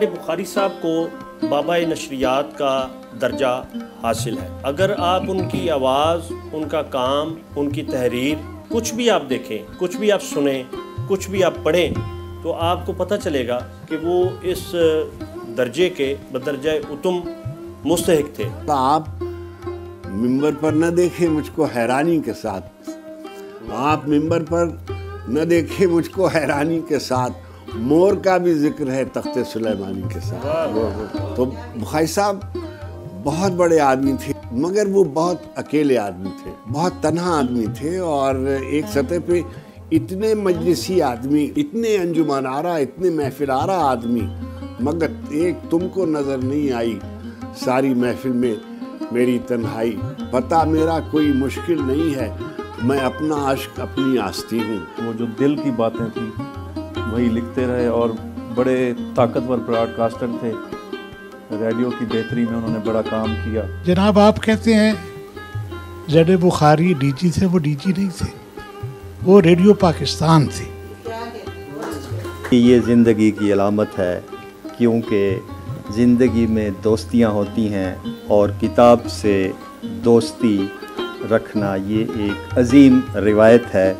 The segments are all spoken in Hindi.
साढ़े बुखारी साहब को बाबा नशरियात का दर्जा हासिल है अगर आप उनकी आवाज़ उनका काम उनकी तहरीर कुछ भी आप देखें कुछ भी आप सुने कुछ भी आप पढ़ें तो आपको पता चलेगा कि वो इस दर्जे के बदरजा उतम मुस्तक थे आप मिंबर पर न देखें मुझको हैरानी के साथ आप मिंबर पर न देखें मुझको हैरानी के साथ मोर का भी जिक्र है तख्त सुलेमानी के साथ तो भाई साहब बहुत बड़े आदमी थे मगर वो बहुत अकेले आदमी थे बहुत तनहा आदमी थे और एक सतह पे इतने मजलिसी आदमी इतने अंजुमान आरा इतने महफिल आरा आदमी मगर एक तुमको नज़र नहीं आई सारी महफिल में मेरी तन्हाई पता मेरा कोई मुश्किल नहीं है मैं अपना अश्क अपनी आस्ती हूँ वो जो दिल की बातें थी वही लिखते रहे और बड़े ताकतवर ब्रॉडकास्टर थे रेडियो की बेहतरी में उन्होंने बड़ा काम किया जनाब आप कहते हैं जडे बुखारी डीजी थे वो डीजी नहीं थे वो रेडियो पाकिस्तान थे ये ज़िंदगी की अलामत है क्योंकि ज़िंदगी में दोस्तियाँ होती हैं और किताब से दोस्ती रखना ये एक अजीम रिवायत है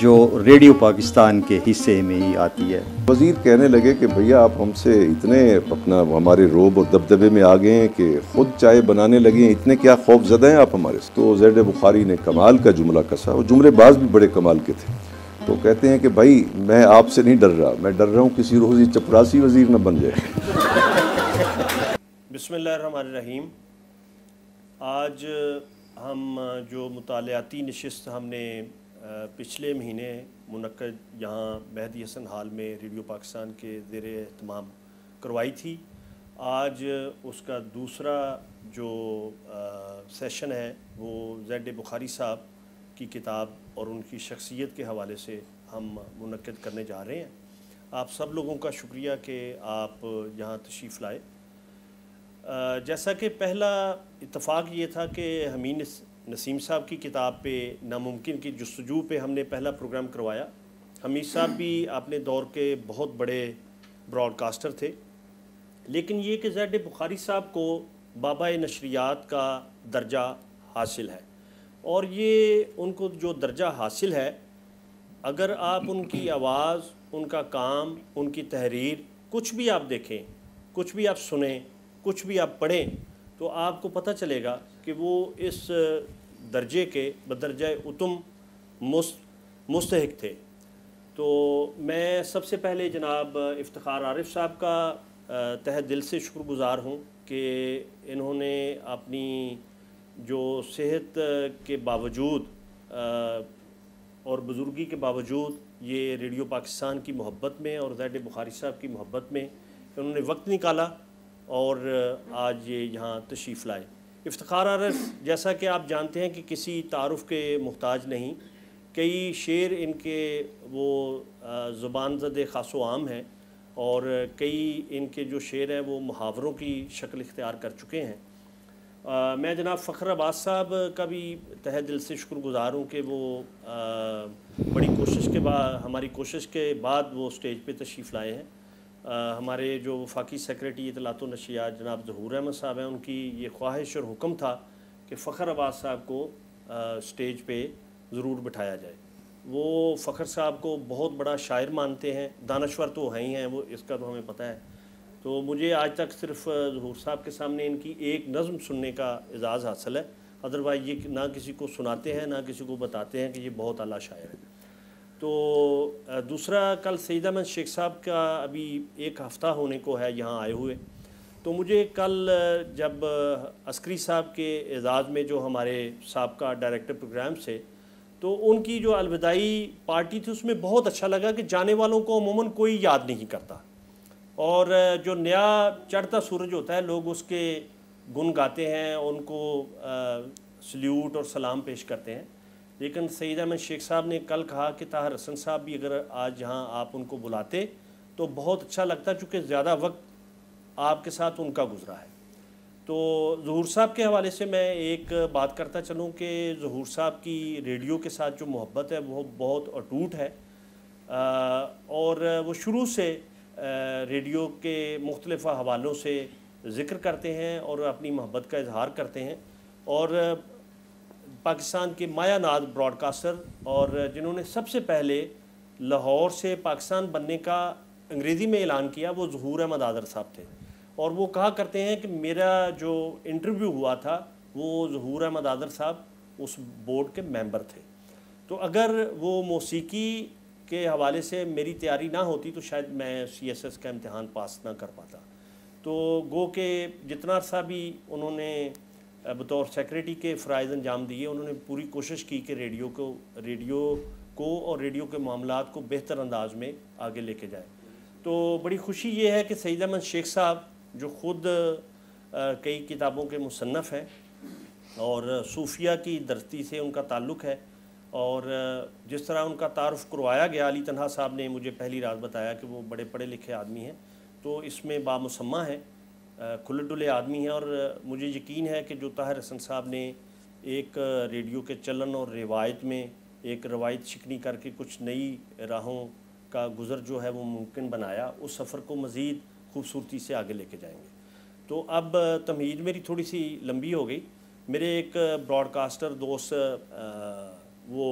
जो रेडियो पाकिस्तान के हिस्से में ही आती है वजीर कहने लगे कि भैया आप हमसे इतने अपना हमारे रोब और दबदबे में आ गए हैं कि खुद चाय बनाने लगे हैं इतने क्या खौफ ज़दा हैं आप हमारे तो जैड बुखारी ने कमाल का जुमला कसा और जुमलेबाज भी बड़े कमाल के थे तो कहते हैं कि भाई मैं आपसे नहीं डर रहा मैं डर रहा हूँ किसी रोज़ ये चपरासी वजीर न बन जाए बिसमीम आज हम जो मुतालती नशस्त हमने पिछले महीने मुनद यहाँ मेहदी हसन हाल में रेडियो पाकिस्तान के ज़ेर अहतमाम करवाई थी आज उसका दूसरा जो आ, सेशन है वो जैड बुखारी साहब की किताब और उनकी शख्सियत के हवाले से हम मनद करने जा रहे हैं आप सब लोगों का शुक्रिया कि आप यहाँ तशीफ़ लाए जैसा कि पहला इतफ़ाक़ ये था कि हमीन नसीम साहब की किताब पे नामुमकिन की जस्तजू पे हमने पहला प्रोग्राम करवाया हमीद साहब भी अपने दौर के बहुत बड़े ब्रॉडकास्टर थे लेकिन ये कि जैड बुखारी साहब को बाबा नशरियात का दर्जा हासिल है और ये उनको जो दर्जा हासिल है अगर आप उनकी आवाज़ उनका काम उनकी तहरीर कुछ भी आप देखें कुछ भी आप सुने कुछ भी आप पढ़ें तो आपको पता चलेगा कि वो इस दर्जे के बदरजा उतुम मुस्तक थे तो मैं सबसे पहले जनाब इफ्तार आरिफ साहब का तह दिल से शुक्रगुज़ार हूँ कि इन्होंने अपनी जो सेहत के बावजूद और बुज़ुर्गी के बावजूद ये रेडियो पाकिस्तान की मोहब्बत में और जैड बुखारी साहब की मोहब्बत में इन्होंने वक्त निकाला और आज ये यहाँ तशीफ़ लाए इफ्तार आरस जैसा कि आप जानते हैं कि किसी तारफ़ के मोहताज नहीं कई शेर इनके वो ज़ुबान जद ख़ास आम हैं और कई इनके जो शेर हैं वो मुहावरों की शक्ल इख्तियार कर चुके हैं आ, मैं जनाब फ़ख्र अब्बास साहब का भी तह दिल से शुक्रगुजार हूँ कि वो आ, बड़ी कोशिश के बाद हमारी कोशिश के बाद वो स्टेज पे तशरीफ़ लाए हैं हमारे जो वफाकी सेक्रेटरी इतलात नशियात जनाब जहूर अहमद साहब हैं उनकी ये ख्वाहिश और हुक्म था कि फ़खर आबाद साहब को आ, स्टेज पे ज़रूर बिठाया जाए वो फ़खर साहब को बहुत बड़ा शायर मानते हैं दानश्वर तो हैं ही हैं वो इसका तो हमें पता है तो मुझे आज तक सिर्फ जहूर साहब के सामने इनकी एक नज़म सुनने का एजाज़ हासिल है अदरवाइज़ ये ना किसी को सुनाते हैं ना किसी को बताते हैं कि ये बहुत अला शायर है तो दूसरा कल सईद अहमद शेख साहब का अभी एक हफ़्ता होने को है यहाँ आए हुए तो मुझे कल जब अस्करी साहब के एजाज़ में जो हमारे साहब का डायरेक्टर प्रोग्राम से तो उनकी जो अलविदाई पार्टी थी उसमें बहुत अच्छा लगा कि जाने वालों को अमूमन कोई याद नहीं करता और जो नया चढ़ता सूरज होता है लोग उसके गुन गाते हैं उनको सल्यूट और सलाम पेश करते हैं लेकिन सैद अहमद शेख साहब ने कल कहा कि ताहर हसन साहब भी अगर आज यहाँ आप उनको बुलाते तो बहुत अच्छा लगता चूँकि ज़्यादा वक्त आपके साथ उनका गुजरा है तो जहूर साहब के हवाले से मैं एक बात करता चलूँ कि जहूर साहब की रेडियो के साथ जो मोहब्बत है वह बहुत अटूट है और वो शुरू से रेडियो के मुख्तलफ़ हवालों से ज़िक्र करते हैं और अपनी मोहब्बत का इजहार करते हैं और पाकिस्तान के माया नाज ब्रॉडकास्टर और जिन्होंने सबसे पहले लाहौर से पाकिस्तान बनने का अंग्रेज़ी में ऐलान किया वो जहूर अहमद आदर साहब थे और वो कहा करते हैं कि मेरा जो इंटरव्यू हुआ था वो जहूर अहमद आदर साहब उस बोर्ड के मेंबर थे तो अगर वो मौसीकी के हवाले से मेरी तैयारी ना होती तो शायद मैं सी एस एस का इम्तहान पास ना कर पाता तो गो के जितना सा भी उन्होंने बतौर सेक्रेटरी के फ़रज़ अंजाम दिए उन्होंने पूरी कोशिश की कि रेडियो को रेडियो को और रेडियो के मामला को बेहतर अंदाज में आगे लेके जाए तो बड़ी खुशी ये है कि सईद अहमद शेख साहब जो ख़ुद कई किताबों के मुसनफ़ हैं और सूफिया की धरती से उनका ताल्लुक़ है और जिस तरह उनका तारफ़ करवाया गया अली तनहा साहब ने मुझे पहली रात बताया कि वो बड़े पढ़े लिखे आदमी हैं तो इसमें बामसमा है खुले डुले आदमी हैं और मुझे यकीन है कि जो ताहिर हसन साहब ने एक रेडियो के चलन और रिवायत में एक रवायत शिकनी करके कुछ नई राहों का गुज़र जो है वो मुमकिन बनाया उस सफ़र को मज़ीद खूबसूरती से आगे लेके जाएंगे तो अब तमहीद मेरी थोड़ी सी लंबी हो गई मेरे एक ब्रॉडकास्टर दोस्त वो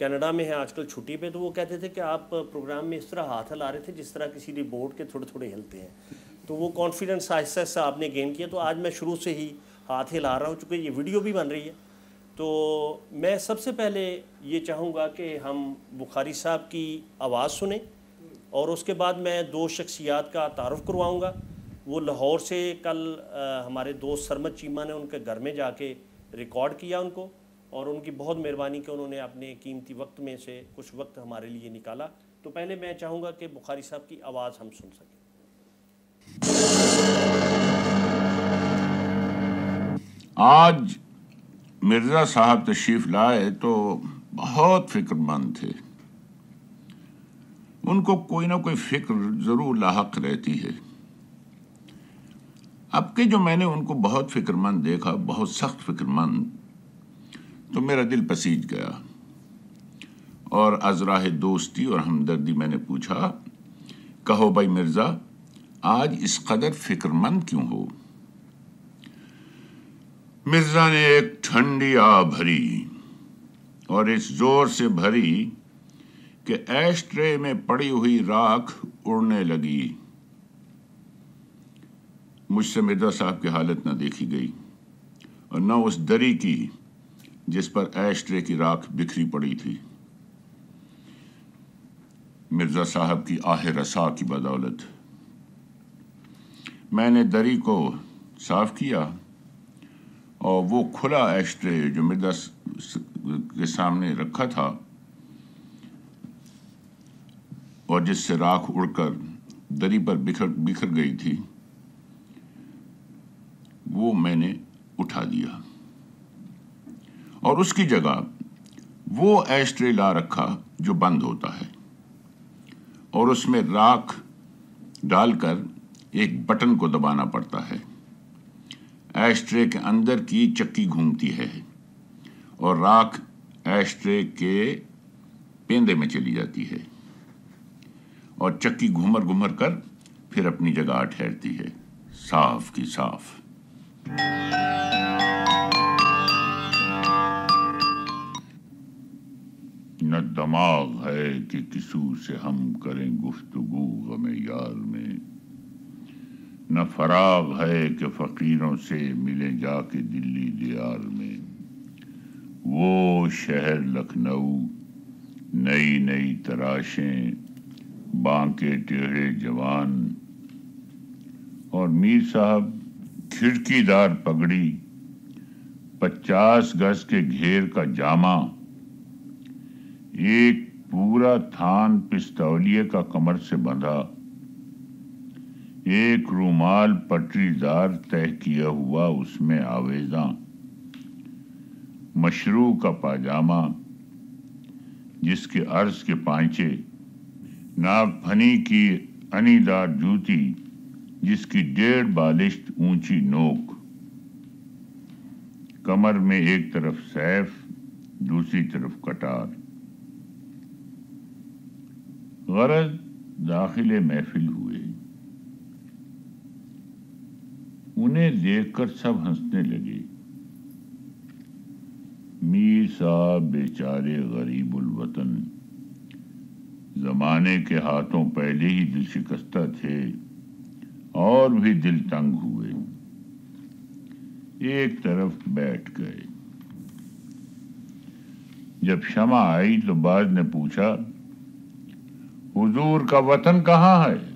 कनाडा में है आजकल छुट्टी पे तो वो कहते थे कि आप प्रोग्राम में इस तरह हाथ हिला रहे थे जिस तरह किसी रिपोर्ट के थोड़े थोड़े हिलते हैं तो वो कॉन्फिडेंस आहिस्ता आहिस्ता आपने गेन किया तो आज मैं शुरू से ही हाथ हिला रहा हूँ चूँकि ये वीडियो भी बन रही है तो मैं सबसे पहले ये चाहूँगा कि हम बुखारी साहब की आवाज़ सुने और उसके बाद मैं दो शख्सियात का तारफ़ करवाऊँगा वो लाहौर से कल आ, हमारे दोस्त सरमद चीमा ने उनके घर में जाके रिकॉर्ड किया उनको और उनकी बहुत मेहरबानी कि उन्होंने अपने कीमती वक्त में से कुछ वक्त हमारे लिए निकाला तो पहले मैं चाहूँगा कि बुखारी साहब की आवाज़ हम सुन सकें आज मिर्ज़ा साहब तशरीफ लाए तो बहुत फिक्रमंद थे उनको कोई ना कोई फिक्र ज़रूर लाक रहती है अब के जो मैंने उनको बहुत फिक्रमंद देखा बहुत सख्त फिक्रमंद तो मेरा दिल पसीज गया और अजराह दोस्ती और हमदर्दी मैंने पूछा कहो भाई मिर्ज़ा आज इस कदर फिक्रमंद क्यों हो मिर्जा ने एक ठंडी आ भरी और इस जोर से भरी कि ऐश में पड़ी हुई राख उड़ने लगी मुझसे मिर्जा साहब की हालत न देखी गई और न उस दरी की जिस पर ऐश की राख बिखरी पड़ी थी मिर्जा साहब की आह रसा की बदौलत मैंने दरी को साफ किया और वो खुला एस्ट्रे जो मृदा के सामने रखा था और जिससे राख उड़कर दरी पर बिखर बिखर गई थी वो मैंने उठा दिया और उसकी जगह वो एस्ट्रे ला रखा जो बंद होता है और उसमें राख डालकर एक बटन को दबाना पड़ता है एस्ट्रे के अंदर की चक्की घूमती है और राख एस्ट्रे के पेंदे में चली जाती है और चक्की घूमर घूमर कर फिर अपनी जगह ठहरती है साफ की साफ न दमाग है कि किसू से हम करें गुफ्तगु गमे यार में न फराग है कि फ़कीरों से मिले जाके दिल्ली दियार में वो शहर लखनऊ नई नई तराशें बांके टेढ़े जवान और मीर साहब खिड़कीदार पगड़ी पचास गज के घेर का जामा एक पूरा थान पिस्तौलिए का कमर से बंधा एक रुमाल पटरीदार तय किया हुआ उसमें आवेजा मशरू का पाजामा जिसके अर्ज के पांचे नाग फनी की अनीदार जूती जिसकी डेढ़ बालिश्त ऊंची नोक कमर में एक तरफ सैफ दूसरी तरफ कटार गरज दाखिले महफिल हुए उन्हें देखकर सब हंसने लगे मीर साहब बेचारे गरीबुल वतन जमाने के हाथों पहले ही दिल शिकस्ता थे और भी दिल तंग हुए एक तरफ बैठ गए जब शमा आई तो बाद ने पूछा हुजूर का वतन कहाँ है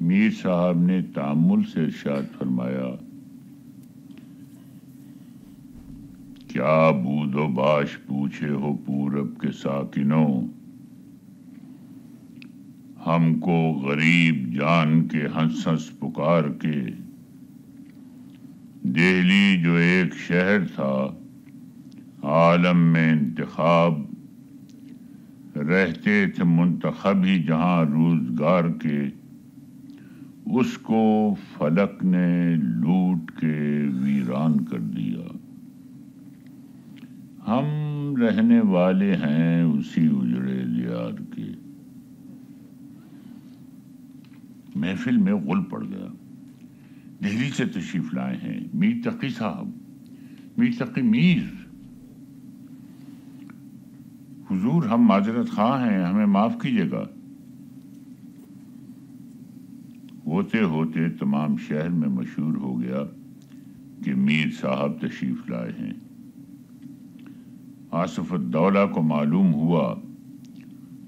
मीर साहब ने तामुल से इर्शाद फरमाया क्या बूदो बाश पूछे हो पूरब के साकिनों हमको गरीब जान के हंस हंस पुकार के दिल्ली जो एक शहर था आलम में इंतखाब रहते थे मुंतखब ही जहाँ रोजगार के उसको फलक ने लूट के वीरान कर दिया हम रहने वाले हैं उसी उजड़े लियार के महफिल में गुल पड़ गया दिल्ली से तशीफ लाए हैं मीर तकी साहब मीर तकी मीर हुजूर हम माजरत खां हैं हमें माफ़ कीजिएगा होते होते तमाम शहर में मशहूर हो गया कि मीर साहब तशरीफ लाए हैं आसफ़ुद्दौला को मालूम हुआ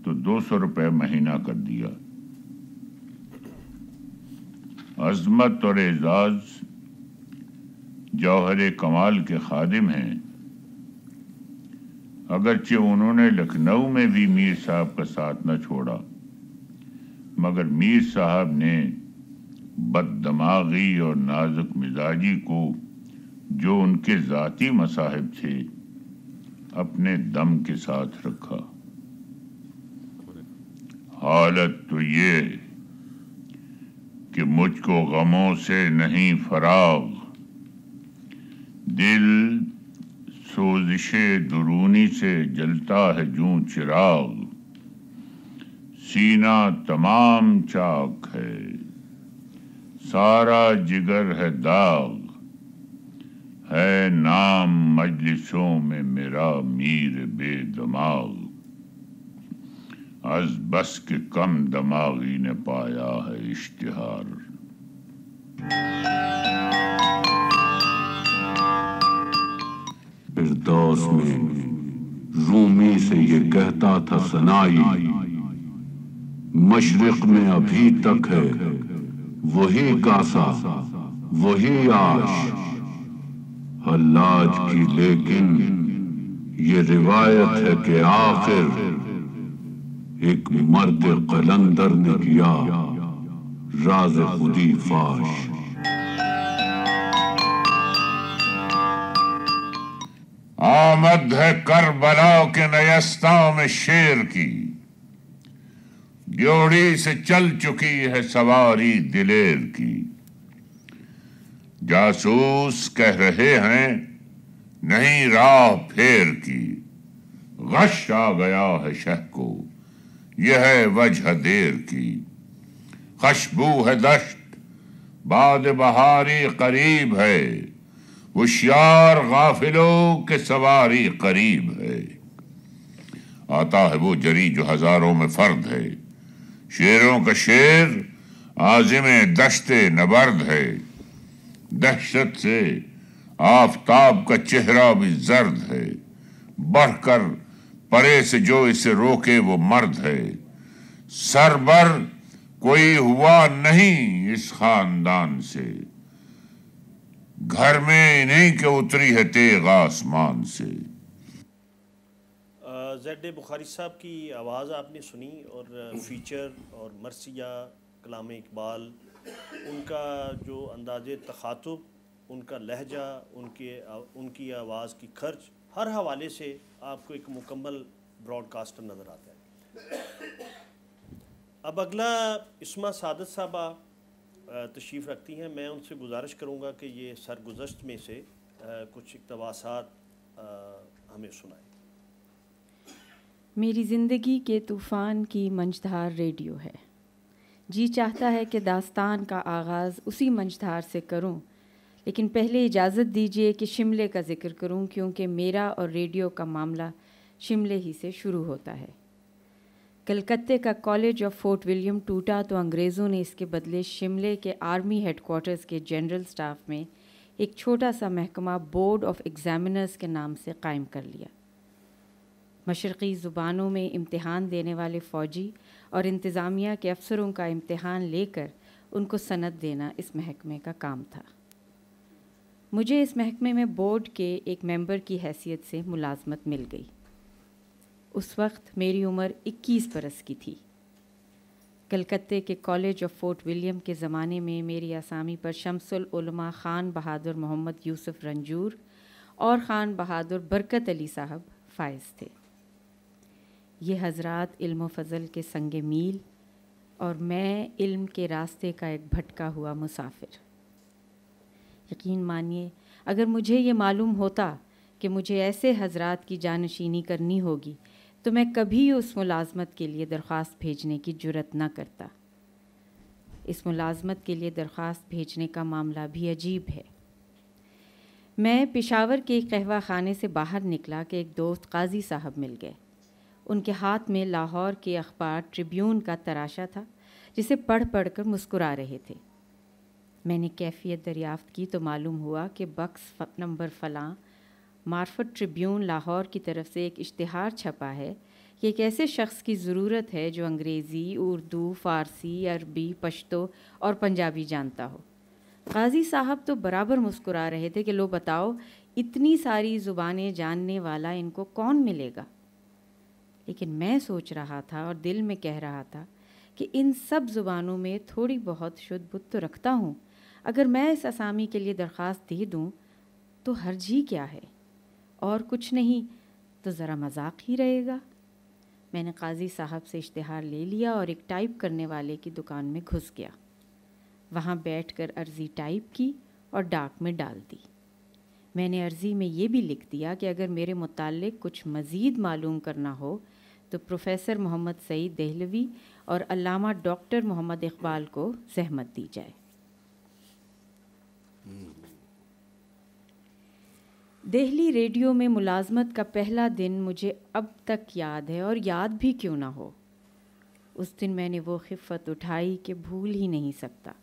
तो दो सौ रुपये महीना कर दिया अजमत और एजाज जौहर कमाल के खादिम हैं अगरचे उन्होंने लखनऊ में भी मीर साहब का साथ न छोड़ा मगर मीर साहब ने बददमागी और नाजुक मिजाजी को जो उनके ज़ाती मसाहब थे अपने दम के साथ रखा हालत तो ये कि मुझको गमों से नहीं फराग दिल सोजिश दुरूनी से जलता है जू चिराग सीना तमाम चाक है सारा जिगर है दाग है नाम मजलिसों में मेरा मीर बेदमाग अज बस के कम दमागी ने पाया है इश्तिहार फिरदौस में रूमी से ये कहता था सनाई मशरक में अभी तक है वही कासा वही आश हल्लाज की लेकिन ये रिवायत है कि आखिर एक मर्द कलंदर ने किया राज खुदी फाश आमद है करबलाओ के नयस्ताओं में शेर की ड्योढ़ी से चल चुकी है सवारी दिलेर की जासूस कह रहे हैं नहीं राह फेर की गश आ गया है शह को यह है वजह देर की खुशबू है दश्त बाद बहारी करीब है होशियार गाफिलों के सवारी करीब है आता है वो जरी जो हजारों में फर्द है शेरों का शेर आजिम दश्त नबर्द है दहशत से आफताब का चेहरा भी जर्द है बढ़कर परे से जो इसे रोके वो मर्द है सरबर कोई हुआ नहीं इस खानदान से घर में इन्हीं के उतरी है तेग आसमान से जैड बुखारी साहब की आवाज़ आपने सुनी और फीचर और मरसिया कलाम इकबाल उनका जो अंदाज तखातब उनका लहजा उनके उनकी आवाज़ की खर्च हर हवाले से आपको एक मुकम्मल ब्रॉडकास्टर नज़र आता है अब अगला इसमा सादत साहबा तशरीफ़ रखती हैं मैं उनसे गुजारिश करूँगा कि ये सरगुजश्त में से कुछ इकतवासात हमें सुनाएं मेरी ज़िंदगी के तूफ़ान की मंझधार रेडियो है जी चाहता है कि दास्तान का आगाज़ उसी मंझधार से करूं, लेकिन पहले इजाज़त दीजिए कि शिमले का ज़िक्र करूं क्योंकि मेरा और रेडियो का मामला शिमले ही से शुरू होता है कलकत्ते का कॉलेज ऑफ फोर्ट विलियम टूटा तो अंग्रेज़ों ने इसके बदले शिमले के आर्मी हेडकोर्टर्स के जनरल स्टाफ में एक छोटा सा महकमा बोर्ड ऑफ एग्ज़ामिनर्स के नाम से कायम कर लिया मशरक़ी ज़ुबानों में इम्तहान देने वाले फ़ौजी और इंतज़ामिया के अफसरों का इम्तहान लेकर उनको सनत देना इस महकमे का काम था मुझे इस महकमे में बोर्ड के एक मेंबर की हैसियत से मुलाजमत मिल गई उस वक्त मेरी उम्र 21 बरस की थी कलकत्ते के कॉलेज ऑफ फोर्ट विलियम के ज़माने में मेरी आसामी पर शमसुल उलमा ख़ान बहादुर मोहम्मद यूसुफ रंजूर और ख़ान बहादुर बरकत अली साहब फायज़ थे ये हजरत इल्म फ़ज़ल के संग मील और मैं इल्म के रास्ते का एक भटका हुआ मुसाफिर यकीन मानिए अगर मुझे ये मालूम होता कि मुझे ऐसे हजरत की जानशीनी करनी होगी तो मैं कभी उस मुलाजमत के लिए दरख्वास्त भेजने की जुरत ना करता इस मुलाजमत के लिए दरख्वास्त भेजने का मामला भी अजीब है मैं पिशावर के एक कहवा खाने से बाहर निकला कि एक दोस्त काजी साहब मिल गए उनके हाथ में लाहौर के अखबार ट्रिब्यून का तराशा था जिसे पढ़ पढ़ कर मुस्कुरा रहे थे मैंने कैफियत दरियाफ्त की तो मालूम हुआ कि बक्स नंबर फलां मार्फत ट्रिब्यून लाहौर की तरफ से एक इश्तहार छपा है कि एक ऐसे शख्स की ज़रूरत है जो अंग्रेज़ी उर्दू फ़ारसी अरबी पश्तो और पंजाबी जानता हो गाजी साहब तो बराबर मुस्कुरा रहे थे कि लो बताओ इतनी सारी ज़ुबानें जानने वाला इनको कौन मिलेगा लेकिन मैं सोच रहा था और दिल में कह रहा था कि इन सब ज़ुबानों में थोड़ी बहुत शुद्ध बुद्ध तो रखता हूँ अगर मैं इस असामी के लिए दरख्वास्त दे दूँ तो हर्ज ही क्या है और कुछ नहीं तो ज़रा मजाक ही रहेगा मैंने काजी साहब से इश्तहार ले लिया और एक टाइप करने वाले की दुकान में घुस गया वहाँ बैठ कर अर्ज़ी टाइप की और डाक में डाल दी मैंने अर्ज़ी में ये भी लिख दिया कि अगर मेरे मुतालिक कुछ मज़ीद मालूम करना हो तो प्रोफेसर मोहम्मद सईद दहलवी और अलामा डॉक्टर मोहम्मद इकबाल को सहमत दी जाए दिल्ली रेडियो में मुलाजमत का पहला दिन मुझे अब तक याद है और याद भी क्यों ना हो उस दिन मैंने वो खिफत उठाई कि भूल ही नहीं सकता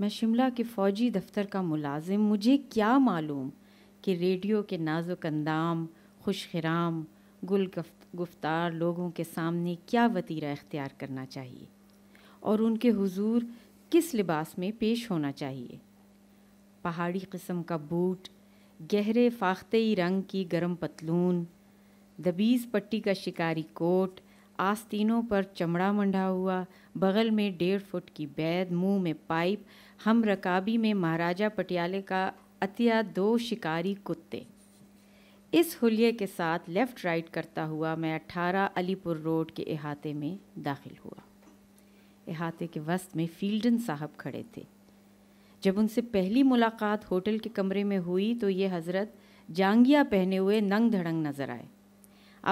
मैं शिमला के फ़ौजी दफ्तर का मुलाजिम मुझे क्या मालूम कि रेडियो के नाजुक अंदाम खराम गुलगफ गुफ्तार लोगों के सामने क्या वतीरा इख्तियार करना चाहिए और उनके हुजूर किस लिबास में पेश होना चाहिए पहाड़ी किस्म का बूट गहरे ही रंग की गर्म पतलून दबीज़ पट्टी का शिकारी कोट आस्तीनों पर चमड़ा मंडा हुआ बगल में डेढ़ फुट की बैद मुंह में पाइप हम रकाबी में महाराजा पटियाले का अतिया दो शिकारी कुत्ते इस हुलिये के साथ लेफ़्ट राइट करता हुआ मैं 18 अलीपुर रोड के अहाते में दाखिल हुआ अहाते के वस्त में फील्डन साहब खड़े थे जब उनसे पहली मुलाकात होटल के कमरे में हुई तो ये हज़रत जांगिया पहने हुए नंग धड़ंग नज़र आए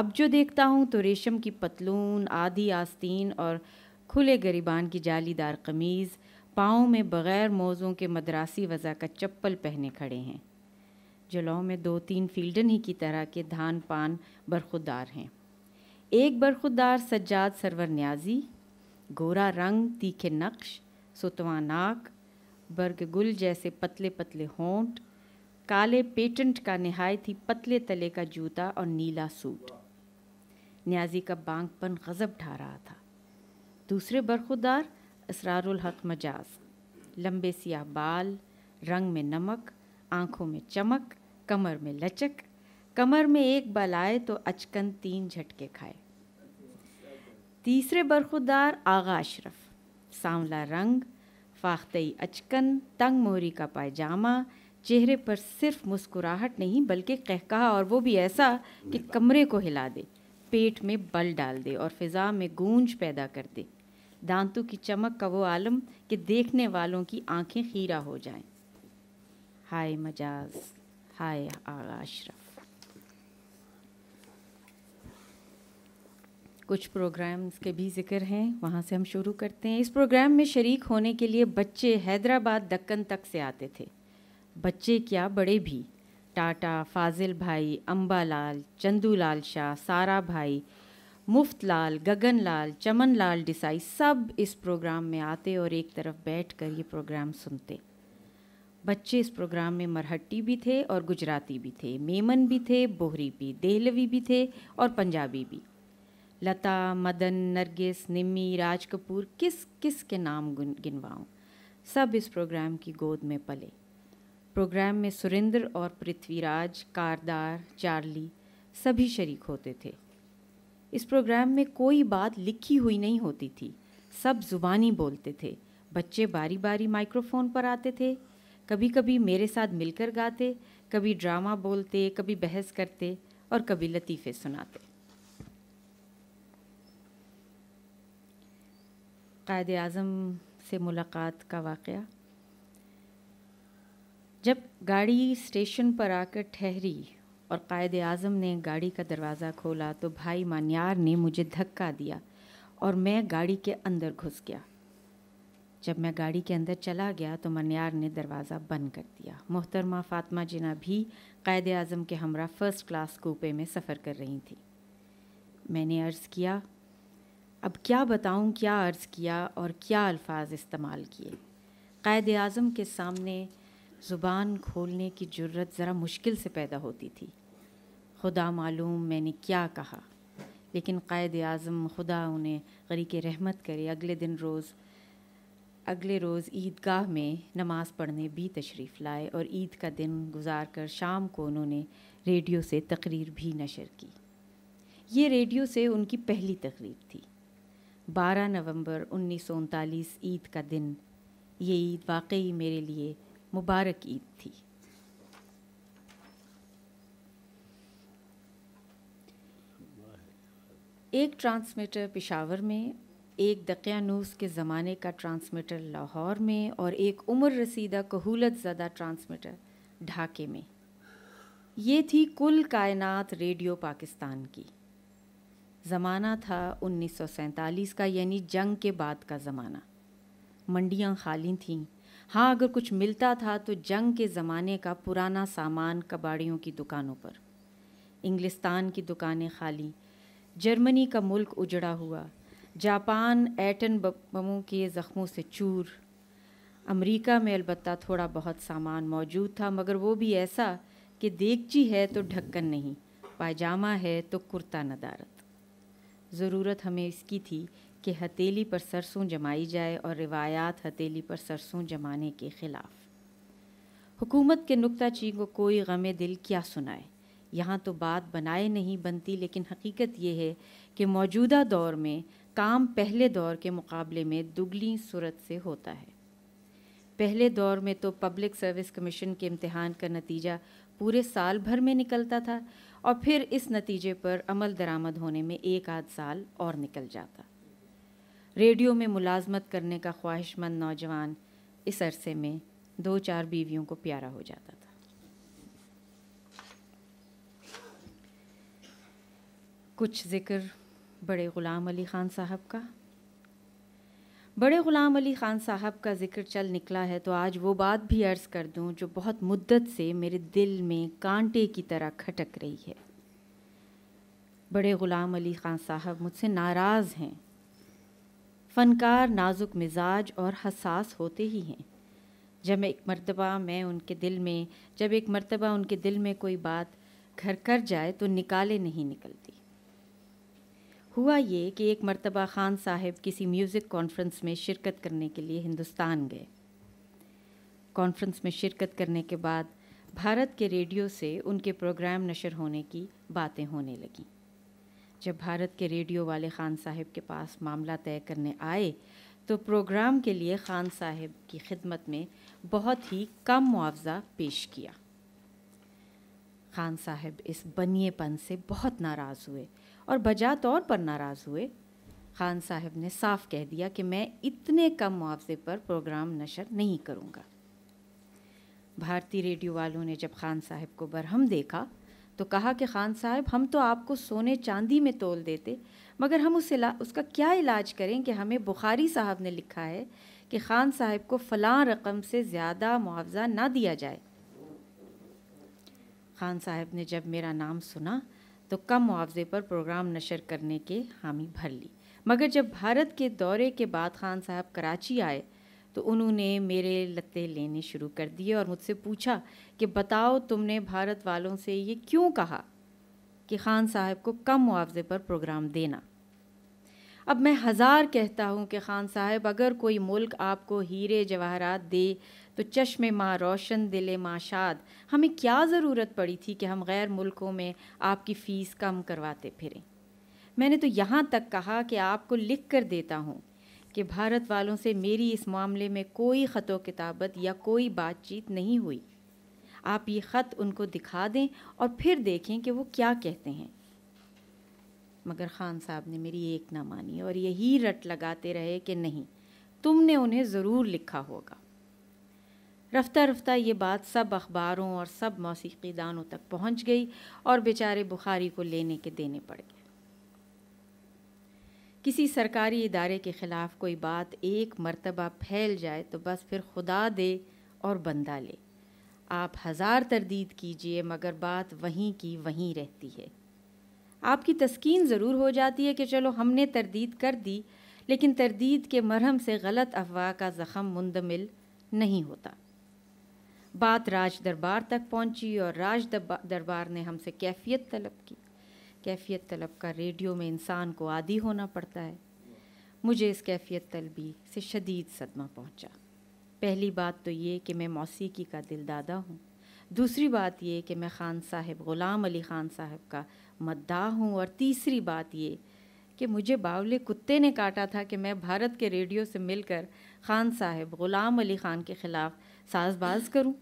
अब जो देखता हूँ तो रेशम की पतलून आधी आस्तीन और खुले गरीबान की जालीदार कमीज़ पाँव में बग़ैर मौज़ों के मदरासी वज़ा का चप्पल पहने खड़े हैं जलाओं में दो तीन फील्डन ही की तरह के धान पान बरखुदार हैं एक बरखुदार सज्जाद सरवर न्याजी गोरा रंग तीखे नक्श सुतवा नाक बर्ग गुल जैसे पतले पतले होंठ काले पेटेंट का नहायत ही पतले तले का जूता और नीला सूट न्याजी का बांगपन गज़ब ढा रहा था दूसरे बरखुदार इसरारुल हक मजाज लंबे सियाह बाल रंग में नमक आंखों में चमक कमर में लचक कमर में एक बल आए तो अचकन तीन झटके खाए तीसरे बरखुदार आगा अशरफ सांवला रंग फाख्तई अचकन तंग मोहरी का पायजामा चेहरे पर सिर्फ मुस्कुराहट नहीं बल्कि कहकहा और वो भी ऐसा कि कमरे को हिला दे पेट में बल डाल दे और फिज़ा में गूंज पैदा कर दे दांतों की चमक का वो आलम कि देखने वालों की आंखें खीरा हो जाएं हाय मजाज हाय आला अशरफ कुछ प्रोग्राम्स के भी जिक्र हैं वहाँ से हम शुरू करते हैं इस प्रोग्राम में शरीक होने के लिए बच्चे हैदराबाद दक्कन तक से आते थे बच्चे क्या बड़े भी टाटा फाजिल भाई अम्बालाल चंदूलाल शाह सारा भाई मुफ्तलाल गगनलाल चमनलाल डिसाई सब इस प्रोग्राम में आते और एक तरफ बैठ कर ये प्रोग्राम सुनते बच्चे इस प्रोग्राम में मरहट्टी भी थे और गुजराती भी थे मेमन भी थे बोहरी भी देहलवी भी थे और पंजाबी भी लता मदन नरगिस निम्मी राज कपूर किस किस के नाम गिनवाऊँ सब इस प्रोग्राम की गोद में पले प्रोग्राम में सुरेंद्र और पृथ्वीराज कारदार चार्ली सभी शरीक होते थे इस प्रोग्राम में कोई बात लिखी हुई नहीं होती थी सब जुबानी बोलते थे बच्चे बारी बारी माइक्रोफोन पर आते थे कभी कभी मेरे साथ मिलकर गाते कभी ड्रामा बोलते कभी बहस करते और कभी लतीफ़े सुनाते कायद अज़म से मुलाकात का वाक़ जब गाड़ी स्टेशन पर आकर ठहरी और कायद अज़म ने गाड़ी का दरवाज़ा खोला तो भाई मान्यार ने मुझे धक्का दिया और मैं गाड़ी के अंदर घुस गया जब मैं गाड़ी के अंदर चला गया तो मनियार ने दरवाज़ा बंद कर दिया मोहतरमा फ़ातमा जिना भी कायद अज़म के हमरा फ़र्स्ट क्लास कोपे में सफ़र कर रही थी मैंने अर्ज़ किया अब क्या बताऊँ क्या अर्ज़ किया और क्या अल्फाज इस्तेमाल किए कायद अज़म के सामने ज़ुबान खोलने की ज़रूरत ज़रा मुश्किल से पैदा होती थी खुदा मालूम मैंने क्या कहा लेकिन कायद अज़म खुदा उन्हें गरी के रहमत करे अगले दिन रोज़ अगले रोज़ ईदगाह में नमाज़ पढ़ने भी तशरीफ़ लाए और ईद का दिन गुजार कर शाम को उन्होंने रेडियो से तकरीर भी नशर की ये रेडियो से उनकी पहली तकरीर थी 12 नवंबर उन्नीस ईद का दिन ये ईद वाकई मेरे लिए मुबारक ईद थी एक ट्रांसमीटर पिशावर में एक दकियानूस के ज़माने का ट्रांसमीटर लाहौर में और एक उम्र रसीदा कहूलत ज़दा ट्रांसमीटर ढाके में ये थी कुल कायनात रेडियो पाकिस्तान की ज़माना था उन्नीस का यानी जंग के बाद का ज़माना मंडियाँ खाली थीं हाँ अगर कुछ मिलता था तो जंग के ज़माने का पुराना सामान कबाड़ियों की दुकानों पर इंग्लिस्तान की दुकानें खाली जर्मनी का मुल्क उजड़ा हुआ जापान एटन बमों के ज़ख्मों से चूर अमेरिका में अलबत् थोड़ा बहुत सामान मौजूद था मगर वो भी ऐसा कि देगची है तो ढक्कन नहीं पायजामा है तो कुर्ता नदारत ज़रूरत हमें इसकी थी कि हथेली पर सरसों जमाई जाए और रिवायात हथेली पर सरसों जमाने के ख़िलाफ़ हुकूमत के ची को कोई गम दिल क्या सुनाए यहाँ तो बात बनाए नहीं बनती लेकिन हकीकत यह है कि मौजूदा दौर में काम पहले दौर के मुकाबले में दुगली सूरत से होता है पहले दौर में तो पब्लिक सर्विस कमीशन के इम्तहान का नतीजा पूरे साल भर में निकलता था और फिर इस नतीजे पर अमल दरामद होने में एक आध साल और निकल जाता रेडियो में मुलाजमत करने का ख्वाहिशमंद नौजवान इस अरसे में दो चार बीवियों को प्यारा हो जाता था कुछ जिक्र बड़े ग़ुलाम अली ख़ान साहब का बड़े ग़ुलाम अली ख़ान साहब का ज़िक्र चल निकला है तो आज वो बात भी अर्ज़ कर दूँ जो बहुत मुद्दत से मेरे दिल में कांटे की तरह खटक रही है बड़े ग़ुलाम अली ख़ान साहब मुझसे नाराज़ हैं फ़नकार नाजुक मिजाज और हसास होते ही हैं जब एक मरतबा मैं उनके दिल में जब एक मरतबा उनके दिल में कोई बात घर कर जाए तो निकाले नहीं निकलती हुआ ये कि एक मर्तबा ख़ान साहब किसी म्यूज़िक कॉन्फ्रेंस में शिरकत करने के लिए हिंदुस्तान गए कॉन्फ्रेंस में शिरकत करने के बाद भारत के रेडियो से उनके प्रोग्राम नशर होने की बातें होने लगीं जब भारत के रेडियो वाले ख़ान साहब के पास मामला तय करने आए तो प्रोग्राम के लिए ख़ान साहब की खिदमत में बहुत ही कम मुआवजा पेश किया खान साहब इस बनिएपन से बहुत नाराज़ हुए और बजा तौर पर नाराज़ हुए खान साहब ने साफ कह दिया कि मैं इतने कम मुआवजे पर प्रोग्राम नशर नहीं करूँगा भारतीय रेडियो वालों ने जब खान साहब को बरहम देखा तो कहा कि खान साहब हम तो आपको सोने चांदी में तोल देते मगर हम उस इला उसका क्या इलाज करें कि हमें बुखारी साहब ने लिखा है कि खान साहब को फ़लाँ रकम से ज़्यादा मुआवजा ना दिया जाए खान साहब ने जब मेरा नाम सुना तो कम मुआवजे पर प्रोग्राम नशर करने के हामी भर ली मगर जब भारत के दौरे के बाद खान साहब कराची आए तो उन्होंने मेरे लते लेने शुरू कर दिए और मुझसे पूछा कि बताओ तुमने भारत वालों से ये क्यों कहा कि खान साहब को कम मुआवजे पर प्रोग्राम देना अब मैं हज़ार कहता हूँ कि खान साहब अगर कोई मुल्क आपको हीरे जवाहरात दे तो चश्मे माँ रोशन दिले माँ शाद हमें क्या ज़रूरत पड़ी थी कि हम गैर मुल्कों में आपकी फ़ीस कम करवाते फिरें मैंने तो यहाँ तक कहा कि आपको लिख कर देता हूँ कि भारत वालों से मेरी इस मामले में कोई ख़त किताबत या कोई बातचीत नहीं हुई आप ये ख़त उनको दिखा दें और फिर देखें कि वो क्या कहते हैं मगर ख़ान साहब ने मेरी एक ना मानी और यही रट लगाते रहे कि नहीं तुमने उन्हें ज़रूर लिखा होगा रफ्ता रफ्ता ये बात सब अखबारों और सब मौसीकी दानों तक पहुंच गई और बेचारे बुखारी को लेने के देने पड़ गए किसी सरकारी इदारे के ख़िलाफ़ कोई बात एक मरतबा फैल जाए तो बस फिर खुदा दे और बंदा ले आप हज़ार तरदीद कीजिए मगर बात वहीं की वहीं रहती है आपकी तस्कीन ज़रूर हो जाती है कि चलो हमने तरदीद कर दी लेकिन तरदीद के मरहम से गलत अफवाह का ज़ख़म मुंदमिल नहीं होता बात राज दरबार तक पहुंची और राज दरबार ने हमसे कैफियत तलब की कैफियत तलब का रेडियो में इंसान को आदि होना पड़ता है मुझे इस कैफियत तलबी से शदीद सदमा पहुंचा पहली बात तो ये कि मैं मौसीकी का दिलदादा हूँ दूसरी बात ये कि मैं ख़ान साहब ग़ुलाम अली ख़ान साहब का मद्दा हूँ और तीसरी बात ये कि मुझे बावले कुत्ते ने काटा था कि मैं भारत के रेडियो से मिलकर ख़ान साहब ग़ुलाम अली ख़ान के ख़िलाफ़ साजबाज करूँ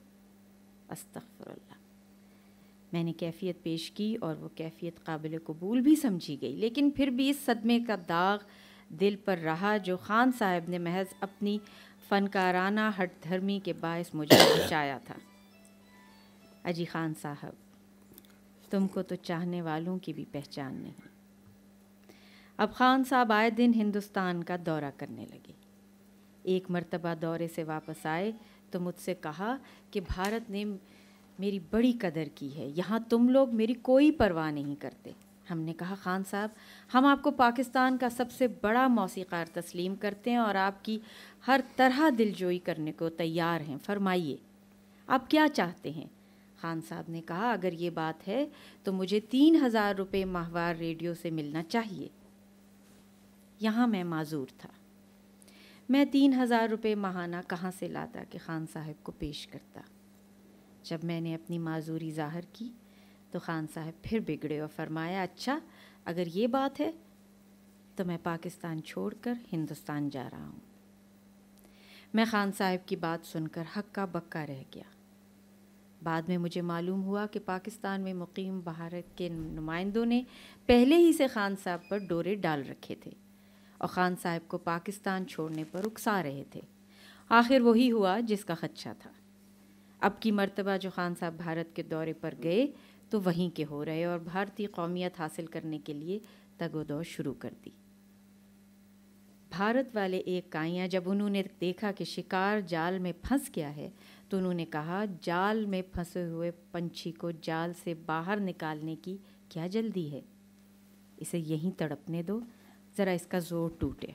अस्तफ़र मैंने कैफियत पेश की और वो कैफियत काबिल कबूल भी समझी गई लेकिन फिर भी इस सदमे का दाग दिल पर रहा जो ख़ान साहब ने महज अपनी फ़नकाराना हट धर्मी के बायस मुझे पहुँचाया था अजी ख़ान साहब तुमको तो चाहने वालों की भी पहचान नहीं अब ख़ान साहब आए दिन हिंदुस्तान का दौरा करने लगे एक मरतबा दौरे से वापस आए तो मुझसे कहा कि भारत ने मेरी बड़ी कदर की है यहाँ तुम लोग मेरी कोई परवाह नहीं करते हमने कहा खान साहब हम आपको पाकिस्तान का सबसे बड़ा मौसीकार तस्लीम करते हैं और आपकी हर तरह दिलजोई करने को तैयार हैं फरमाइए आप क्या चाहते हैं खान साहब ने कहा अगर ये बात है तो मुझे तीन हज़ार रुपये माहवार रेडियो से मिलना चाहिए यहाँ मैं माजूर था मैं तीन हज़ार रुपये माहाना कहाँ से लाता कि ख़ान साहब को पेश करता जब मैंने अपनी माजूरी ज़ाहिर की तो ख़ान साहब फिर बिगड़े और फरमाया अच्छा अगर ये बात है तो मैं पाकिस्तान छोड़कर हिंदुस्तान जा रहा हूँ मैं ख़ान साहब की बात सुनकर हक्का बक्का रह गया बाद में मुझे मालूम हुआ कि पाकिस्तान में मुकीम भारत के नुमाइंदों ने पहले ही से ख़ान साहब पर डोरे डाल रखे थे और ख़ान साहब को पाकिस्तान छोड़ने पर उकसा रहे थे आखिर वही हुआ जिसका खदशा था अब की मरतबा जो खान साहब भारत के दौरे पर गए तो वहीं के हो रहे और भारतीय कौमियत हासिल करने के लिए तगोदौ शुरू कर दी भारत वाले एक काइयाँ जब उन्होंने देखा कि शिकार जाल में फंस गया है तो उन्होंने कहा जाल में फंसे हुए पंछी को जाल से बाहर निकालने की क्या जल्दी है इसे यहीं तड़पने दो ज़रा इसका ज़ोर टूटे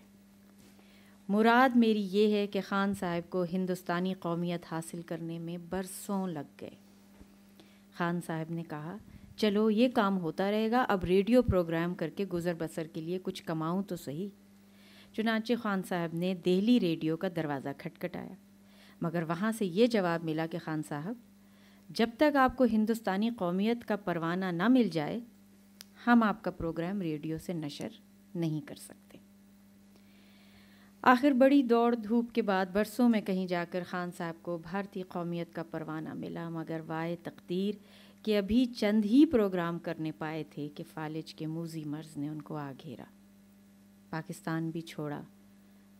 मुराद मेरी ये है कि ख़ान साहब को हिंदुस्तानी कौमियत हासिल करने में बरसों लग गए ख़ान साहब ने कहा चलो ये काम होता रहेगा अब रेडियो प्रोग्राम करके गुज़र बसर के लिए कुछ कमाऊँ तो सही चुनाचे ख़ान साहब ने दिल्ली रेडियो का दरवाज़ा खटखटाया मगर वहाँ से ये जवाब मिला कि ख़ान साहब जब तक आपको हिंदुस्तानी कौमियत का परवाना ना मिल जाए हम आपका प्रोग्राम रेडियो से नशर नहीं कर सकते आखिर बड़ी दौड़ धूप के बाद बरसों में कहीं जाकर खान साहब को भारतीय कौमियत का परवाना मिला मगर वाय तकदीर कि अभी चंद ही प्रोग्राम करने पाए थे कि फालिज के मूजी मर्ज ने उनको आ घेरा पाकिस्तान भी छोड़ा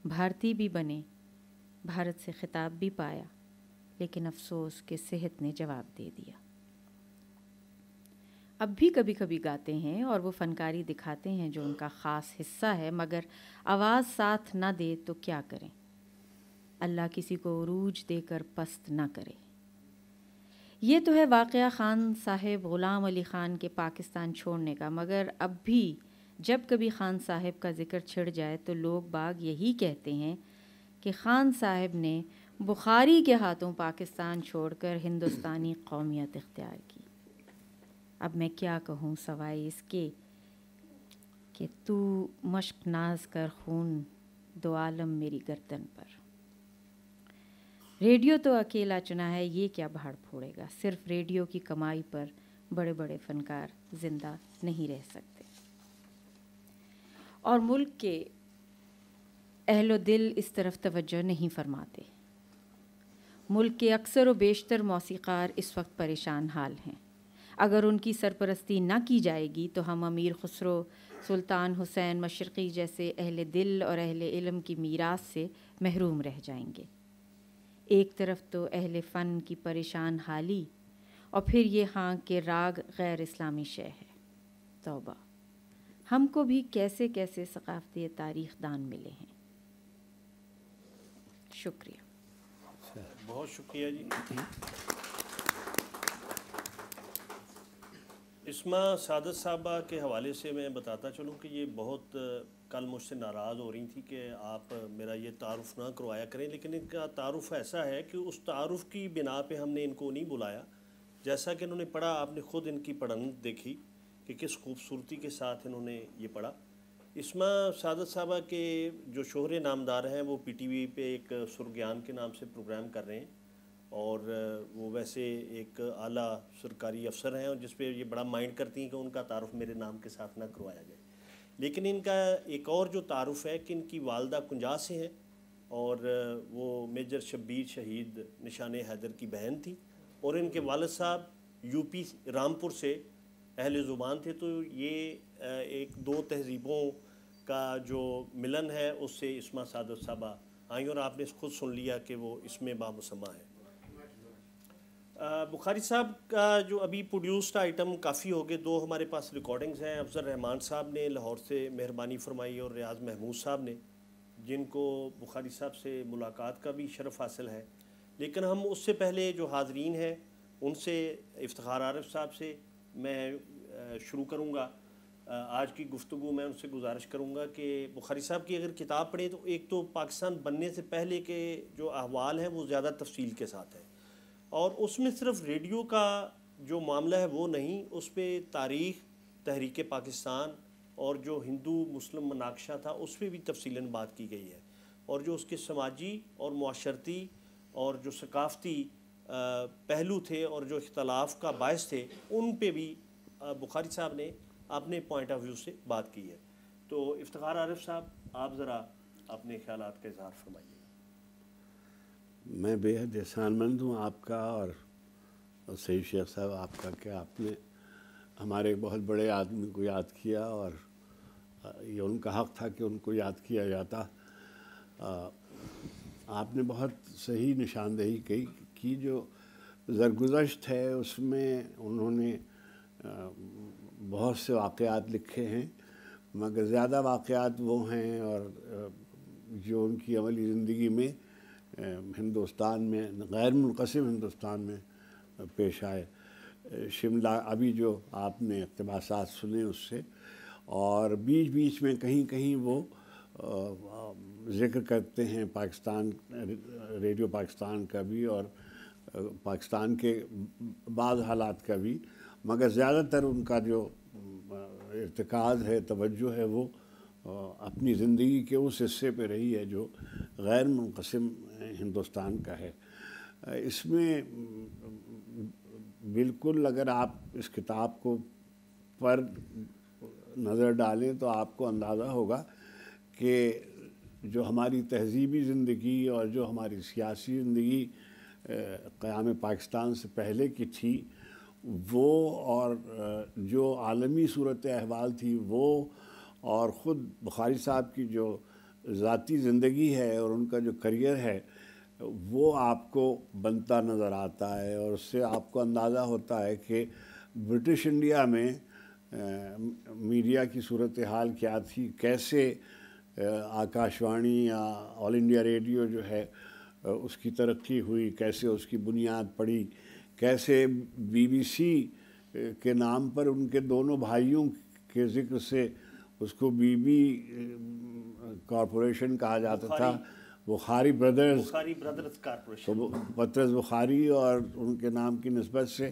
भारती भी बने भारत से खिताब भी पाया लेकिन अफसोस के सेहत ने जवाब दे दिया अब भी कभी कभी गाते हैं और वो फनकारी दिखाते हैं जो उनका ख़ास हिस्सा है मगर आवाज़ साथ ना दे तो क्या करें अल्लाह किसी को रूज देकर पस्त ना करे ये तो है वाक़ ख़ान साहब ग़ुलाम अली ख़ान के पाकिस्तान छोड़ने का मगर अब भी जब कभी ख़ान साहब का ज़िक्र छिड़ जाए तो लोग बाग यही कहते हैं कि ख़ान साहब ने बुखारी के हाथों पाकिस्तान छोड़कर हिंदुस्तानी कौमियत इख्तियार की अब मैं क्या कहूँ सवाए इसके कि तू मश्क नाज कर खून दो आलम मेरी गर्दन पर रेडियो तो अकेला चुना है ये क्या भाड़ फोड़ेगा सिर्फ रेडियो की कमाई पर बड़े बड़े फनकार जिंदा नहीं रह सकते और मुल्क के अहलो दिल इस तरफ तवज्जो नहीं फरमाते मुल्क के अक्सर व बेशतर मौसीकार इस वक्त परेशान हाल हैं अगर उनकी सरपरस्ती ना की जाएगी तो हम अमीर खुसरो सुल्तान हुसैन मशरक़ी जैसे अहल दिल और अहल इलम की मीरास से महरूम रह जाएंगे एक तरफ तो अहल फ़न की परेशान हाली और फिर ये हाँ के राग गैर इस्लामी शय है तोबा हमको भी कैसे कैसे सकाफ़ती तारीख दान मिले हैं शुक्रिया बहुत शुक्रिया जी इसमा सादत साहबा के हवाले से मैं बताता चलूँ कि ये बहुत कल मुझसे नाराज़ हो रही थी कि आप मेरा ये तारफ़ ना करवाया करें लेकिन इनका तारफ़ ऐसा है कि उस तारफ़ की बिना पे हमने इनको नहीं बुलाया जैसा कि इन्होंने पढ़ा आपने ख़ुद इनकी पढ़न देखी कि किस खूबसूरती के साथ इन्होंने ये पढ़ा इसमा सादत साहबा के जो शोहरे नामदार हैं वो पी टी वी पर एक सुरग्यान के नाम से प्रोग्राम कर रहे हैं और वो वैसे एक आला सरकारी अफसर हैं और जिस पे ये बड़ा माइंड करती हैं कि उनका तारुफ मेरे नाम के साथ ना करवाया जाए लेकिन इनका एक और जो तारुफ है कि इनकी वालदा कुंजा से हैं और वो मेजर शब्बीर शहीद निशान हैदर की बहन थी और इनके वाल साहब यूपी रामपुर से अहल ज़ुबान थे तो ये एक दो तहजीबों का जो मिलन है उससे इसमा सादत साहबा आई और आपने खुद सुन लिया कि वो इसमें बामसमा है बुखारी साहब का जो अभी प्रोड्यूस्ड आइटम काफ़ी हो गए दो हमारे पास रिकॉर्डिंग्स हैं अफजल रहमान साहब ने लाहौर से मेहरबानी फरमाई और रियाज महमूद साहब ने जिनको बुखारी साहब से मुलाकात का भी शरफ हासिल है लेकिन हम उससे पहले जो हाजरीन हैं उनसे इफ्तार आरफ साहब से मैं शुरू करूँगा आज की गुफ्तु मैं उनसे गुजारिश करूँगा कि बुखारी साहब की अगर किताब पढ़ें तो एक तो पाकिस्तान बनने से पहले के जो अहवाल हैं वो ज़्यादा तफसील के साथ है और उसमें सिर्फ रेडियो का जो मामला है वो नहीं उस पर तारीख़ तहरीक पाकिस्तान और जो हिंदू मुस्लिम मनाक्षा था उस पर भी तफसीला बात की गई है और जो उसके समाजी और माशरती और जो सकाफ़ती पहलू थे और जो इख्तलाफ का बायस थे उन पर भी बुखारी साहब ने अपने पॉइंट ऑफ व्यू से बात की है तो इफ्तार आरिफ साहब आप ज़रा अपने ख्याल का इजहार फरमाइए मैं बेहद एहसानमंद हूँ आपका और, सही शेख साहब आपका क्या आपने हमारे बहुत बड़े आदमी को याद किया और ये उनका हक़ था कि उनको याद किया जाता आपने बहुत सही निशानदेही की कि जो जरगुजश्त है उसमें उन्होंने बहुत से वाक़ात लिखे हैं मगर ज़्यादा वाक़ात वो हैं और जो उनकी अमली ज़िंदगी में हिंदुस्तान में गैर मुनकसम हिंदुस्तान में पेश आए शिमला अभी जो आपने इकतबासात सुने उससे और बीच बीच में कहीं कहीं वो ज़िक्र करते हैं पाकिस्तान रेडियो पाकिस्तान का भी और पाकिस्तान के बाद हालात का भी मगर ज़्यादातर उनका जो इरतकाज़ है तवज्जो है वो अपनी ज़िंदगी के उस हिस्से पे रही है जो गैर मुनकसम हिंदुस्तान का है इसमें बिल्कुल अगर आप इस किताब को पर नज़र डालें तो आपको अंदाज़ा होगा कि जो हमारी तहजीबी ज़िंदगी और जो हमारी सियासी ज़िंदगी क़याम पाकिस्तान से पहले की थी वो और जो आलमी सूरत अहवाल थी वो और ख़ुद बुखारी साहब की जो ज़ाती ज़िंदगी है और उनका जो करियर है वो आपको बनता नज़र आता है और उससे आपको अंदाज़ा होता है कि ब्रिटिश इंडिया में मीडिया की सूरत हाल क्या थी कैसे आकाशवाणी या ऑल इंडिया रेडियो जो है उसकी तरक्की हुई कैसे उसकी बुनियाद पड़ी कैसे बीबीसी के नाम पर उनके दोनों भाइयों के ज़िक्र से उसको बीबी कॉरपोरेशन कहा जाता था Bukhari brothers Bukhari brothers corporation तो पत्रस बुखारी और उनके नाम की नस्बत से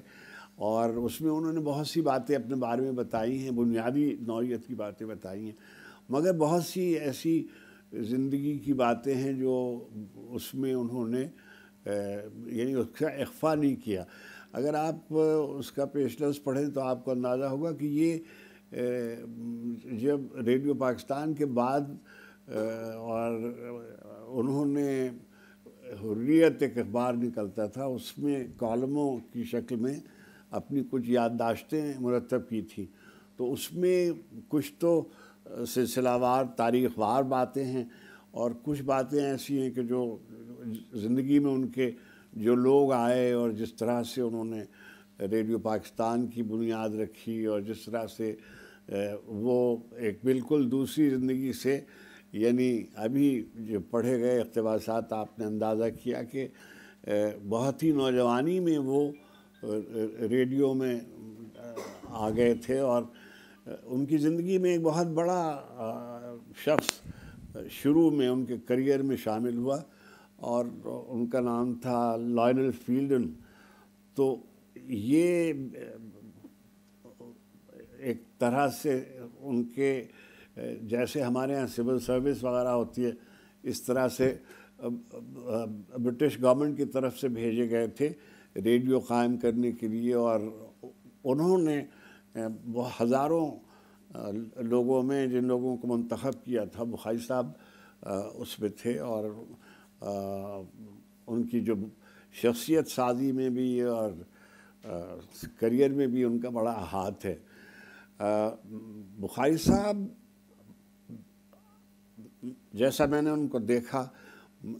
और उसमें उन्होंने बहुत सी बातें अपने बारे में बताई हैं बुनियादी नौीयत की बातें बताई हैं मगर बहुत सी ऐसी ज़िंदगी की बातें हैं जो उसमें उन्होंने यानी उसका अखफा नहीं किया अगर आप उसका पेशनस पढ़ें तो आपको अंदाज़ा होगा कि ये जब रेडियो पाकिस्तान के बाद और उन्होंने हुर्रियत एक अखबार निकलता था उसमें कॉलमों की शक्ल में अपनी कुछ याददाश्तें मुरतब की थी तो उसमें कुछ तो सिलसिलावार तारीखवार बातें हैं और कुछ बातें ऐसी हैं कि जो ज़िंदगी में उनके जो लोग आए और जिस तरह से उन्होंने रेडियो पाकिस्तान की बुनियाद रखी और जिस तरह से वो एक बिल्कुल दूसरी ज़िंदगी से यानी अभी जो पढ़े गए अकतबास आपने अंदाज़ा किया कि बहुत ही नौजवानी में वो रेडियो में आ गए थे और उनकी ज़िंदगी में एक बहुत बड़ा शख्स शुरू में उनके करियर में शामिल हुआ और उनका नाम था लॉयनल फील्डन तो ये एक तरह से उनके जैसे हमारे यहाँ सिविल सर्विस वगैरह होती है इस तरह से ब्रिटिश गवर्नमेंट की तरफ से भेजे गए थे रेडियो कायम करने के लिए और उन्होंने हज़ारों लोगों में जिन लोगों को मंतखब किया था बुखारी साहब उसमें थे और उनकी जो शख्सियत साजी में भी और करियर में भी उनका बड़ा हाथ है बुखारी साहब जैसा मैंने उनको देखा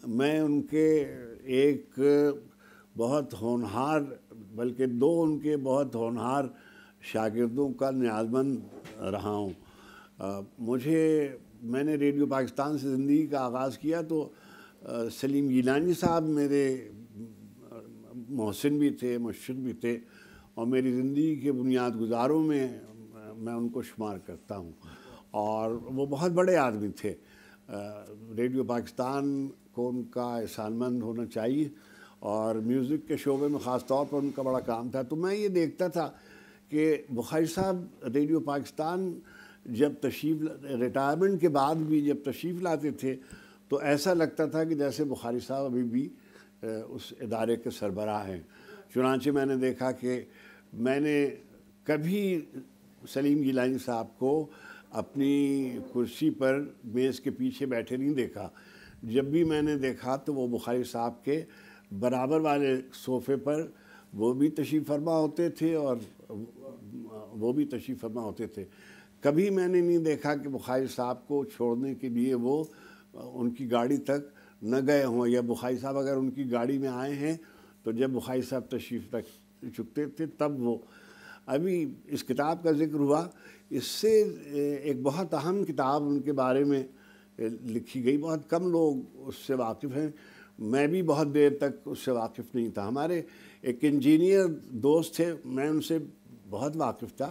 मैं उनके एक बहुत होनहार बल्कि दो उनके बहुत होनहार शागिर्दों का न्याजमंद रहा हूँ मुझे मैंने रेडियो पाकिस्तान से ज़िंदगी का आगाज़ किया तो आ, सलीम गिलानी साहब मेरे मोहसिन भी थे मुर्शिद भी थे और मेरी ज़िंदगी के बुनियाद गुजारों में मैं उनको शुमार करता हूँ और वो बहुत बड़े आदमी थे रेडियो पाकिस्तान को उनका एहसानमंद होना चाहिए और म्यूज़िक के शोबे में ख़ास तौर पर उनका बड़ा काम था तो मैं ये देखता था कि बुखारी साहब रेडियो पाकिस्तान जब तशरीफ रिटायरमेंट के बाद भी जब तशरीफ़ लाते थे तो ऐसा लगता था कि जैसे बुखारी साहब अभी भी उस इदारे के सरबराह हैं चुनाचे मैंने देखा कि मैंने कभी सलीम गिलानी साहब को अपनी कुर्सी पर मेज़ के पीछे बैठे नहीं देखा जब भी मैंने देखा तो वो बुखारी साहब के बराबर वाले सोफे पर वो भी तशीफ़ फरमा होते थे और वो भी तशीफ़ फरमा होते थे कभी मैंने नहीं देखा कि बुखारी साहब को छोड़ने के लिए वो उनकी गाड़ी तक न गए हों या बुखारी साहब अगर उनकी गाड़ी में आए हैं तो जब बुखारी साहब तशीफ़ तक चुकते थे तब वो अभी इस किताब का जिक्र हुआ इससे एक बहुत अहम किताब उनके बारे में लिखी गई बहुत कम लोग उससे वाकिफ़ हैं मैं भी बहुत देर तक उससे वाकिफ़ नहीं था हमारे एक इंजीनियर दोस्त थे मैं उनसे बहुत वाकिफ़ था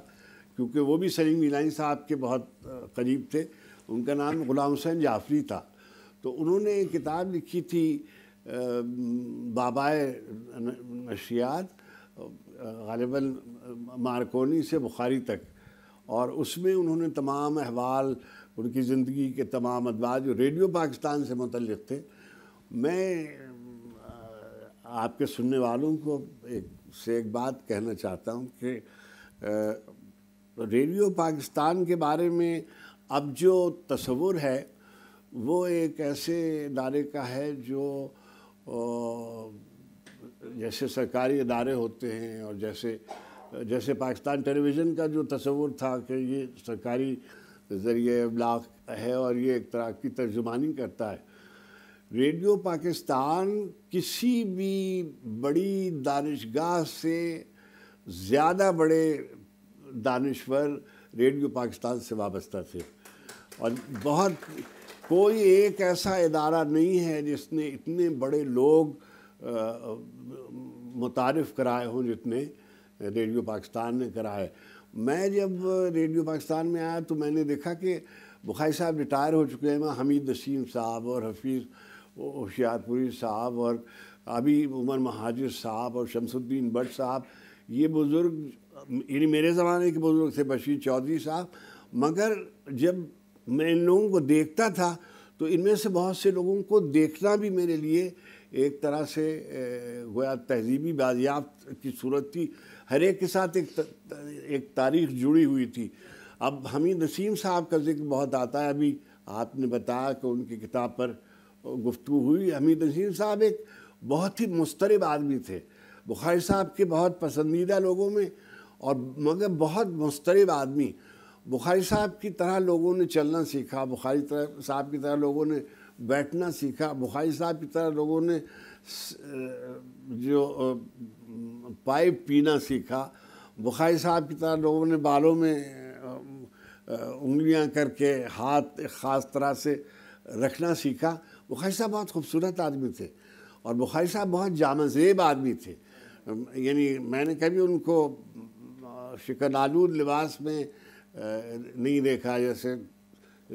क्योंकि वो भी सलीम मिलानी साहब के बहुत करीब थे उनका नाम गुलाम हुसैन जाफरी था तो उन्होंने एक किताब लिखी थी बाबाए नशियात गालिबा मारकोनी से बुखारी तक और उसमें उन्होंने तमाम अहवाल उनकी ज़िंदगी के तमाम अदवा जो रेडियो पाकिस्तान से मतलब थे मैं आपके सुनने वालों को एक से एक बात कहना चाहता हूँ कि रेडियो पाकिस्तान के बारे में अब जो तस्वुर है वो एक ऐसे इदारे का है जो जैसे सरकारी इदारे होते हैं और जैसे जैसे पाकिस्तान टेलीविज़न का जो तस्वुर था कि ये सरकारी ज़रिए अबलाक है और ये एक तरह की तर्जुमानी करता है रेडियो पाकिस्तान किसी भी बड़ी दानशगाह से ज़्यादा बड़े दानश्वर रेडियो पाकिस्तान से वाबस्ता थे और बहुत कोई एक ऐसा इदारा नहीं है जिसने इतने बड़े लोग मुतारफ़ कराए हों जितने रेडियो पाकिस्तान ने कराए मैं जब रेडियो पाकिस्तान में आया तो मैंने देखा कि बुखारी साहब रिटायर हो चुके हैं हमीद नसीम साहब और हफीज़ होशियारपुरी साहब और अभी उमर महाजिर साहब और शमसुद्दीन भट्ट साहब ये बुज़ुर्ग यानी मेरे ज़माने के बुज़ुर्ग थे बशीर चौधरी साहब मगर जब मैं इन लोगों को देखता था तो इनमें से बहुत से लोगों को देखना भी मेरे लिए एक तरह से गोया तहजीबी बाजियात की सूरत थी हर एक के साथ एक एक तारीख जुड़ी हुई थी अब हमीद नसीम साहब का जिक्र बहुत आता है अभी आपने बताया कि उनकी किताब पर गुफ्तु हुई हमीद नसीम साहब एक बहुत ही मुस्तरब आदमी थे बुखारी साहब के बहुत पसंदीदा लोगों में और मगर बहुत मुस्तरब आदमी बुखारी साहब की तरह लोगों ने चलना सीखा बुखारी साहब की तरह लोगों ने बैठना सीखा बुखारी साहब की तरह लोगों ने जो पाइप पीना सीखा बुखारी साहब की तरह लोगों ने बालों में उंगलियां करके हाथ ख़ास तरह से रखना सीखा बुखारी साहब बहुत खूबसूरत आदमी थे और बुखारी साहब बहुत जामजेब जेब आदमी थे यानी मैंने कभी उनको शिकन आलू लिबास में नहीं देखा जैसे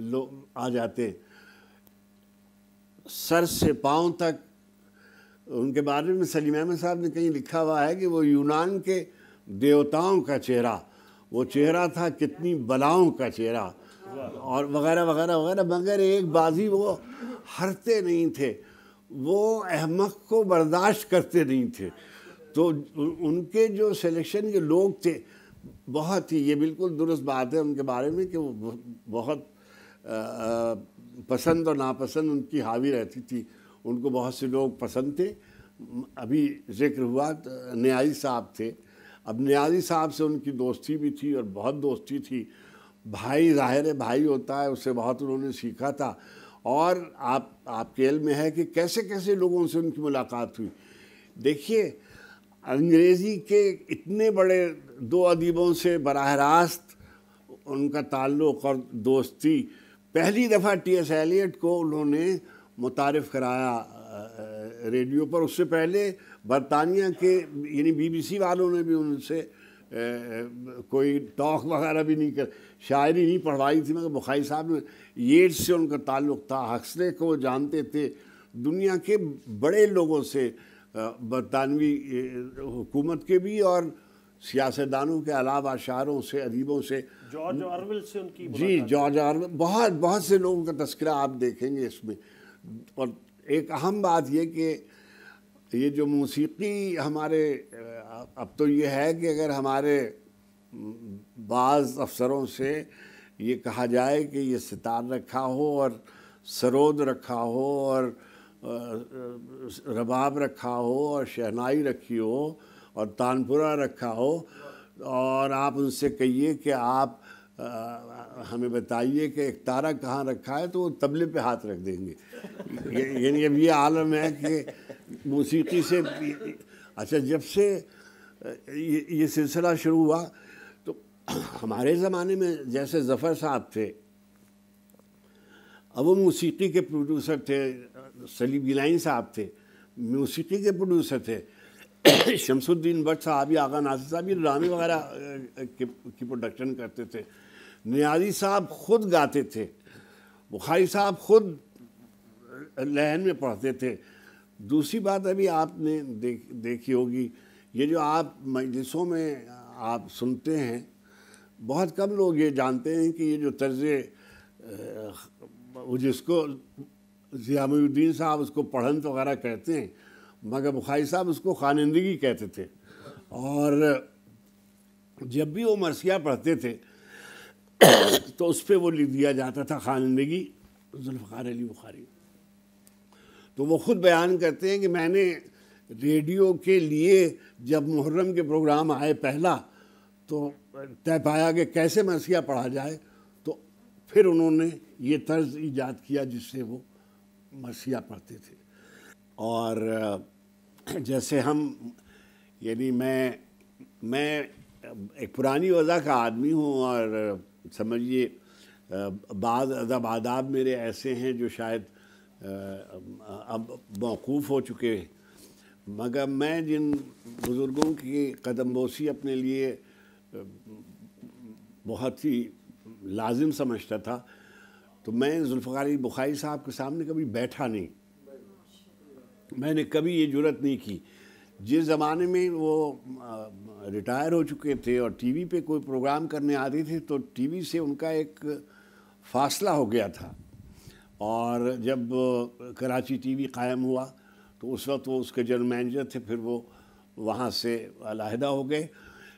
लोग आ जाते सर से पाँव तक उनके बारे में सलीम अहमद साहब ने कहीं लिखा हुआ है कि वो यूनान के देवताओं का चेहरा वो चेहरा था कितनी बलाओं का चेहरा और वगैरह वगैरह वगैरह मगर एक बाजी वो हरते नहीं थे वो अहमक को बर्दाश्त करते नहीं थे तो उनके जो सिलेक्शन के लोग थे बहुत ही ये बिल्कुल दुरुस्त बात है उनके बारे में कि वो बहुत आ, आ, पसंद और नापसंद उनकी हावी रहती थी उनको बहुत से लोग पसंद थे अभी जिक्र हुआ तो न्याजी साहब थे अब न्याजी साहब से उनकी दोस्ती भी थी और बहुत दोस्ती थी भाई ज़ाहिर है भाई होता है उससे बहुत उन्होंने सीखा था और आप आपके इल में है कि कैसे कैसे लोगों से उनकी मुलाकात हुई देखिए अंग्रेज़ी के इतने बड़े दो अदीबों से बरह रास्त उनका ताल्लुक़ और दोस्ती पहली दफ़ा टी एस एलियट को उन्होंने मुतारफ़ कराया रेडियो पर उससे पहले बरतानिया के यानी बीबीसी वालों ने भी उनसे कोई टॉक वगैरह भी नहीं कर शायरी नहीं पढ़वाई थी मगर बुखारी साहब ने येट से उनका ताल्लुक़ था हक्सले को जानते थे दुनिया के बड़े लोगों से बरतानवी हुकूमत के भी और सियासतदानों के अलावा शारों से अदीबों से जॉर्ज आरविल से उनकी जी जॉर्ज आरविल बहुत बहुत से लोगों का तस्करा आप देखेंगे इसमें और एक अहम बात यह कि ये जो मौसीकी हमारे अब तो ये है कि अगर हमारे बाज़ अफसरों से ये कहा जाए कि ये सितार रखा हो और सरोद रखा हो और रबाब रखा हो और शहनाई रखी हो और तानपुरा रखा हो और आप उनसे कहिए कि आप आ, हमें बताइए कि एक तारा कहाँ रखा है तो वो तबले पे हाथ रख देंगे यानी अब ये आलम है कि मौसीकी से अच्छा जब से ये, ये सिलसिला शुरू हुआ तो हमारे ज़माने में जैसे ज़फ़र साहब थे अब वो मौसीकी के प्रोड्यूसर थे सलीम गिलाइन साहब थे मौसीकी के प्रोड्यूसर थे शमसुद्दीन भट्ट साहब या आगा नासिर साहब ये ड्रामे वगैरह की, प्रोडक्शन करते थे न्याजी साहब खुद गाते थे बुखारी साहब खुद लहन में पढ़ते थे दूसरी बात अभी आपने देख देखी होगी ये जो आप मजलिसों में आप सुनते हैं बहुत कम लोग ये जानते हैं कि ये जो तर्ज जिसको ज़ियामुद्दीन साहब उसको पढ़न वगैरह कहते हैं मगर बुखारी साहब उसको खानंदगी कहते थे और जब भी वो मरसिया पढ़ते थे तो उस पर वो लिख दिया जाता था खानंदगी जुल्फ़ार अली बुखारी तो वो ख़ुद बयान करते हैं कि मैंने रेडियो के लिए जब मुहर्रम के प्रोग्राम आए पहला तो तय पाया कि कैसे मरसिया पढ़ा जाए तो फिर उन्होंने ये तर्ज ईजाद किया जिससे वो मरसिया पढ़ते थे और जैसे हम यानी मैं मैं एक पुरानी वजह का आदमी हूँ और समझिए बाद अदब आदाब मेरे ऐसे हैं जो शायद अब मौकूफ़ हो चुके हैं मगर मैं जिन बुज़ुर्गों की कदमबोसी अपने लिए बहुत ही लाजिम समझता था तो मैं जुल्फ़ारी बुखारी साहब के सामने कभी बैठा नहीं मैंने कभी ये जरूरत नहीं की जिस ज़माने में वो रिटायर हो चुके थे और टीवी पे कोई प्रोग्राम करने आते थे तो टीवी से उनका एक फासला हो गया था और जब कराची टीवी कायम हुआ तो उस वक्त वो उसके जनरल मैनेजर थे फिर वो वहाँ से अलहदा हो गए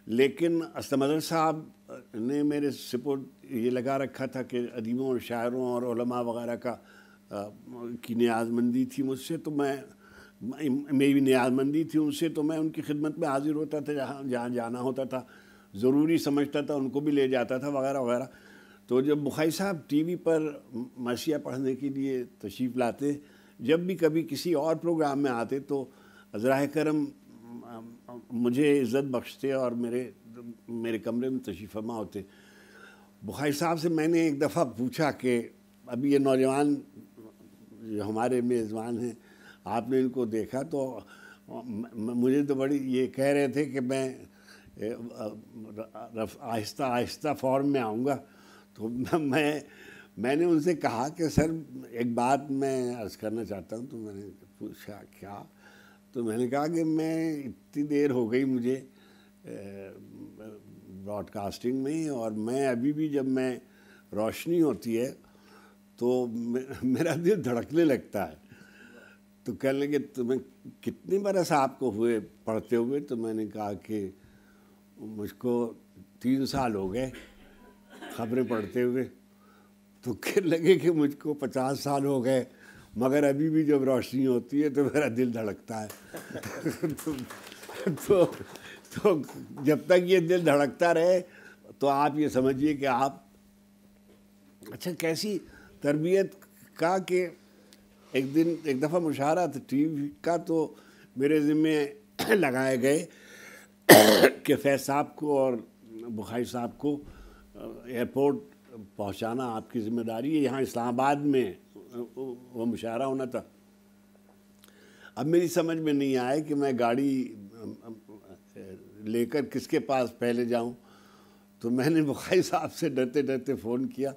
लेकिन अस्तमदर साहब ने मेरे सपोर्ट ये लगा रखा था कि अदीबों और शायरों और वगैरह का की न्याजमंदी थी मुझसे तो मैं मेरी न्याजमंदी थी उनसे तो मैं उनकी खिदमत में हाजिर होता था जहाँ जहाँ जाना होता था ज़रूरी समझता था उनको भी ले जाता था वगैरह वगैरह तो जब बुखारी साहब टीवी पर मसीहा पढ़ने के लिए तशीफ लाते जब भी कभी किसी और प्रोग्राम में आते तो अजरा करम मुझे इज़्ज़त बख्शते और मेरे मेरे कमरे में तशीफमा होते बुखारी साहब से मैंने एक दफ़ा पूछा कि अभी ये नौजवान जो हमारे मेज़बान हैं आपने इनको देखा तो मुझे तो बड़ी ये कह रहे थे कि मैं आहिस्ता आहिस्ता फॉर्म में आऊँगा तो मैं मैंने उनसे कहा कि सर एक बात मैं अर्ज़ करना चाहता हूँ तो मैंने पूछा क्या तो मैंने कहा कि मैं इतनी देर हो गई मुझे ब्रॉडकास्टिंग में और मैं अभी भी जब मैं रोशनी होती है तो मेरा दिल धड़कने लगता है तो कह लगे तुम्हें कितनी बरस आपको हुए पढ़ते हुए तो मैंने कहा कि मुझको तीन साल हो गए खबरें पढ़ते हुए तो कह लगे कि मुझको पचास साल हो गए मगर अभी भी जब रोशनी होती है तो मेरा दिल धड़कता है तो, तो, तो जब तक ये दिल धड़कता रहे तो आप ये समझिए कि आप अच्छा कैसी तरबियत का कि एक दिन एक दफ़ा मुशारा था टी वी का तो मेरे ज़िम्मे लगाए गए कि फैज साहब को और बुखारी साहब को एयरपोर्ट पहुंचाना आपकी ज़िम्मेदारी है यहाँ इस्लामाबाद में वो मुशारा होना था अब मेरी समझ में नहीं आया कि मैं गाड़ी लेकर किसके पास पहले जाऊं तो मैंने बुखारी साहब से डरते डरते फ़ोन किया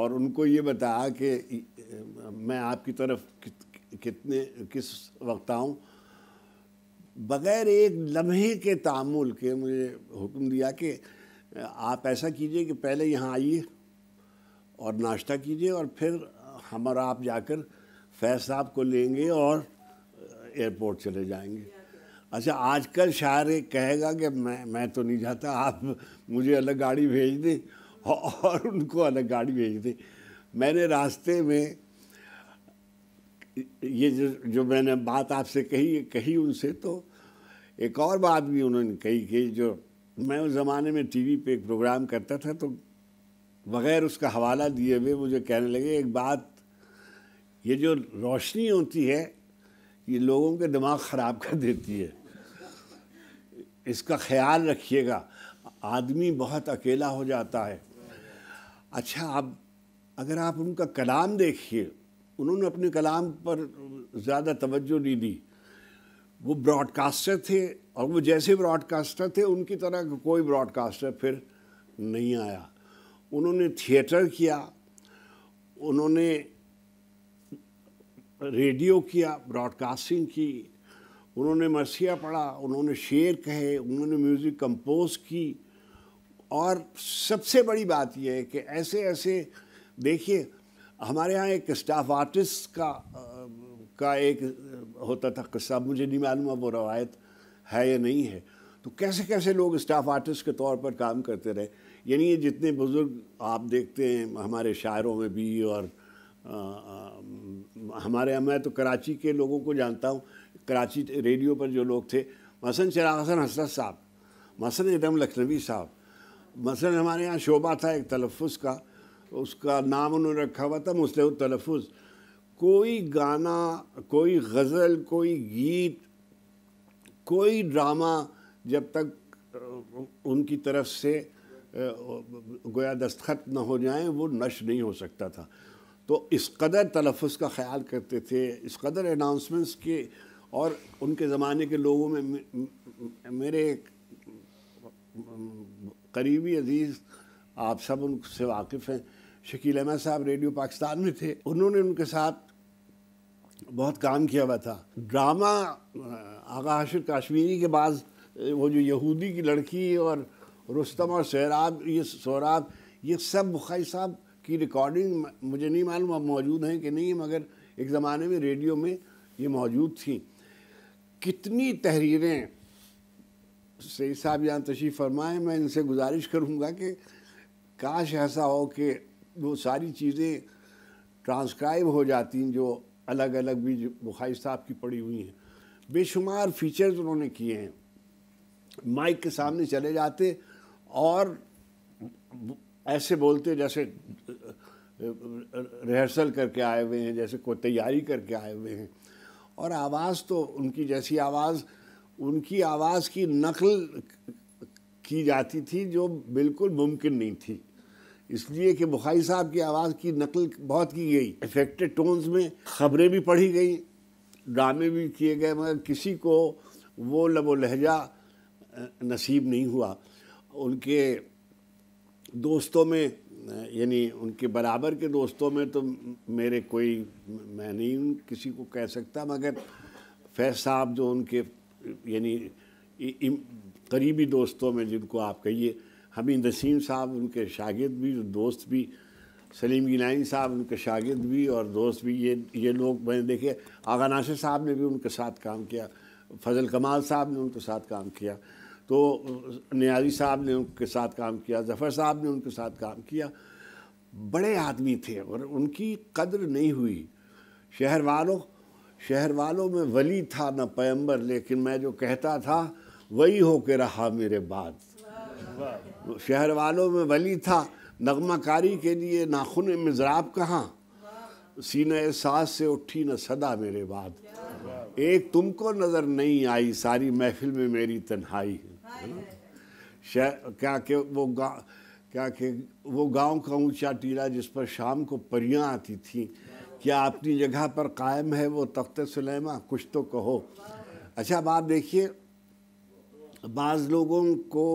और उनको ये बताया कि मैं आपकी तरफ कितने किस वक्त आऊँ बग़ैर एक लम्हे के तामुल के मुझे हुक्म दिया कि आप ऐसा कीजिए कि पहले यहाँ आइए और नाश्ता कीजिए और फिर हम और आप जाकर फैज साहब को लेंगे और एयरपोर्ट चले जाएंगे अच्छा आजकल शायर कहेगा कि मैं मैं तो नहीं जाता आप मुझे अलग गाड़ी भेज दें और उनको अलग गाड़ी भेज दें मैंने रास्ते में ये जो जो मैंने बात आपसे कही कही उनसे तो एक और बात भी उन्होंने कही कि जो मैं उस ज़माने में टीवी पे एक प्रोग्राम करता था तो बग़ैर उसका हवाला दिए हुए मुझे कहने लगे एक बात ये जो रोशनी होती है ये लोगों के दिमाग ख़राब कर देती है इसका ख्याल रखिएगा आदमी बहुत अकेला हो जाता है अच्छा आप अगर आप उनका कलाम देखिए उन्होंने अपने कलाम पर ज़्यादा तवज्जो नहीं दी वो ब्रॉडकास्टर थे और वो जैसे ब्रॉडकास्टर थे उनकी तरह कोई ब्रॉडकास्टर फिर नहीं आया उन्होंने थिएटर किया उन्होंने रेडियो किया ब्रॉडकास्टिंग की उन्होंने मरसिया पढ़ा उन्होंने शेर कहे उन्होंने म्यूज़िक कंपोज की और सबसे बड़ी बात यह है कि ऐसे ऐसे देखिए हमारे यहाँ एक स्टाफ आर्टिस्ट का का एक होता था किस्सा मुझे नहीं मालूम अब वो रवायत है या नहीं है तो कैसे कैसे लोग स्टाफ आर्टिस्ट के तौर पर काम करते रहे यानी ये जितने बुज़ुर्ग आप देखते हैं हमारे शायरों में भी और आ, आ, हमारे मैं तो कराची के लोगों को जानता हूँ कराची रेडियो पर जो लोग थे मसन चिराग हसन हसरत साहब मसन एडम लखनवी साहब मसन हमारे यहाँ शोबा था एक तलफ़ का उसका नाम उन्होंने रखा हुआ था मुस्लिम तलफ़ कोई गाना कोई गज़ल कोई गीत कोई ड्रामा जब तक उनकी तरफ से गोया दस्तखत न हो जाए वो नश नहीं हो सकता था तो इस कदर तलफ़ का ख्याल करते थे इस कदर अनाउंसमेंट्स के और उनके ज़माने के लोगों में मेरे करीबी अजीज़ आप सब उनसे वाकिफ़ हैं शकील अहमद साहब रेडियो पाकिस्तान में थे उन्होंने उनके साथ बहुत काम किया हुआ था ड्रामा आगा हाशिर काश्मीरी के बाद वो जो यहूदी की लड़की और रुस्तम और सहराब ये सौराब ये सब बुखारी साहब की रिकॉर्डिंग मुझे नहीं मालूम अब मौजूद हैं कि नहीं मगर एक ज़माने में रेडियो में ये मौजूद थी कितनी तहरीरें सही साहब यहाँ तशीफ़ फरमाएँ मैं इनसे गुजारिश करूँगा कि काश ऐसा हो कि वो सारी चीज़ें ट्रांसक्राइब हो जाती हैं जो अलग अलग भी बुखारी साहब की पड़ी हुई हैं बेशुमार फीचर्स उन्होंने किए हैं माइक के सामने चले जाते और ऐसे बोलते जैसे रिहर्सल करके आए हुए हैं जैसे कोई तैयारी करके आए हुए हैं और आवाज़ तो उनकी जैसी आवाज़ उनकी आवाज़ की नकल की जाती थी जो बिल्कुल मुमकिन नहीं थी इसलिए कि बुखारी साहब की आवाज़ की नकल बहुत की गई इफेक्टेड टोन्स में खबरें भी पढ़ी गई ड्रामे भी किए गए मगर किसी को वो लबो लहजा नसीब नहीं हुआ उनके दोस्तों में यानी उनके बराबर के दोस्तों में तो मेरे कोई मैं नहीं किसी को कह सकता मगर फैज साहब जो उनके यानी करीबी दोस्तों में जिनको आप कहिए हमीद नसीम साहब उनके शागिद भी दोस्त भी सलीम गिलानी साहब उनके शागिद भी और दोस्त भी ये ये लोग मैंने देखे आगा नाशिर साहब ने भी उनके साथ काम किया फजल कमाल साहब ने उनके साथ काम किया तो न्याजी साहब ने उनके साथ काम किया जफ़र साहब ने उनके साथ काम किया बड़े आदमी थे और उनकी कदर नहीं हुई शहर वालों शहर वालों में वली था न पैम्बर लेकिन मैं जो कहता था वही होके रहा मेरे बाद शहर वालों में वली था नगमाकारी के लिए नाखुन मजराब कहाँ सीन एहसास से उठी न सदा मेरे बाद एक तुमको नज़र नहीं आई सारी महफिल में मेरी तन्हाई है क्या के वो गाँव क्या के वो गांव का ऊंचा टीला जिस पर शाम को परियां आती थीं क्या अपनी जगह पर कायम है वो तख्त सुलेमा कुछ तो कहो अच्छा अब आप देखिए बाज़ लोगों को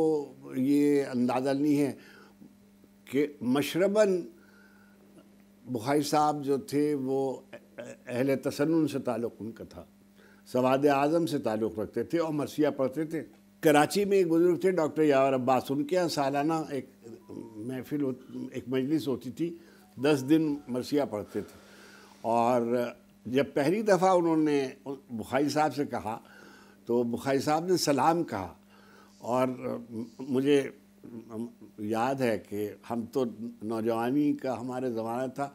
ये अंदाज़ा नहीं है कि मशरबन बुखारी साहब जो थे वो अहल तसन्न से ताल्लुक़ उनका था सवाद आज़म से ताल्लुक़ रखते थे और मरसिया पढ़ते थे कराची में एक बुज़ुर्ग थे डॉक्टर यावर अब्बास उनके यहाँ सालाना एक महफिल एक मजलिस होती थी दस दिन मरसिया पढ़ते थे और जब पहली दफ़ा उन्होंने बुखारी साहब से कहा तो बुखारी साहब ने सलाम कहा और मुझे याद है कि हम तो नौजवानी का हमारे ज़माना था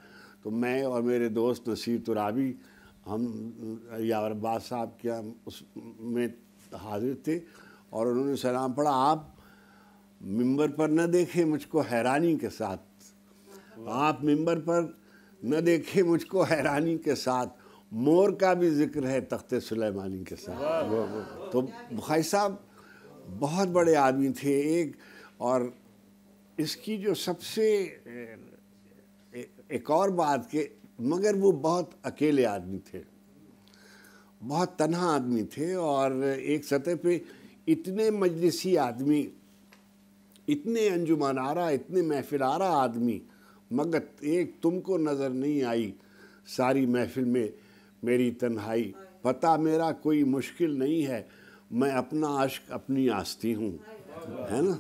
तो मैं और मेरे दोस्त नसीर तुराबी हम यावर अब्बास साहब के हम में हाजिर थे और उन्होंने सलाम पढ़ा आप मंबर पर न देखें मुझको हैरानी के साथ आप मंबर पर न देखें मुझको हैरानी के साथ मोर का भी जिक्र है तख्त सुलेमानी के साथ वो, वो। तो भाई साहब बहुत बड़े आदमी थे एक और इसकी जो सबसे एक और बात के मगर वो बहुत अकेले आदमी थे बहुत तनहा आदमी थे और एक सतह पे इतने मजलिसी आदमी इतने अंजुमान आरा इतने महफिल आरा आदमी मगर एक तुमको नज़र नहीं आई सारी महफिल में मेरी तन्हाई पता मेरा कोई मुश्किल नहीं है मैं अपना अश्क अपनी आस्ती हूँ है ना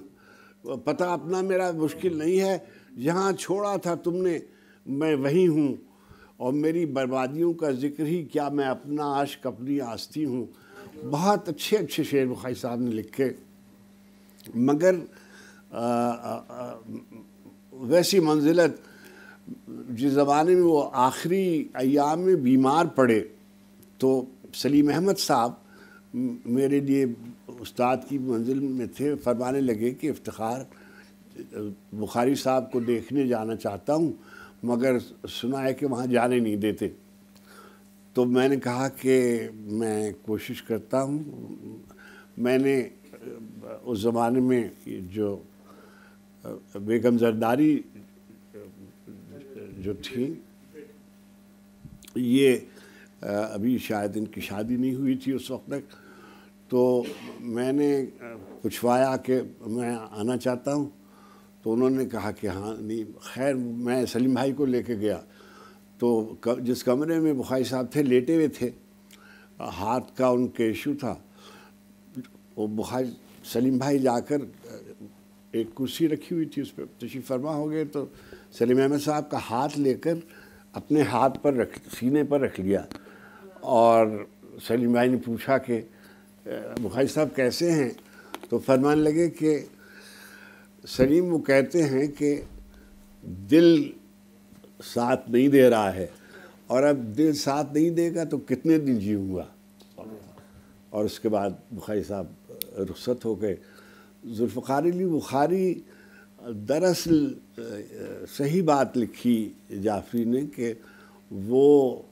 पता अपना मेरा मुश्किल नहीं है जहाँ छोड़ा था तुमने मैं वही हूँ और मेरी बर्बादियों का जिक्र ही क्या मैं अपना आश्क अपनी आस्ती हूँ बहुत अच्छे अच्छे शेर बुखारी साहब ने लिखे मगर आ, आ, आ, वैसी मंजिलत जिस ज़माने में वो आखिरी अयाम में बीमार पड़े तो सलीम अहमद साहब मेरे लिए उस्ताद की मंजिल में थे फरमाने लगे कि इफ्तार बुखारी साहब को देखने जाना चाहता हूँ मगर सुना है कि वहाँ जाने नहीं देते तो मैंने कहा कि मैं कोशिश करता हूँ मैंने उस ज़माने में जो बेगम जरदारी जो थी ये अभी शायद इनकी शादी नहीं हुई थी उस वक्त तक तो मैंने पूछवाया कि मैं आना चाहता हूँ तो उन्होंने कहा कि हाँ नहीं खैर मैं सलीम भाई को लेके गया तो जिस कमरे में बुखारी साहब थे लेटे हुए थे हाथ का उनके इशू था वो बुखारी सलीम भाई जाकर एक कुर्सी रखी हुई थी उस पर तशीफ फरमा हो गए तो सलीम अहमद साहब का हाथ लेकर अपने हाथ पर रख सीने पर रख लिया और सलीम भाई ने पूछा कि मुखाई साहब कैसे हैं तो फरमान लगे कि सलीम वो कहते हैं कि दिल साथ नहीं दे रहा है और अब दिल साथ नहीं देगा तो कितने दिन जीऊँगा और उसके बाद बुखारी साहब रुखसत हो गए जुल्फ़ार बुखारी दरअसल सही बात लिखी जाफरी ने कि वो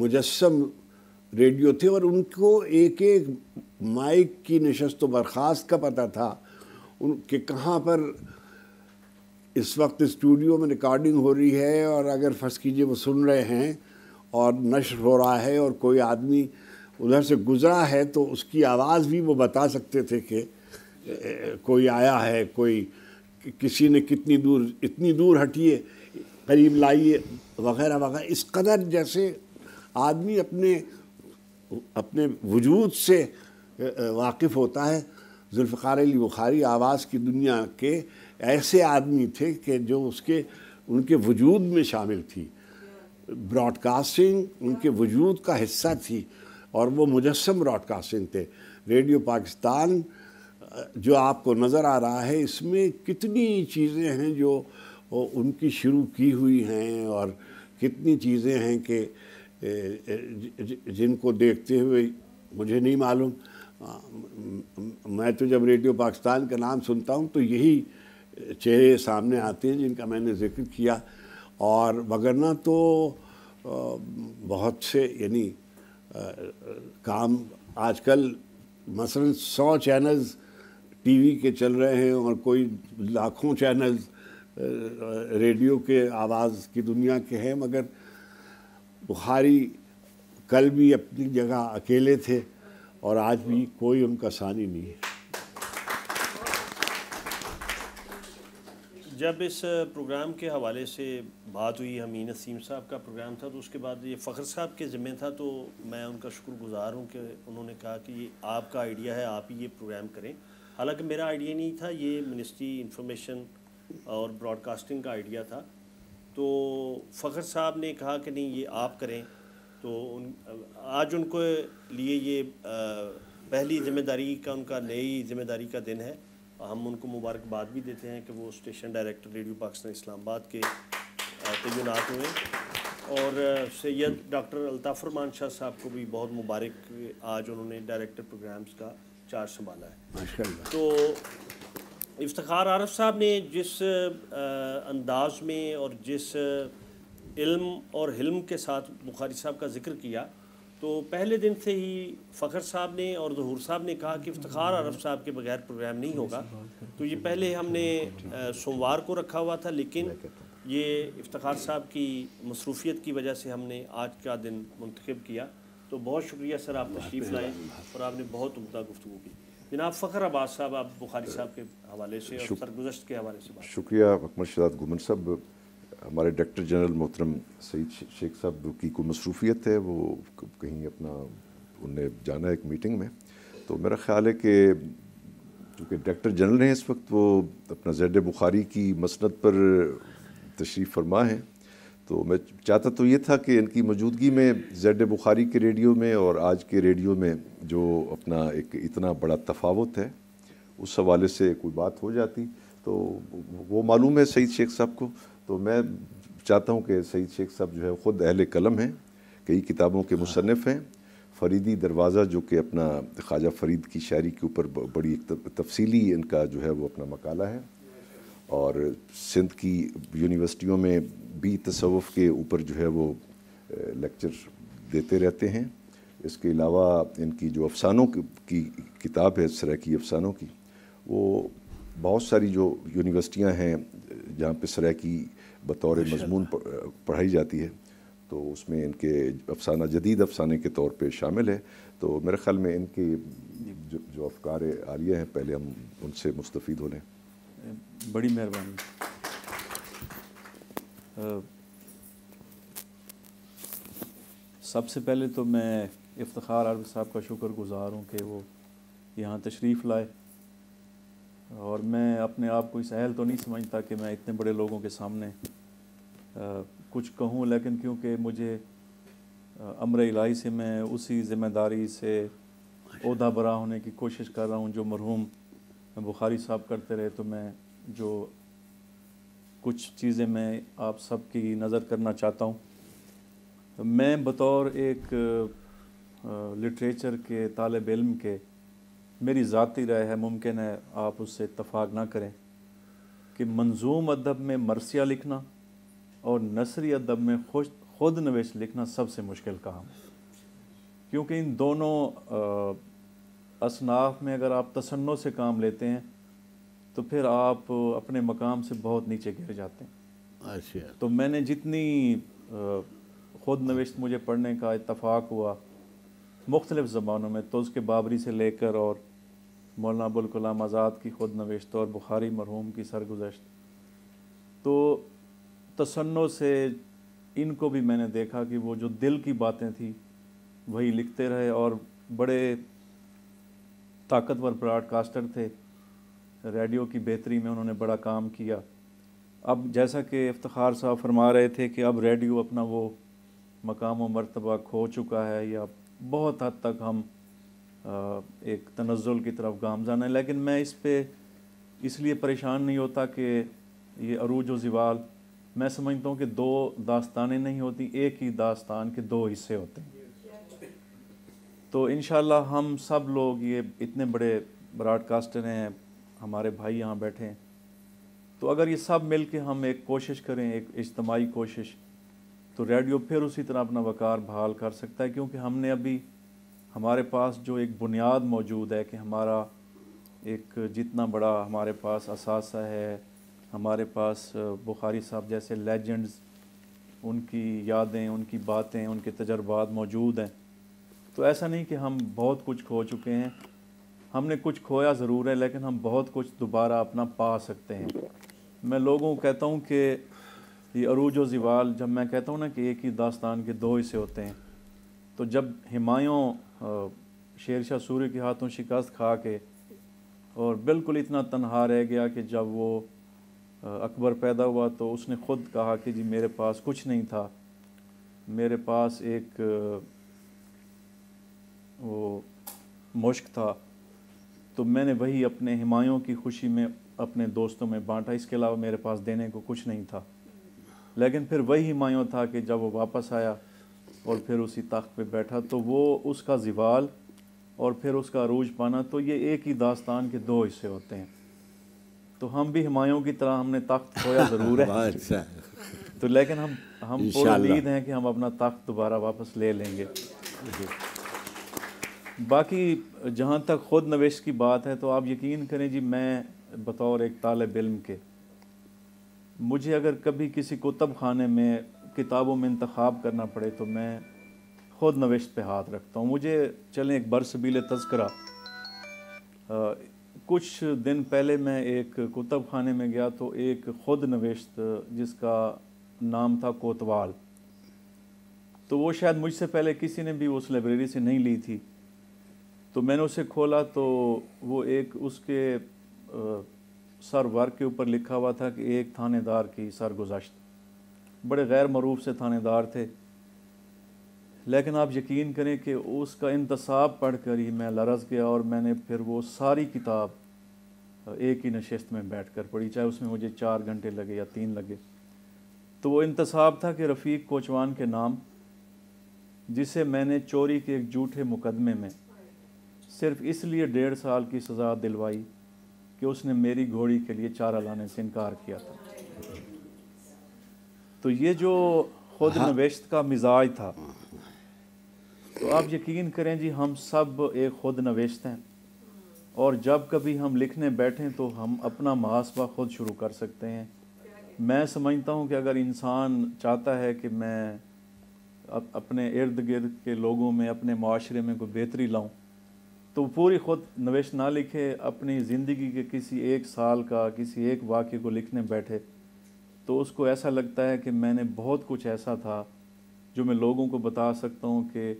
मुजस्म रेडियो थे और उनको एक एक माइक की नशस्त बर्खास्त का पता था उनके कहाँ पर इस वक्त स्टूडियो में रिकॉर्डिंग हो रही है और अगर फर्ज कीजिए वो सुन रहे हैं और नशर हो रहा है और कोई आदमी उधर से गुज़रा है तो उसकी आवाज़ भी वो बता सकते थे कि कोई आया है कोई किसी ने कितनी दूर इतनी दूर हटिए करीब लाइए वगैरह वगैरह इस कदर जैसे आदमी अपने अपने वजूद से वाकिफ़ होता है जुल्फ़ार अली बुखारी आवाज़ की दुनिया के ऐसे आदमी थे कि जो उसके उनके वजूद में शामिल थी ब्रॉडकास्टिंग उनके वजूद का हिस्सा थी और वो मुजस्म ब्रॉडकास्टिंग थे रेडियो पाकिस्तान जो आपको नज़र आ रहा है इसमें कितनी चीज़ें हैं जो उनकी शुरू की हुई हैं और कितनी चीज़ें हैं कि जिनको देखते हुए मुझे नहीं मालूम मैं तो जब रेडियो पाकिस्तान का नाम सुनता हूँ तो यही चेहरे सामने आते हैं जिनका मैंने जिक्र किया और वगरना तो बहुत से यानी काम आजकल मसलन सौ चैनल्स टीवी के चल रहे हैं और कोई लाखों चैनल रेडियो के आवाज़ की दुनिया के हैं मगर बुखारी कल भी अपनी जगह अकेले थे और आज भी कोई उनका सानी नहीं है जब इस प्रोग्राम के हवाले से बात हुई हमीन नसीम साहब का प्रोग्राम था तो उसके बाद ये फ़खर साहब के ज़िम्मे था तो मैं उनका शुक्रगुजार हूँ कि उन्होंने कहा कि ये आपका आइडिया है आप ही ये प्रोग्राम करें हालांकि मेरा आइडिया नहीं था ये मिनिस्ट्री इंफॉर्मेशन और ब्रॉडकास्टिंग का आइडिया था तो फ़खर साहब ने कहा कि नहीं ये आप करें तो उन आज उनको लिए ये पहली जिम्मेदारी का उनका नई जिम्मेदारी का दिन है हम उनको मुबारकबाद भी देते हैं कि वो station director radio Pakistan Islamabad के तैनात हुए और सैयद डॉक्टर अल्ताफ़रमान शाह साहब को भी बहुत मुबारक आज उन्होंने डायरेक्टर प्रोग्राम्स का चार्ज संभाला है तो इफ्तार आरफ साहब ने जिस अंदाज में और जिस इल्म और हिल्म के साथ बुखारी साहब का जिक्र किया तो पहले दिन से ही फ़खर साहब ने और जहूर साहब ने कहा कि इफ्तार अरब साहब के बगैर प्रोग्राम नहीं होगा तो ये पहले हमने सोमवार को रखा हुआ था लेकिन ये इफ्तार साहब की मसरूफियत की वजह से हमने आज का दिन मंतखब किया तो बहुत शुक्रिया सर आप तशरीफ़ लाए और आपने बहुत उमदा गुफ्तु की जनाब फ़खर आबाद साहब आप बुखारी साहब के हवाले से और के हवाले से शुक्रिया अकमर शहजाद गुमन साहब हमारे डायरेक्टर जनरल मोहतरम सईद शेख साहब की कोई मसरूफियत है वो कहीं अपना उन्हें जाना है एक मीटिंग में तो मेरा ख्याल है कि चूँकि डायरेक्टर जनरल हैं इस वक्त वो अपना जैड बुखारी की मसनत पर तशरीफ़ फरमा हैं तो मैं चाहता तो ये था कि इनकी मौजूदगी में जेड बुखारी के रेडियो में और आज के रेडियो में जो अपना एक इतना बड़ा तफावत है उस हवाले से कोई बात हो जाती तो वो मालूम है सईद शेख साहब को तो मैं चाहता हूँ कि सईद शेख साहब जो है ख़ुद अहल कलम हैं कई किताबों के हाँ। मुसनफ़ हैं फरीदी दरवाज़ा जो कि अपना ख्वाजा फरीद की शायरी के ऊपर बड़ी तफसीली इनका जो है वो अपना मकाला है और सिंध की यूनिवर्सिटियों में भी तसवुफ़ के ऊपर जो है वो लेक्चर देते रहते हैं इसके अलावा इनकी जो अफसानों की, किताब है सरा की अफसानों की वो बहुत सारी जो यूनिवर्सिटियाँ हैं जहाँ पे सरह की बतौर मजमून पढ़ाई जाती है तो उसमें इनके अफसाना जदीद अफसाने के तौर पे शामिल है तो मेरे ख्याल में इनके जो, जो अफकार आलिया हैं पहले हम उनसे मुस्तफ़ हो लें बड़ी मेहरबानी सबसे पहले तो मैं इफ्तार आरवी साहब का शुक्र गुज़ार हूँ कि वो यहाँ तशरीफ़ लाए और मैं अपने आप को इस अहल तो नहीं समझता कि मैं इतने बड़े लोगों के सामने आ, कुछ कहूँ लेकिन क्योंकि मुझे अमर इलाही से मैं उसी ज़िम्मेदारी से अहदा बरा होने की कोशिश कर रहा हूँ जो मरहूम बुखारी साहब करते रहे तो मैं जो कुछ चीज़ें मैं आप सबकी नज़र करना चाहता हूँ मैं बतौर एक लिटरेचर के तालब इल्म के मेरी ज़ाती राय है मुमकिन है आप उससे इतफाक़ ना करें कि मंजूम अदब में मरसिया लिखना और नसरी अदब में खुश खुद नवेश लिखना सबसे मुश्किल काम क्योंकि इन दोनों असनाफ में अगर आप तसन्नों से काम लेते हैं तो फिर आप अपने मकाम से बहुत नीचे गिर जाते हैं अच्छा तो मैंने जितनी खुद नविश्त मुझे पढ़ने का इतफाक़ हुआ मुख्तलिफ़ ज़बानों में तो उसके बाबरी से लेकर और मौलाना अबुलकलाम आज़ाद की खुद नविश्त और बुखारी मरहूम की सरगुजश्त तो तसन्नों से इनको भी मैंने देखा कि वो जो दिल की बातें थी वही लिखते रहे और बड़े ताकतवर ब्रॉडकास्टर थे रेडियो की बेहतरी में उन्होंने बड़ा काम किया अब जैसा कि इफ्तार साहब फरमा रहे थे कि अब रेडियो अपना वो मकाम व मरतबा खो चुका है या बहुत हद तक हम एक तनज़ुल की तरफ गामजान है लेकिन मैं इस पर इसलिए परेशान नहीं होता कि ये अरूज व ज़ीवाल मैं समझता हूँ कि दो दास्तानें नहीं होती एक ही दास्तान के दो हिस्से होते हैं तो इन हम सब लोग ये इतने बड़े ब्रॉडकास्टर हैं हमारे भाई यहाँ बैठे हैं तो अगर ये सब मिल के हम एक कोशिश करें एक इज्तमाही कोशिश तो रेडियो फिर उसी तरह अपना वक़ार बहाल कर सकता है क्योंकि हमने अभी हमारे पास जो एक बुनियाद मौजूद है कि हमारा एक जितना बड़ा हमारे पास असासा है हमारे पास बुखारी साहब जैसे लेजेंड्स उनकी यादें उनकी बातें उनके तजर्बात मौजूद हैं तो ऐसा नहीं कि हम बहुत कुछ खो चुके हैं हमने कुछ खोया ज़रूर है लेकिन हम बहुत कुछ दोबारा अपना पा सकते हैं मैं लोगों को कहता हूँ कि ये अरूज व जीवाल जब मैं कहता हूँ ना कि एक ही दास्तान के दो हिस्से होते हैं तो जब हिमायों शेर शाह सूर्य के हाथों शिकस्त खा के और बिल्कुल इतना तनहा रह गया कि जब वो अकबर पैदा हुआ तो उसने ख़ुद कहा कि जी मेरे पास कुछ नहीं था मेरे पास एक वो मुश्क था तो मैंने वही अपने हिमायों की खुशी में अपने दोस्तों में बांटा इसके अलावा मेरे पास देने को कुछ नहीं था लेकिन फिर वही हिमायों था कि जब वो वापस आया और फिर उसी तख्त पे बैठा तो वो उसका जिवाल और फिर उसका अरूज पाना तो ये एक ही दास्तान के दो हिस्से होते हैं तो हम भी हिमायों की तरह हमने तख्त खोया ज़रूर है अच्छा। तो लेकिन हम हम उम्मीद हैं कि हम अपना तख्त दोबारा वापस ले लेंगे बाकी जहाँ तक ख़ुद नवेश की बात है तो आप यकीन करें जी मैं बतौर एक तालब इल्म के मुझे अगर कभी किसी कुतब खाने में किताबों में इंतखब करना पड़े तो मैं ख़ुद नवेश पे हाथ रखता हूँ मुझे चलें एक बरसबील तस्करा आ, कुछ दिन पहले मैं एक कुतब खाने में गया तो एक ख़ुद नवेश जिसका नाम था कोतवाल तो वो शायद मुझसे पहले किसी ने भी उस लाइब्रेरी से नहीं ली थी तो मैंने उसे खोला तो वो एक उसके आ, सर वर्क के ऊपर लिखा हुआ था कि एक थानेदार की सरगुजशत बड़े गैर मरूफ से थानेदार थे लेकिन आप यकीन करें कि उसका इंतसाब पढ़ कर ही मैं लरस गया और मैंने फिर वो सारी किताब एक ही नशस्त में बैठ कर पढ़ी चाहे उसमें मुझे चार घंटे लगे या तीन लगे तो वो इंतसाब था कि रफ़ीक कोचवान के नाम जिसे मैंने चोरी के एक जूठे मुकदमे में सिर्फ इसलिए डेढ़ साल की सज़ा दिलवाई कि उसने मेरी घोड़ी के लिए चारा लाने से इनकार किया था तो ये जो खुद हाँ। नवेशत का मिजाज था तो आप यकीन करें जी हम सब एक खुद नवेशत हैं और जब कभी हम लिखने बैठें तो हम अपना मुहासबा खुद शुरू कर सकते हैं मैं समझता हूँ कि अगर इंसान चाहता है कि मैं अपने इर्द गिर्द के लोगों में अपने माशरे में कोई बेहतरी लाऊं तो पूरी खुद नवेश ना लिखे अपनी ज़िंदगी के किसी एक साल का किसी एक वाक्य को लिखने बैठे तो उसको ऐसा लगता है कि मैंने बहुत कुछ ऐसा था जो मैं लोगों को बता सकता हूँ कि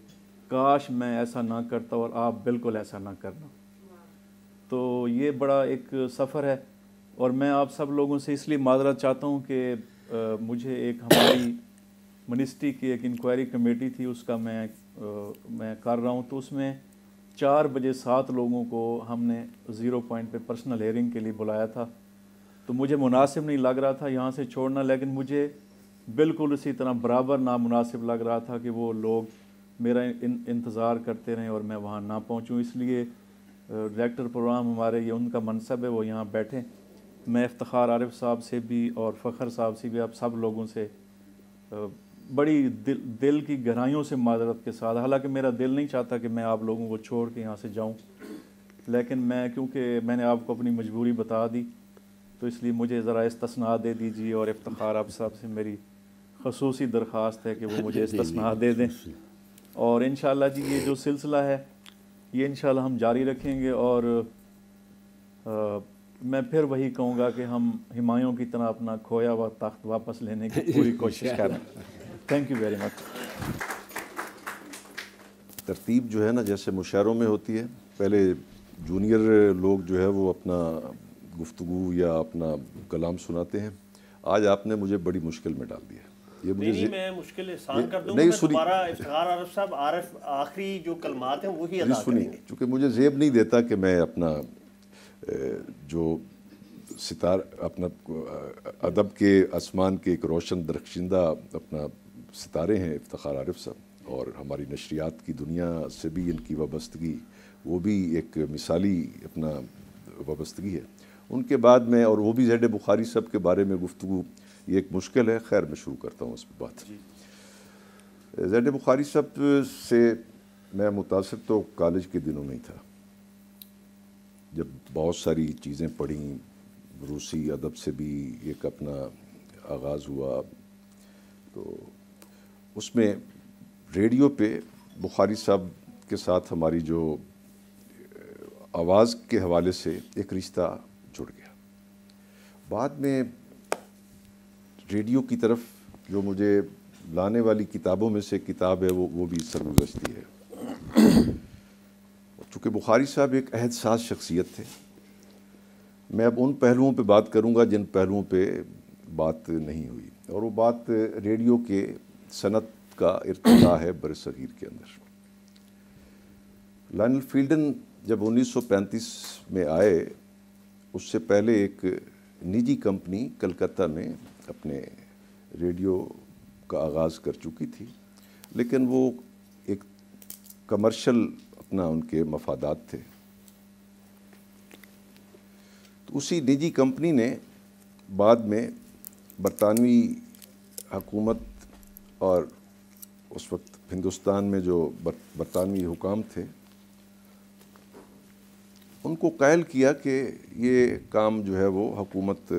काश मैं ऐसा ना करता और आप बिल्कुल ऐसा ना करना तो ये बड़ा एक सफ़र है और मैं आप सब लोगों से इसलिए माजरा चाहता हूँ कि मुझे एक हमारी मिनिस्ट्री की एक इंक्वायरी कमेटी थी उसका मैं आ, मैं कर रहा हूँ तो उसमें चार बजे सात लोगों को हमने ज़ीरो पॉइंट पे पर्सनल हेयरिंग के लिए बुलाया था तो मुझे मुनासिब नहीं लग रहा था यहाँ से छोड़ना लेकिन मुझे बिल्कुल इसी तरह बराबर मुनासिब लग रहा था कि वो लोग मेरा इन इंतज़ार करते रहें और मैं वहाँ ना पहुँचूँ इसलिए डायरेक्टर प्रोग्राम हमारे ये उनका मनसब है वो यहाँ बैठे मैं इफ्तार आरिफ साहब से भी और फ़खर साहब से भी आप सब लोगों से बड़ी दिल दिल की गहराइयों से माजरत के साथ हालांकि मेरा दिल नहीं चाहता कि मैं आप लोगों को छोड़ के यहाँ से जाऊँ लेकिन मैं क्योंकि मैंने आपको अपनी मजबूरी बता दी तो इसलिए मुझे ज़रा इस्तना दे दीजिए और इफ्तार आप साहब से मेरी खसूसी दरख्वास्त है कि वो मुझे इस्तना दे दें और इन जी ये जो सिलसिला है ये इन हम जारी रखेंगे और आ, मैं फिर वही कहूँगा कि हम हिमायों की तरह अपना खोया हुआ ताकत वापस लेने की पूरी कोशिश करें थैंक यू वेरी मच तरतीब जो है ना जैसे मुशायरों में होती है पहले जूनियर लोग जो है वो अपना गुफ्तु या अपना कलाम सुनाते हैं आज आपने मुझे बड़ी मुश्किल में डाल दिया ये मुझे नहीं, मैं मुश्किल कर नहीं सुनी इफ्तार आरफ साहब आरफ आखिरी जो कलमात हैं वही अदा सुनी क्योंकि मुझे जेब नहीं देता कि मैं अपना जो सितार अपना अदब के आसमान के एक रोशन दरख्शिंदा अपना सितारे हैं इफ्तार आरिफ साहब और हमारी नशरियात की दुनिया से भी इनकी वाबस्तगी वो भी एक मिसाली अपना वाबस्तगी है उनके बाद में और वो भी जैड बुखारी साहब के बारे में गुफ्तु ये एक मुश्किल है खैर मैं शुरू करता हूँ उस पर बात जैड बुखारी साहब से मैं मुतासर तो कॉलेज के दिनों में ही था जब बहुत सारी चीज़ें पढ़ी रूसी अदब से भी एक अपना आगाज़ हुआ तो उसमें रेडियो पे बुखारी साहब के साथ हमारी जो आवाज़ के हवाले से एक रिश्ता जुड़ गया बाद में रेडियो की तरफ जो मुझे लाने वाली किताबों में से किताब है वो वो भी सरगुजश्ती है चूँकि बुखारी साहब एक अहदसाज शख्सियत थे मैं अब उन पहलुओं पे बात करूँगा जिन पहलुओं पे बात नहीं हुई और वो बात रेडियो के सनत का इरतदा है बर सग़ीर के अंदर लाइनल फील्डन जब 1935 में आए उससे पहले एक निजी कंपनी कलकत्ता में अपने रेडियो का आगाज़ कर चुकी थी लेकिन वो एक कमर्शल अपना उनके मफादात थे तो उसी निजी कंपनी ने बाद में बरतानवी हकूमत और उस वक्त हिंदुस्तान में जो बरतानवी हुकाम थे उनको कायल किया कि ये काम जो है वो हकूमत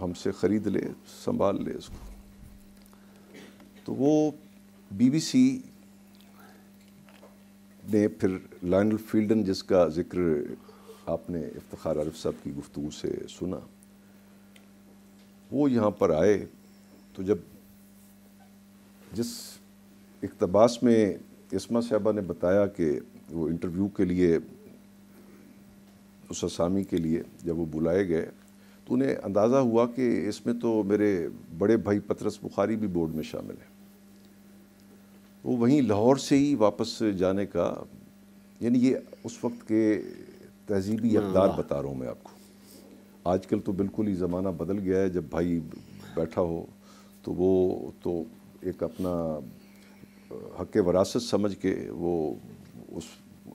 हमसे ख़रीद ले संभाल ले इसको तो वो बीबीसी ने फिर लाइनल फील्डन जिसका ज़िक्र आपने इफ्तार आरफ साहब की गुफ्तु से सुना वो यहाँ पर आए तो जब जिस इकतबास में इसमा साहबा ने बताया कि वो इंटरव्यू के लिए उस असामी के लिए जब वो बुलाए गए तो उन्हें अंदाज़ा हुआ कि इसमें तो मेरे बड़े भाई पतरस बुखारी भी बोर्ड में शामिल हैं वो वहीं लाहौर से ही वापस जाने का यानी ये उस वक्त के तहजीबी अकदार बता रहा हूँ मैं आपको आजकल तो बिल्कुल ही ज़माना बदल गया है जब भाई बैठा हो तो वो तो एक अपना हक वरासत समझ के वो उस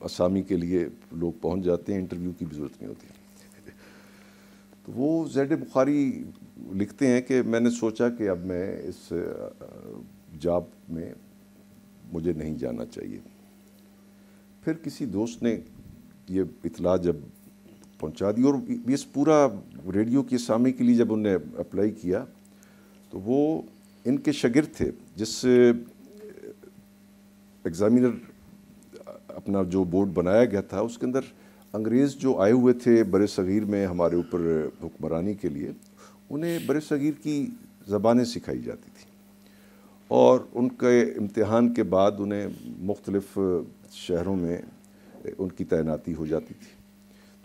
असामी के लिए लोग पहुंच जाते हैं इंटरव्यू की भी ज़रूरत नहीं होती तो वो जैड बुखारी लिखते हैं कि मैंने सोचा कि अब मैं इस जॉब में मुझे नहीं जाना चाहिए फिर किसी दोस्त ने ये इतला जब पहुंचा दी और इस पूरा रेडियो की सामने के लिए जब उन्हें अप्लाई किया तो वो इनके शगिर थे जिससे एग्ज़ामिनर अपना जो बोर्ड बनाया गया था उसके अंदर अंग्रेज़ जो आए हुए थे बर सग़ीर में हमारे ऊपर हुक्मरानी के लिए उन्हें बर सग़ीर की ज़बानें सिखाई जाती थी और उनके इम्तहान के बाद उन्हें मुख्तलफ़ शहरों में उनकी तैनाती हो जाती थी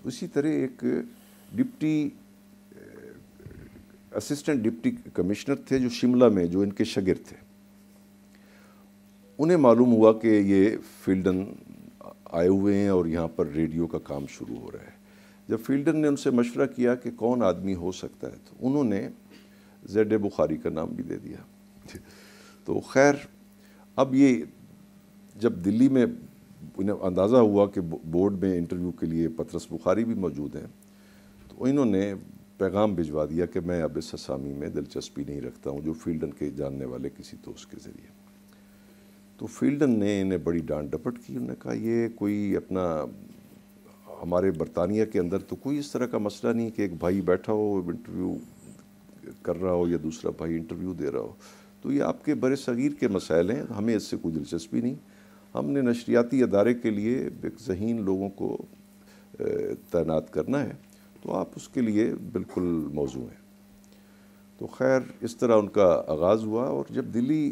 तो इसी तरह एक डिप्टी असिस्टेंट डिप्टी कमिश्नर थे जो शिमला में जो इनके शगिर थे उन्हें मालूम हुआ कि ये फील्डन आए हुए हैं और यहाँ पर रेडियो का काम शुरू हो रहा है जब फील्डन ने उनसे मशवरा किया कि कौन आदमी हो सकता है तो उन्होंने जेड बुखारी का नाम भी दे दिया तो खैर अब ये जब दिल्ली में इन्हें अंदाज़ा हुआ कि बोर्ड में इंटरव्यू के लिए पतरस बुखारी भी मौजूद हैं तो इन्होंने पैगाम भिजवा दिया कि मैं अब इस असामी में दिलचस्पी नहीं रखता हूँ जो फील्डन के जानने वाले किसी दोस्त के ज़रिए तो फील्डन ने इन्हें बड़ी डांट डपट की उन्होंने कहा ये कोई अपना हमारे बरतानिया के अंदर तो कोई इस तरह का मसला नहीं कि एक भाई बैठा हो इंटरव्यू कर रहा हो या दूसरा भाई इंटरव्यू दे रहा हो तो ये आपके बर सग़ीर के मसाइल हैं हमें इससे कोई दिलचस्पी नहीं हमने नशरियाती अदारे के लिए एक जहीन लोगों को तैनात करना है तो आप उसके लिए बिल्कुल मौजू हैं तो खैर इस तरह उनका आगाज़ हुआ और जब दिल्ली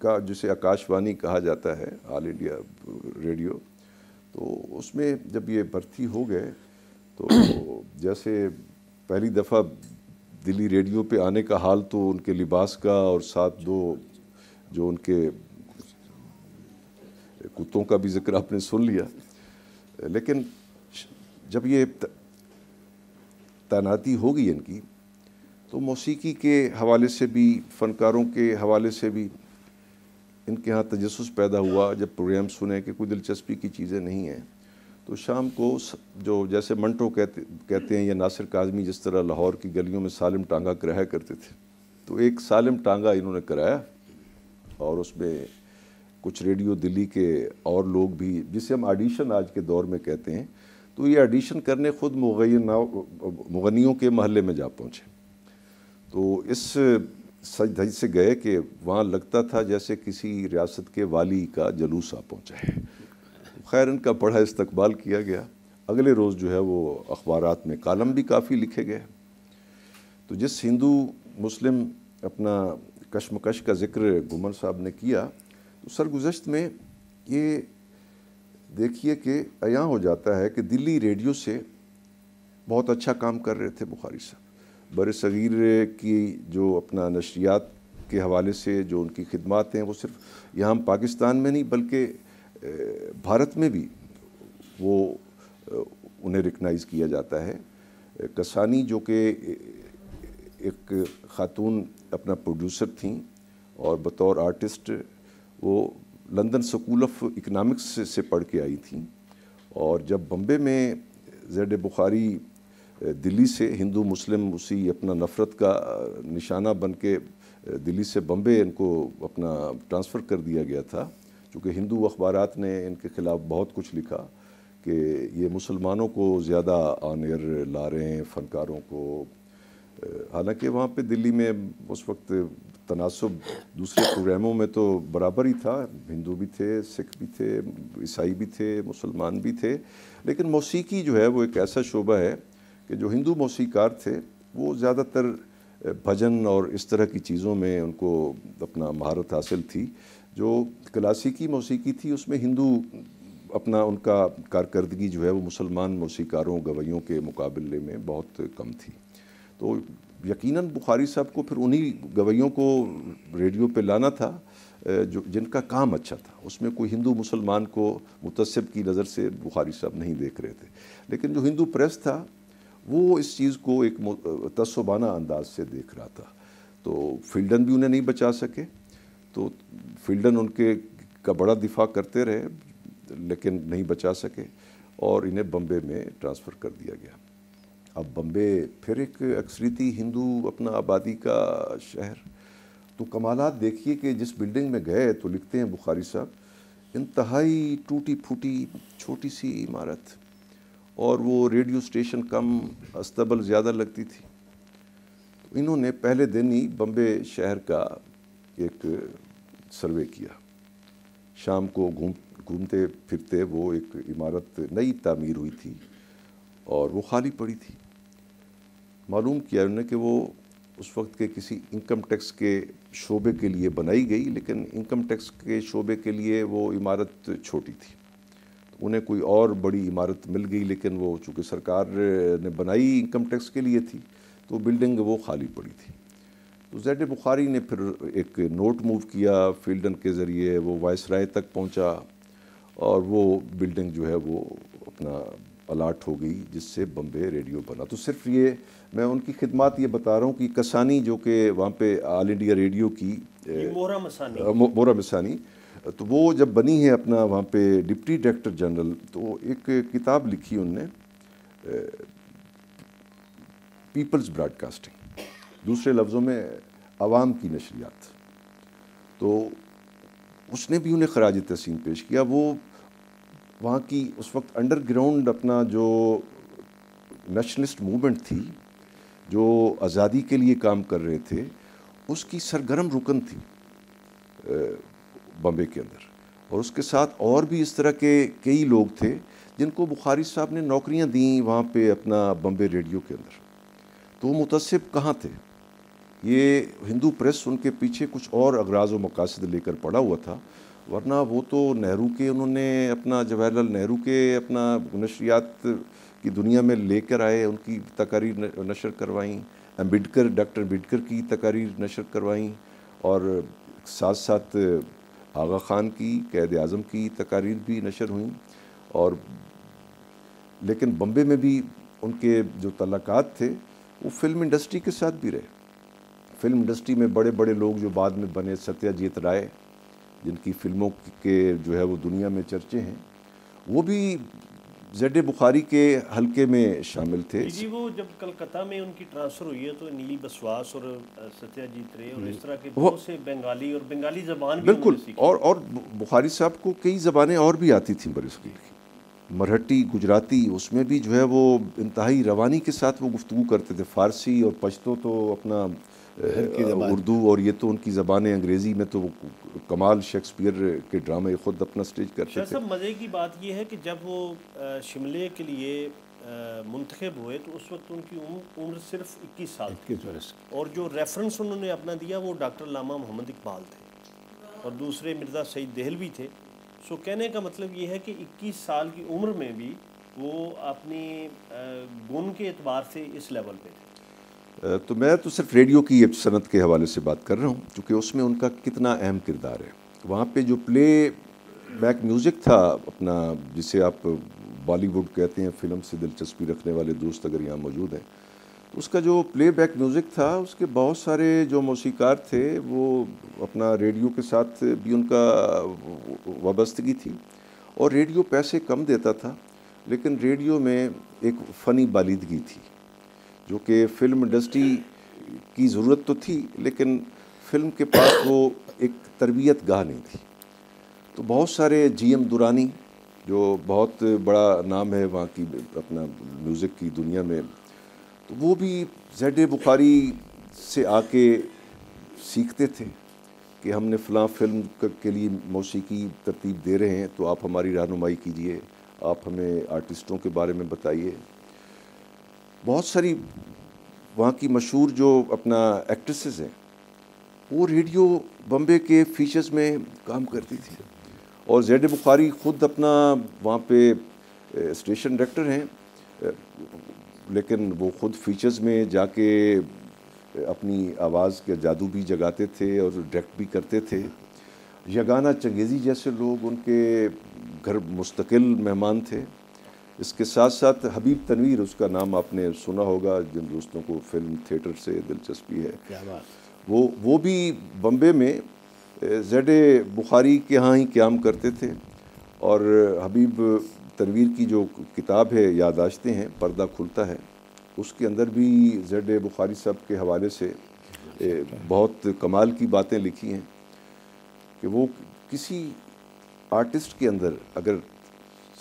का जिसे आकाशवाणी कहा जाता है ऑल इंडिया रेडियो तो उसमें जब ये भर्ती हो गए तो जैसे पहली दफ़ा दिल्ली रेडियो पे आने का हाल तो उनके लिबास का और साथ दो जो उनके कुत्तों का भी जिक्र आपने सुन लिया लेकिन जब ये तैनाती होगी इनकी तो मौसीकी के हवाले से भी फ़नकारों के हवाले से भी इनके यहाँ तजस पैदा हुआ जब प्रोग्राम सुने कि कोई दिलचस्पी की चीज़ें नहीं हैं तो शाम को जो जैसे मंटो कहते कहते हैं या नासिर काजमी जिस तरह लाहौर की गलियों में सालम टांगा कराया करते थे तो एक सालम टांगा इन्होंने कराया और उसमें कुछ रेडियो दिल्ली के और लोग भी जिसे हम आडिशन आज के दौर में कहते हैं तो ये आडिशन करने ख़ुद मुगैना मुगनीों के महल में जा पहुँचे तो इस सच धज से गए कि वहाँ लगता था जैसे किसी रियासत के वाली का जलूस आ पहुँचा है खैर इनका पढ़ा इस्तकबाल किया गया अगले रोज़ जो है वो अखबार में कालम भी काफ़ी लिखे गए तो जिस हिंदू मुस्लिम अपना कश्मकश का जिक्र घुमर साहब ने किया तो सरगुजशत में ये देखिए कि अयां हो जाता है कि दिल्ली रेडियो से बहुत अच्छा काम कर रहे थे बुखारी साहब बर सग़ीर की जो अपना नशरियात के हवाले से जो उनकी खिदमत हैं वो सिर्फ यहाँ पाकिस्तान में नहीं बल्कि भारत में भी वो उन्हें रिकनाइज़ किया जाता है कसानी जो कि एक ख़ातून अपना प्रोड्यूसर थी और बतौर आर्टिस्ट वो लंदन स्कूल ऑफ इकनॉमिक्स से पढ़ के आई थी और जब बम्बे में जेड बुखारी दिल्ली से हिंदू मुस्लिम उसी अपना नफ़रत का निशाना बन के दिल्ली से बम्बे इनको अपना ट्रांसफ़र कर दिया गया था चूँकि हिंदू अखबार ने इनके ख़िलाफ़ बहुत कुछ लिखा कि ये मुसलमानों को ज़्यादा आनेर ला रहे हैं फ़नकारों को हालांकि वहाँ पे दिल्ली में उस वक्त तनासब दूसरे प्रोग्रामों में तो बराबर ही था हिंदू भी थे सिख भी थे ईसाई भी थे मुसलमान भी थे लेकिन मौसीकी जो है वो एक ऐसा शोबा है कि जो हिंदू मौसीकार थे वो ज़्यादातर भजन और इस तरह की चीज़ों में उनको अपना महारत हासिल थी जो क्लासिकी मौसीकी थी उसमें हिंदू अपना उनका कारकर्दगी जो है वो मुसलमान मौसीकारों गवैयों के मुकाबले में बहुत कम थी तो यकीनन बुखारी साहब को फिर उन्हीं गवैयों को रेडियो पे लाना था जो जिनका काम अच्छा था उसमें कोई हिंदू मुसलमान को मुतसब की नज़र से बुखारी साहब नहीं देख रहे थे लेकिन जो हिंदू प्रेस था वो इस चीज़ को एक तस्बाना अंदाज से देख रहा था तो फिल्डन भी उन्हें नहीं बचा सके तो फिल्डन उनके का बड़ा दिफा करते रहे लेकिन नहीं बचा सके और इन्हें बम्बे में ट्रांसफ़र कर दिया गया अब बम्बे फिर एक अक्सरीती हिंदू अपना आबादी का शहर तो कमालात देखिए कि जिस बिल्डिंग में गए तो लिखते हैं बुखारी साहब इंतहाई टूटी फूटी छोटी सी इमारत और वो रेडियो स्टेशन कम अस्तबल ज़्यादा लगती थी तो इन्होंने पहले दिन ही बम्बे शहर का एक सर्वे किया शाम को घूम घूमते फिरते वो एक इमारत नई तामीर हुई थी और वो खाली पड़ी थी मालूम किया उन्होंने कि वो उस वक्त के किसी इनकम टैक्स के शोबे के लिए बनाई गई लेकिन इनकम टैक्स के शोबे के लिए वो इमारत छोटी थी उन्हें कोई और बड़ी इमारत मिल गई लेकिन वो चूँकि सरकार ने बनाई इनकम टैक्स के लिए थी तो बिल्डिंग वो खाली पड़ी थी तो जैड बुखारी ने फिर एक नोट मूव किया फील्डन के ज़रिए वो वाइस राय तक पहुँचा और वो बिल्डिंग जो है वो अपना अलाट हो गई जिससे बम्बे रेडियो बना तो सिर्फ ये मैं उनकी खिदमत ये बता रहा हूँ कि कसानी जो कि वहाँ पे ऑल इंडिया रेडियो की मोरा मसानी मोहरा मसानी तो वो जब बनी है अपना वहाँ पे डिप्टी डायरेक्टर जनरल तो एक किताब लिखी उनने पीपल्स ब्रॉडकास्टिंग दूसरे लफ्ज़ों में आवाम की नशरियात तो उसने भी उन्हें खराज तहसीन पेश किया वो वहाँ की उस वक्त अंडरग्राउंड अपना जो नेशनलिस्ट मूवमेंट थी जो आज़ादी के लिए काम कर रहे थे उसकी सरगर्म रुकन थी बम्बे के अंदर और उसके साथ और भी इस तरह के कई लोग थे जिनको बुखारी साहब ने नौकरियां दी वहाँ पे अपना बम्बे रेडियो के अंदर तो वो मुतसब कहाँ थे ये हिंदू प्रेस उनके पीछे कुछ और अगराज व मकासद लेकर पड़ा हुआ था वरना वो तो नेहरू के उन्होंने अपना जवाहरलाल नेहरू के अपना नशरियात की दुनिया में लेकर आए उनकी तकारीर नशर करवाईं अम्बेडकर डॉक्टर अम्बेडकर की तकारीर नशर करवाईं और साथ साथ आगा ख़ान की कैद अज़म की तकारीर भी नशर हुई और लेकिन बम्बे में भी उनके जो तलाक थे वो फ़िल्म इंडस्ट्री के साथ भी रहे फ़िल्म इंडस्ट्री में बड़े बड़े लोग जो बाद में बने सत्याजीत राय जिनकी फ़िल्मों के जो है वो दुनिया में चर्चे हैं वो भी जेड बुखारी के हलके में शामिल थे जी वो जब कलकत्ता में उनकी ट्रांसफ़र हुई है तो नील बसवास और सत्याजीत रे और इस तरह के बहुत से बंगाली और बंगाली जबान बिल्कुल और और बुखारी साहब को कई ज़बानें और भी आती थी स्कूल की मराठी गुजराती उसमें भी जो है वो इंतहाई रवानी के साथ वो गुफ्तु करते थे फ़ारसी और पश्तो तो अपना उर्दू और ये तो उनकी ज़बान अंग्रेज़ी में तो कमाल शेक्सपियर के ड्रामे खुद अपना स्टेज रहे थे मज़े की बात यह है कि जब वो शिमले के लिए मुंतखब हुए तो उस वक्त उनकी उम्र सिर्फ इक्कीस साल थी और जो रेफरेंस उन्होंने अपना दिया वो डॉक्टर लामा मोहम्मद इकबाल थे और दूसरे मिर्ज़ा सईद दहल भी थे सो कहने का मतलब ये है कि इक्कीस साल की उम्र में भी वो अपनी गुण के अतबार से इस लेवल पर थे तो मैं तो सिर्फ रेडियो की सनत के हवाले से बात कर रहा हूँ क्योंकि उसमें उनका कितना अहम किरदार है वहाँ पे जो प्ले बैक म्यूज़िक था अपना जिसे आप बॉलीवुड कहते हैं फिल्म से दिलचस्पी रखने वाले दोस्त अगर यहाँ मौजूद हैं तो उसका जो प्ले बैक म्यूज़िक था उसके बहुत सारे जो मौसीकार थे वो अपना रेडियो के साथ भी उनका वाबस्तगी थी और रेडियो पैसे कम देता था लेकिन रेडियो में एक फ़नी बालिदगी थी जो कि फिल्म इंडस्ट्री की ज़रूरत तो थी लेकिन फिल्म के पास वो एक तरबियत गाह नहीं थी तो बहुत सारे जी एम दुरानी जो बहुत बड़ा नाम है वहाँ की अपना म्यूज़िक की दुनिया में तो वो भी जेड बुखारी से आके सीखते थे कि हमने फ़लाँ फिल्म के लिए मौसीकी तरतीब दे रहे हैं तो आप हमारी रहनुमाई कीजिए आप हमें आर्टिस्टों के बारे में बताइए बहुत सारी वहाँ की मशहूर जो अपना एक्ट्रेसेस हैं वो रेडियो बम्बे के फीचर्स में काम करती थी और जैड बुखारी ख़ुद अपना वहाँ पे स्टेशन डायरेक्टर हैं लेकिन वो ख़ुद फीचर्स में जाके अपनी आवाज़ के जादू भी जगाते थे और डायरेक्ट भी करते थे यगाना चंगेज़ी जैसे लोग उनके घर मुस्तकिल मेहमान थे इसके साथ साथ हबीब तनवीर उसका नाम आपने सुना होगा जिन दोस्तों को फिल्म थिएटर से दिलचस्पी है वो वो भी बम्बे में जेड बुखारी के यहाँ ही क्याम करते थे और हबीब तनवीर की जो किताब है यादाश्तें हैं पर्दा खुलता है उसके अंदर भी जेड बुखारी साहब के हवाले से बहुत कमाल की बातें लिखी हैं कि वो किसी आर्टिस्ट के अंदर अगर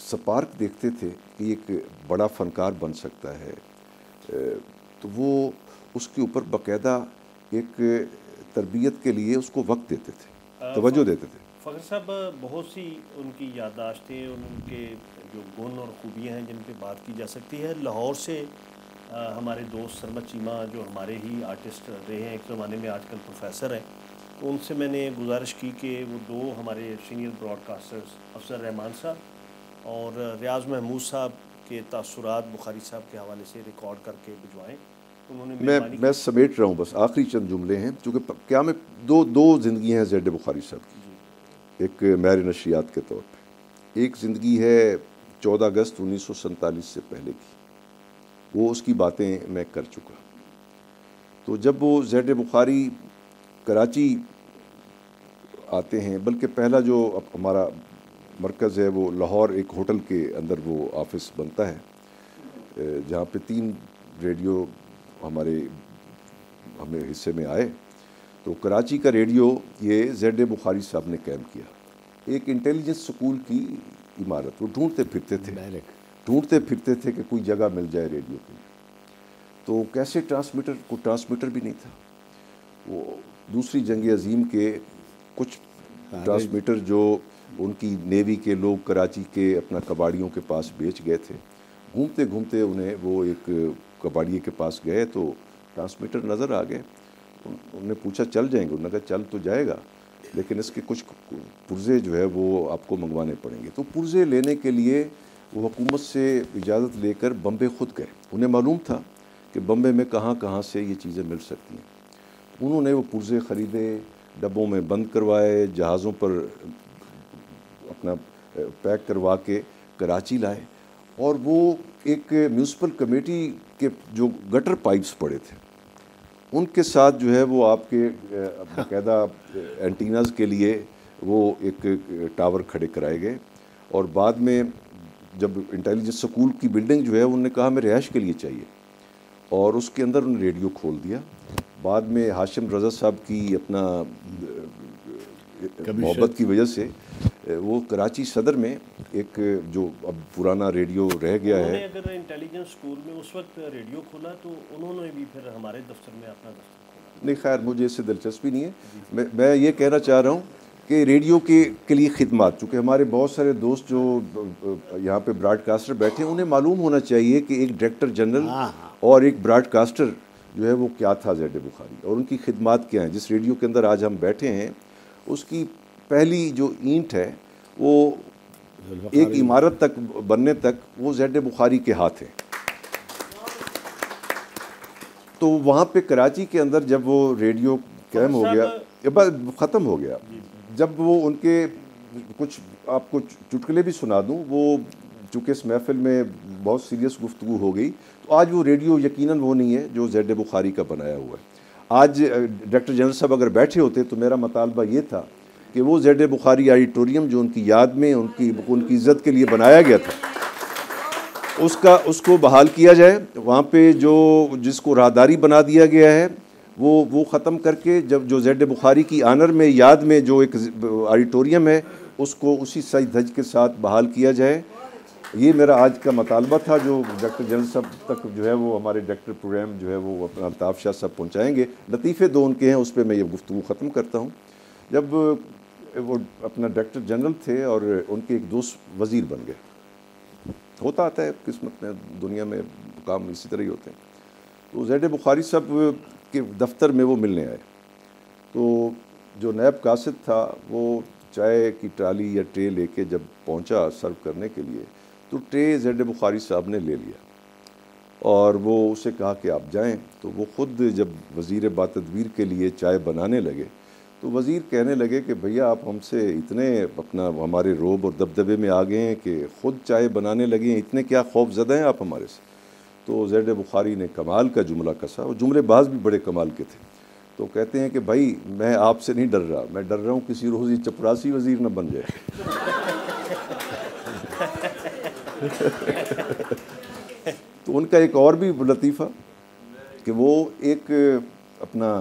स्पार्क देखते थे कि एक बड़ा फनकार बन सकता है तो वो उसके ऊपर बाकायदा एक तरबियत के लिए उसको वक्त देते थे तोज्जो देते थे फ़खर साहब बहुत सी उनकी यादाश्तें उनके जो गुण और खूबियाँ हैं जिन पर बात की जा सकती है लाहौर से आ, हमारे दोस्त सरमत चीमा जो हमारे ही आर्टिस्ट रहे हैं एक ज़माने में आजकल प्रोफेसर हैं तो उनसे मैंने गुजारिश की कि वो दो हमारे सीनियर ब्रॉडकास्टर्स अफसर रहमान साहब और रियाज महमूद साहब के तसरत बुखारी साहब के हवाले से रिकॉर्ड करके भिजवाएँ तो उन्होंने मैं मैं समेट रहा हूँ बस आखिरी चंद जुमले हैं चूँकि क्या मैं दो दो ज़िंदगी हैं जेड बुखारी साहब की एक मैर नशियात के तौर पर एक ज़िंदगी है चौदह अगस्त उन्नीस सौ सैंतालीस से पहले की वो उसकी बातें मैं कर चुका तो जब वो जेड बुखारी कराची आते हैं बल्कि पहला जो हमारा मरकज़ है वो लाहौर एक होटल के अंदर वो ऑफिस बनता है जहाँ पे तीन रेडियो हमारे हमें हिस्से में आए तो कराची का रेडियो ये जेड ए बुखारी साहब ने कैम किया एक इंटेलिजेंस स्कूल की इमारत वो ढूंढते फिरते थे ढूंढते फिरते थे कि कोई जगह मिल जाए रेडियो की तो कैसे ट्रांसमीटर को ट्रांसमीटर भी नहीं था वो दूसरी जंग अजीम के कुछ ट्रांसमीटर जो उनकी नेवी के लोग कराची के अपना कबाड़ियों के पास बेच गए थे घूमते घूमते उन्हें वो एक कबाड़िए के पास गए तो ट्रांसमीटर नज़र आ गए उन्होंने पूछा चल जाएंगे उन्होंने कहा चल तो जाएगा लेकिन इसके कुछ पुर्ज़े जो है वो आपको मंगवाने पड़ेंगे तो पुर्ज़े लेने के लिए वो हुकूमत से इजाज़त लेकर बम्बे खुद गए उन्हें मालूम था कि बम्बे में कहाँ कहाँ से ये चीज़ें मिल सकती हैं उन्होंने वो पुर्ज़े ख़रीदे डब्बों में बंद करवाए जहाज़ों पर अपना पैक करवा के कराची लाए और वो एक म्यूनसिपल कमेटी के जो गटर पाइप्स पड़े थे उनके साथ जो है वो आपके बायदा एंटीनाज के लिए वो एक टावर खड़े कराए गए और बाद में जब इंटेलिजेंस स्कूल की बिल्डिंग जो है उन्होंने कहा हमें रिहाइश के लिए चाहिए और उसके अंदर उन्होंने रेडियो खोल दिया बाद में हाशिम रजा साहब की अपना मोहब्बत की वजह से वो कराची सदर में एक जो अब पुराना रेडियो रह गया है अगर इंटेलिजेंस स्कूल में उस वक्त रेडियो खोला तो उन्होंने भी फिर हमारे दफ्तर में अपना दफ्तर खोला नहीं खैर मुझे इससे दिलचस्पी नहीं है मैं मैं ये कहना चाह रहा हूँ कि रेडियो के के लिए खिदमत चूँकि हमारे बहुत सारे दोस्त जो यहाँ पे ब्रॉडकास्टर बैठे हैं उन्हें मालूम होना चाहिए कि एक डायरेक्टर हाँ, जनरल हाँ। और एक ब्रॉडकास्टर जो है वो क्या था जेड बुखारी और उनकी खिदमत क्या हैं जिस रेडियो के अंदर आज हम बैठे हैं उसकी पहली जो ईंट है वो एक इमारत तक बनने तक वो जैड बुखारी के हाथ है तो वहाँ पे कराची के अंदर जब वो रेडियो कैम हो अच्छा, गया तो- बस ख़त्म हो गया जब वो उनके कुछ आपको चुटकुले भी सुना दूँ वो चूँकि इस महफिल में बहुत सीरियस गुफ्तु हो गई तो आज वो रेडियो यकीनन वो नहीं है जो जेड बुखारी का बनाया हुआ है आज डॉक्टर जनरल साहब अगर बैठे होते तो मेरा मतालबा ये था कि वो जेड बुखारी ऑडिटोरियम जो उनकी याद में उनकी उनकी इज़्ज़त के लिए बनाया गया था उसका उसको बहाल किया जाए वहाँ पे जो जिसको राहदारी बना दिया गया है वो वो ख़त्म करके जब जो जेड बुखारी की आनर में याद में जो एक ऑडिटोरियम है उसको उसी सज धज के साथ बहाल किया जाए ये मेरा आज का मतालबा था जो डॉक्टर जनरल साहब तक जो है वो हमारे डॉक्टर प्रोग्राम जो है वो अपना अल्ताफ़ शाह साहब पहुँचाएँगे लतीफ़े दो उनके हैं उस पर मैं ये गुफ्तु ख़त्म करता हूँ जब वो अपना डायरेक्टर जनरल थे और उनके एक दोस्त वज़ीर बन गए होता आता है किस्मत में दुनिया में काम इसी तरह ही होते हैं तो जैड बुखारी साहब के दफ्तर में वो मिलने आए तो जो नैब कासिद था वो चाय की ट्राली या ट्रे लेके जब पहुंचा सर्व करने के लिए तो ट्रे जैड बुखारी साहब ने ले लिया और वो उसे कहा कि आप जाएं तो वो ख़ुद जब वज़ी बातदवीर के लिए चाय बनाने लगे तो वज़ीर कहने लगे कि भैया आप हमसे इतने अपना हमारे रोब और दबदबे में आ गए हैं कि ख़ुद चाय बनाने लगे हैं इतने क्या खौफ ज़दा हैं आप हमारे से तो जैड बुखारी ने कमाल का जुमला कसा और जुमले बाज भी बड़े कमाल के थे तो कहते हैं कि भाई मैं आपसे नहीं डर रहा मैं डर रहा हूँ किसी रोज़ी चपरासी वज़ी न बन जाए तो उनका एक और भी लतीफ़ा कि वो एक अपना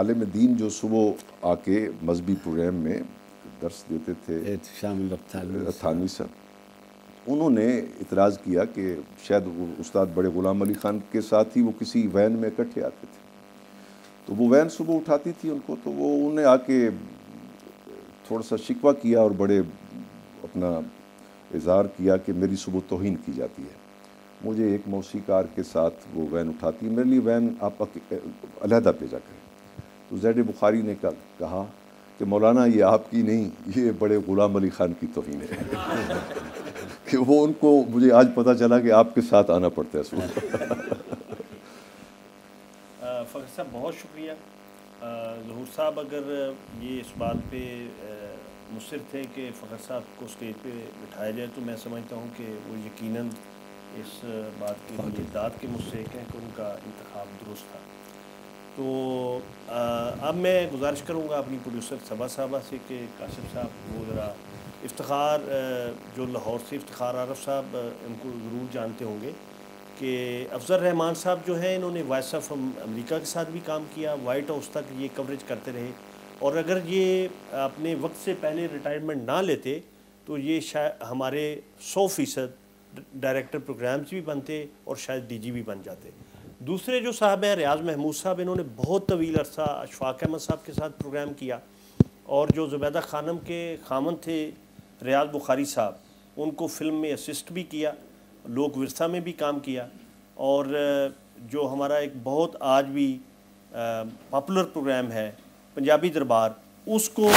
आलम दीन जो सुबह आके मजहबी प्रोग्राम में दर्स देते थे थानवी सर उन्होंने इतराज़ किया कि शायद उस्ताद बड़े ग़ुलाम अली ख़ान के साथ ही वो किसी वैन में इकट्ठे आते थे तो वो वैन सुबह उठाती थी उनको तो वो उन्हें आके थोड़ा सा शिकवा किया और बड़े अपना इजहार किया कि मेरी सुबह तोहन की जाती है मुझे एक मौसीकार के साथ वो वैन उठाती मेरे लिए वैन आप अलहदा भेजा करें तो जैड बुखारी ने कहा कि मौलाना ये आपकी नहीं ये बड़े ग़ुलाम अली ख़ान की तोहन है कि वो उनको मुझे आज पता चला कि आपके साथ आना पड़ता है सुबह फ़खर साहब बहुत शुक्रिया जहूर साहब अगर ये इस बात पे मुसर थे कि फ़खर साहब को स्टेज पे बिठाया जाए तो मैं समझता हूँ कि वो यकीनन इस बात के लिए हाँ दाद के मुस्क हैं कि उनका इंतखब दुरुस्त था तो आ, अब मैं गुजारिश करूँगा अपनी प्रोड्यूसर सबा साहबा से कि काशिफ साहब वो ज़रा इफ्तार जो लाहौर से इफ्तार आरफ साहब इनको ज़रूर जानते होंगे कि अफजल रहमान साहब जो हैं इन्होंने वॉइस ऑफ अमेरिका के साथ भी काम किया वाइट हाउस तक ये कवरेज करते रहे और अगर ये अपने वक्त से पहले रिटायरमेंट ना लेते तो ये शायद हमारे सौ फ़ीसद डायरेक्टर प्रोग्राम्स भी बनते और शायद डीजी भी बन जाते दूसरे जो साहब हैं रियाज महमूद साहब इन्होंने बहुत तवील अरसा अशफाक अहमद साहब के साथ प्रोग्राम किया और जो जुबैदा खानम के खामन थे रियाज बुखारी साहब उनको फिल्म में असिस्ट भी किया लोक विरसा में भी काम किया और जो हमारा एक बहुत आज भी पॉपुलर प्रोग्राम है पंजाबी दरबार उसको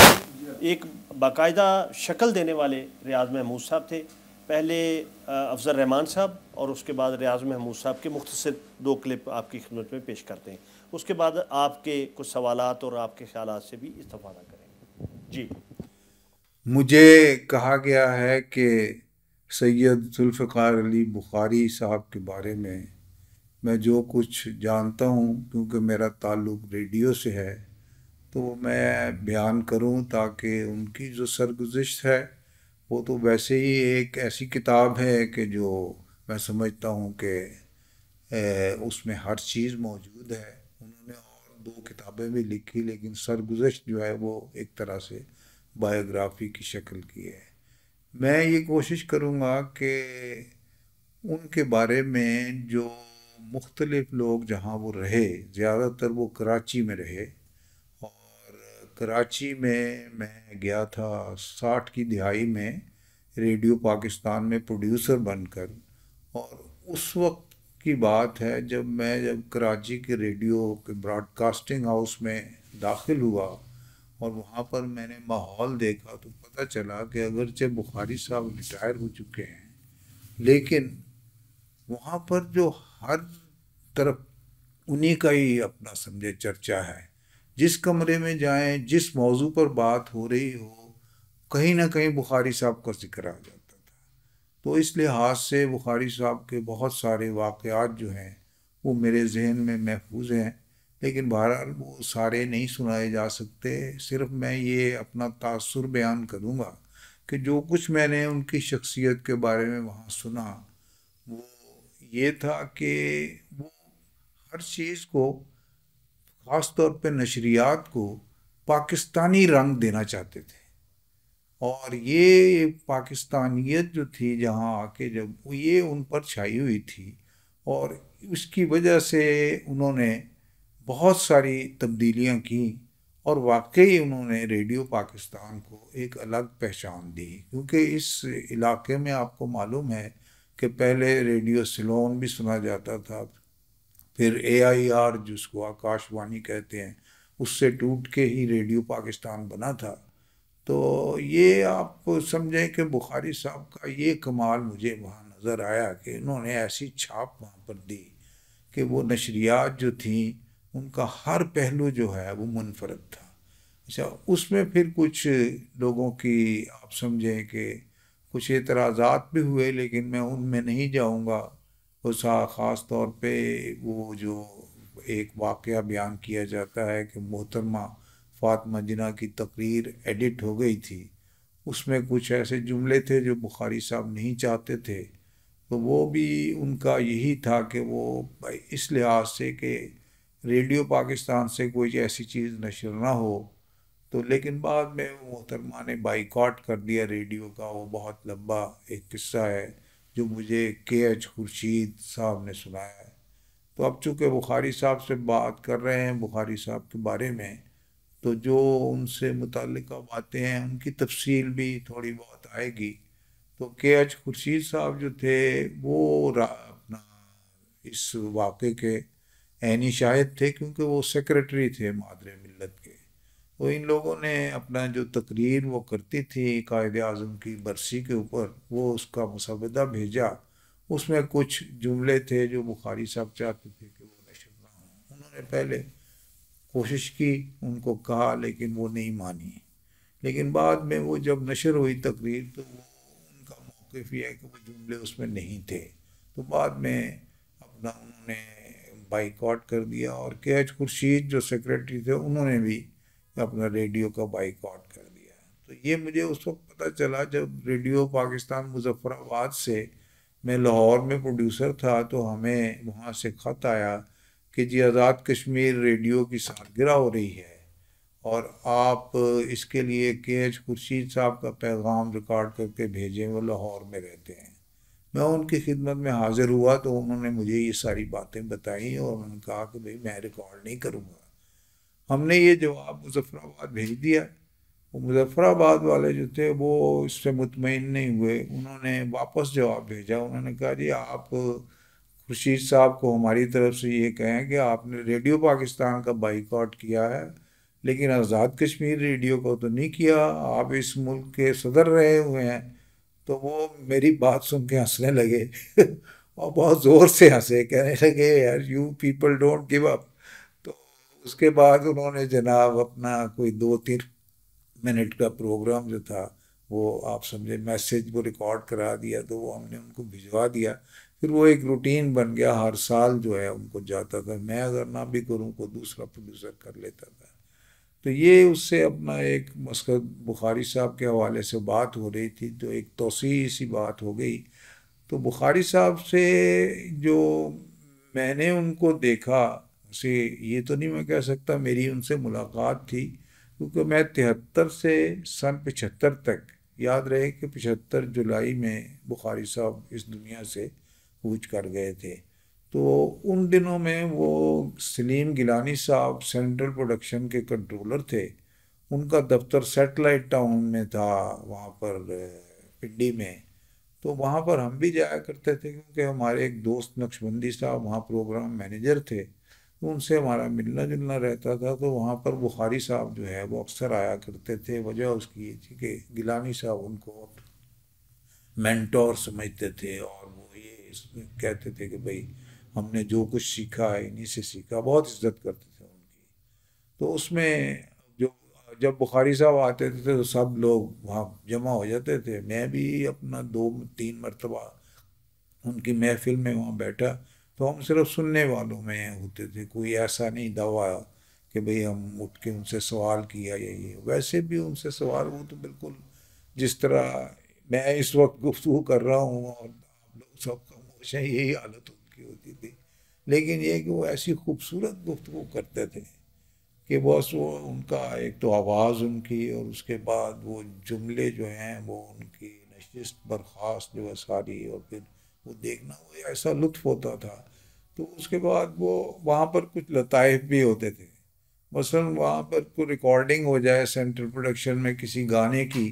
एक बाकायदा शक्ल देने वाले रियाज महमूद साहब थे पहले अफजल रहमान साहब और उसके बाद रियाज महमूद साहब के मुख्तर दो क्लिप आपकी खिदमत में पेश करते हैं उसके बाद आपके कुछ सवाल और आपके ख्याल से भी इस्तफादा करें जी मुझे कहा गया है कि सैयद जुल्फ़ार अली बुखारी साहब के बारे में मैं जो कुछ जानता हूँ क्योंकि मेरा ताल्लुक़ रेडियो से है तो मैं बयान करूँ ताकि उनकी जो सरगजिश है वो तो वैसे ही एक ऐसी किताब है कि जो मैं समझता हूँ कि उसमें हर चीज़ मौजूद है उन्होंने और दो किताबें भी लिखी लेकिन सरगुजश जो है वो एक तरह से बायोग्राफी की शक्ल की है मैं ये कोशिश करूँगा कि उनके बारे में जो मुख्तलिफ़ लोग जहाँ वो रहे ज़्यादातर वो कराची में रहे कराची में मैं गया था साठ की दिहाई में रेडियो पाकिस्तान में प्रोड्यूसर बनकर और उस वक्त की बात है जब मैं जब कराची के रेडियो के ब्रॉडकास्टिंग हाउस में दाखिल हुआ और वहाँ पर मैंने माहौल देखा तो पता चला कि अगरचे बुखारी साहब रिटायर हो चुके हैं लेकिन वहाँ पर जो हर तरफ उन्हीं का ही अपना समझे चर्चा है जिस कमरे में जाएं जिस मौजू पर बात हो रही हो कहीं ना कहीं बुखारी साहब का जिक्र आ जाता था तो इस लिहाज से बुखारी साहब के बहुत सारे वाक़ात जो हैं वो मेरे जहन में महफूज हैं लेकिन बहरहाल वो सारे नहीं सुनाए जा सकते सिर्फ मैं ये अपना तासर बयान करूँगा कि जो कुछ मैंने उनकी शख्सियत के बारे में वहाँ सुना वो ये था कि वो हर चीज़ को ख़ास तौर पर नशरियात को पाकिस्तानी रंग देना चाहते थे और ये पाकिस्तानियत जो थी जहाँ आके जब ये उन पर छाई हुई थी और उसकी वजह से उन्होंने बहुत सारी तब्दीलियाँ की और वाकई उन्होंने रेडियो पाकिस्तान को एक अलग पहचान दी क्योंकि इस इलाके में आपको मालूम है कि पहले रेडियो सिलोन भी सुना जाता था फिर ए आई आर जिसको आकाशवाणी कहते हैं उससे टूट के ही रेडियो पाकिस्तान बना था तो ये आप समझें कि बुखारी साहब का ये कमाल मुझे वहाँ नज़र आया कि उन्होंने ऐसी छाप वहाँ पर दी कि वो नशरियात जो थी उनका हर पहलू जो है वो मुनफरद था अच्छा उसमें फिर कुछ लोगों की आप समझें कि कुछ एतराज़ात भी हुए लेकिन मैं उनमें नहीं जाऊँगा उसका ख़ास तौर पे वो जो एक वाक़ बयान किया जाता है कि मोहतरमा फातमा जिना की तकरीर एडिट हो गई थी उसमें कुछ ऐसे जुमले थे जो बुखारी साहब नहीं चाहते थे तो वो भी उनका यही था कि वो इस लिहाज से कि रेडियो पाकिस्तान से कोई ऐसी चीज़ नशर ना हो तो लेकिन बाद में मोहतरमा ने बाइकआउट कर दिया रेडियो का वो बहुत लंबा एक किस्सा है जो मुझे के एच खुर्शीद साहब ने सुनाया है तो अब चूँकि बुखारी साहब से बात कर रहे हैं बुखारी साहब के बारे में तो जो उनसे मुतल बातें हैं उनकी तफसील भी थोड़ी बहुत आएगी तो के एच खुर्शीद साहब जो थे वो अपना इस वाक़े के ऐनी शाहिद थे क्योंकि वो सेक्रेटरी थे मादरे मिलत तो इन लोगों ने अपना जो तकरीर वो करती थी कायद अजम की बरसी के ऊपर वो उसका मुसविदा भेजा उसमें कुछ जुमले थे जो बुखारी साहब चाहते थे कि वो नशर ना हो उन्होंने पहले कोशिश की उनको कहा लेकिन वो नहीं मानी लेकिन बाद में वो जब नशर हुई तकरीर तो वो उनका मौक़ यह है कि वो जुमले उसमें नहीं थे तो बाद में अपना उन्होंने बाइकआउट कर दिया और के एच खुर्शीद जो सेक्रेटरी थे उन्होंने भी अपना रेडियो का बाइकआउट कर दिया तो ये मुझे उस वक्त पता चला जब रेडियो पाकिस्तान मुजफ्फराबाद से मैं लाहौर में प्रोड्यूसर था तो हमें वहाँ से ख़त आया कि जी आज़ाद कश्मीर रेडियो की सालगिरह हो रही है और आप इसके लिए के एच खुर्शीद साहब का पैगाम रिकॉर्ड करके भेजें वो लाहौर में रहते हैं मैं उनकी खिदमत में हाज़िर हुआ तो उन्होंने मुझे ये सारी बातें बताई और उन्होंने कहा कि भाई मैं रिकॉर्ड नहीं करूँगा हमने ये जवाब मुजफ्फराबाद भेज दिया वो मुजफ्फराबाद वाले जो थे वो इससे मुतमिन नहीं हुए उन्होंने वापस जवाब भेजा उन्होंने कहा जी आप खुर्शीद साहब को हमारी तरफ से ये कहें कि आपने रेडियो पाकिस्तान का बाइकआउट किया है लेकिन आज़ाद कश्मीर रेडियो को तो नहीं किया आप इस मुल्क के सदर रहे हुए हैं तो वो मेरी बात सुन के हंसने लगे और बहुत ज़ोर से हंसे कहने लगे यार you people don't give up उसके बाद उन्होंने जनाब अपना कोई दो तीन मिनट का प्रोग्राम जो था वो आप समझे मैसेज वो रिकॉर्ड करा दिया तो वो हमने उनको भिजवा दिया फिर वो एक रूटीन बन गया हर साल जो है उनको जाता था मैं अगर ना भी करूँ को दूसरा प्रोड्यूसर कर लेता था तो ये उससे अपना एक मस्कत बुखारी साहब के हवाले से बात हो रही थी तो एक तोसी सी बात हो गई तो बुखारी साहब से जो मैंने उनको देखा से ये तो नहीं मैं कह सकता मेरी उनसे मुलाकात थी क्योंकि मैं तिहत्तर से सन पचहत्तर तक याद रहे कि पचहत्तर जुलाई में बुखारी साहब इस दुनिया से कूच कर गए थे तो उन दिनों में वो सलीम गिलानी साहब सेंट्रल प्रोडक्शन के कंट्रोलर थे उनका दफ्तर सेटेलाइट टाउन में था वहाँ पर पिंडी में तो वहाँ पर हम भी जाया करते थे क्योंकि हमारे एक दोस्त नक्शबंदी साहब वहाँ प्रोग्राम मैनेजर थे तो उनसे हमारा मिलना जुलना रहता था तो वहाँ पर बुखारी साहब जो है वो अक्सर आया करते थे वजह उसकी ये थी कि गिलानी साहब उनको मैंटोर समझते थे और वो ये कहते थे कि भाई हमने जो कुछ सीखा है इन्हीं से सीखा बहुत इज्जत करते थे उनकी तो उसमें जो जब बुखारी साहब आते थे तो सब लोग वहाँ जमा हो जाते थे मैं भी अपना दो तीन मरतबा उनकी महफिल में वहाँ बैठा तो हम सिर्फ सुनने वालों में होते थे कोई ऐसा नहीं दवा कि भई हम उठ के उनसे सवाल किया या ये वैसे भी उनसे सवाल वो तो बिल्कुल जिस तरह मैं इस वक्त गुफ्तु कर रहा हूँ और आप लोग सब खामोश यही हालत उनकी होती थी लेकिन ये कि वो ऐसी खूबसूरत गुफ्तु करते थे कि बस वो उनका एक तो आवाज़ उनकी और उसके बाद वो जुमले जो हैं वो उनकी नशिस्त बर्खास्त जो है सारी और फिर वो देखना वो ऐसा लुत्फ होता था तो उसके बाद वो वहाँ पर कुछ लताइफ भी होते थे मसलन वहाँ पर कोई तो रिकॉर्डिंग हो जाए सेंट्रल प्रोडक्शन में किसी गाने की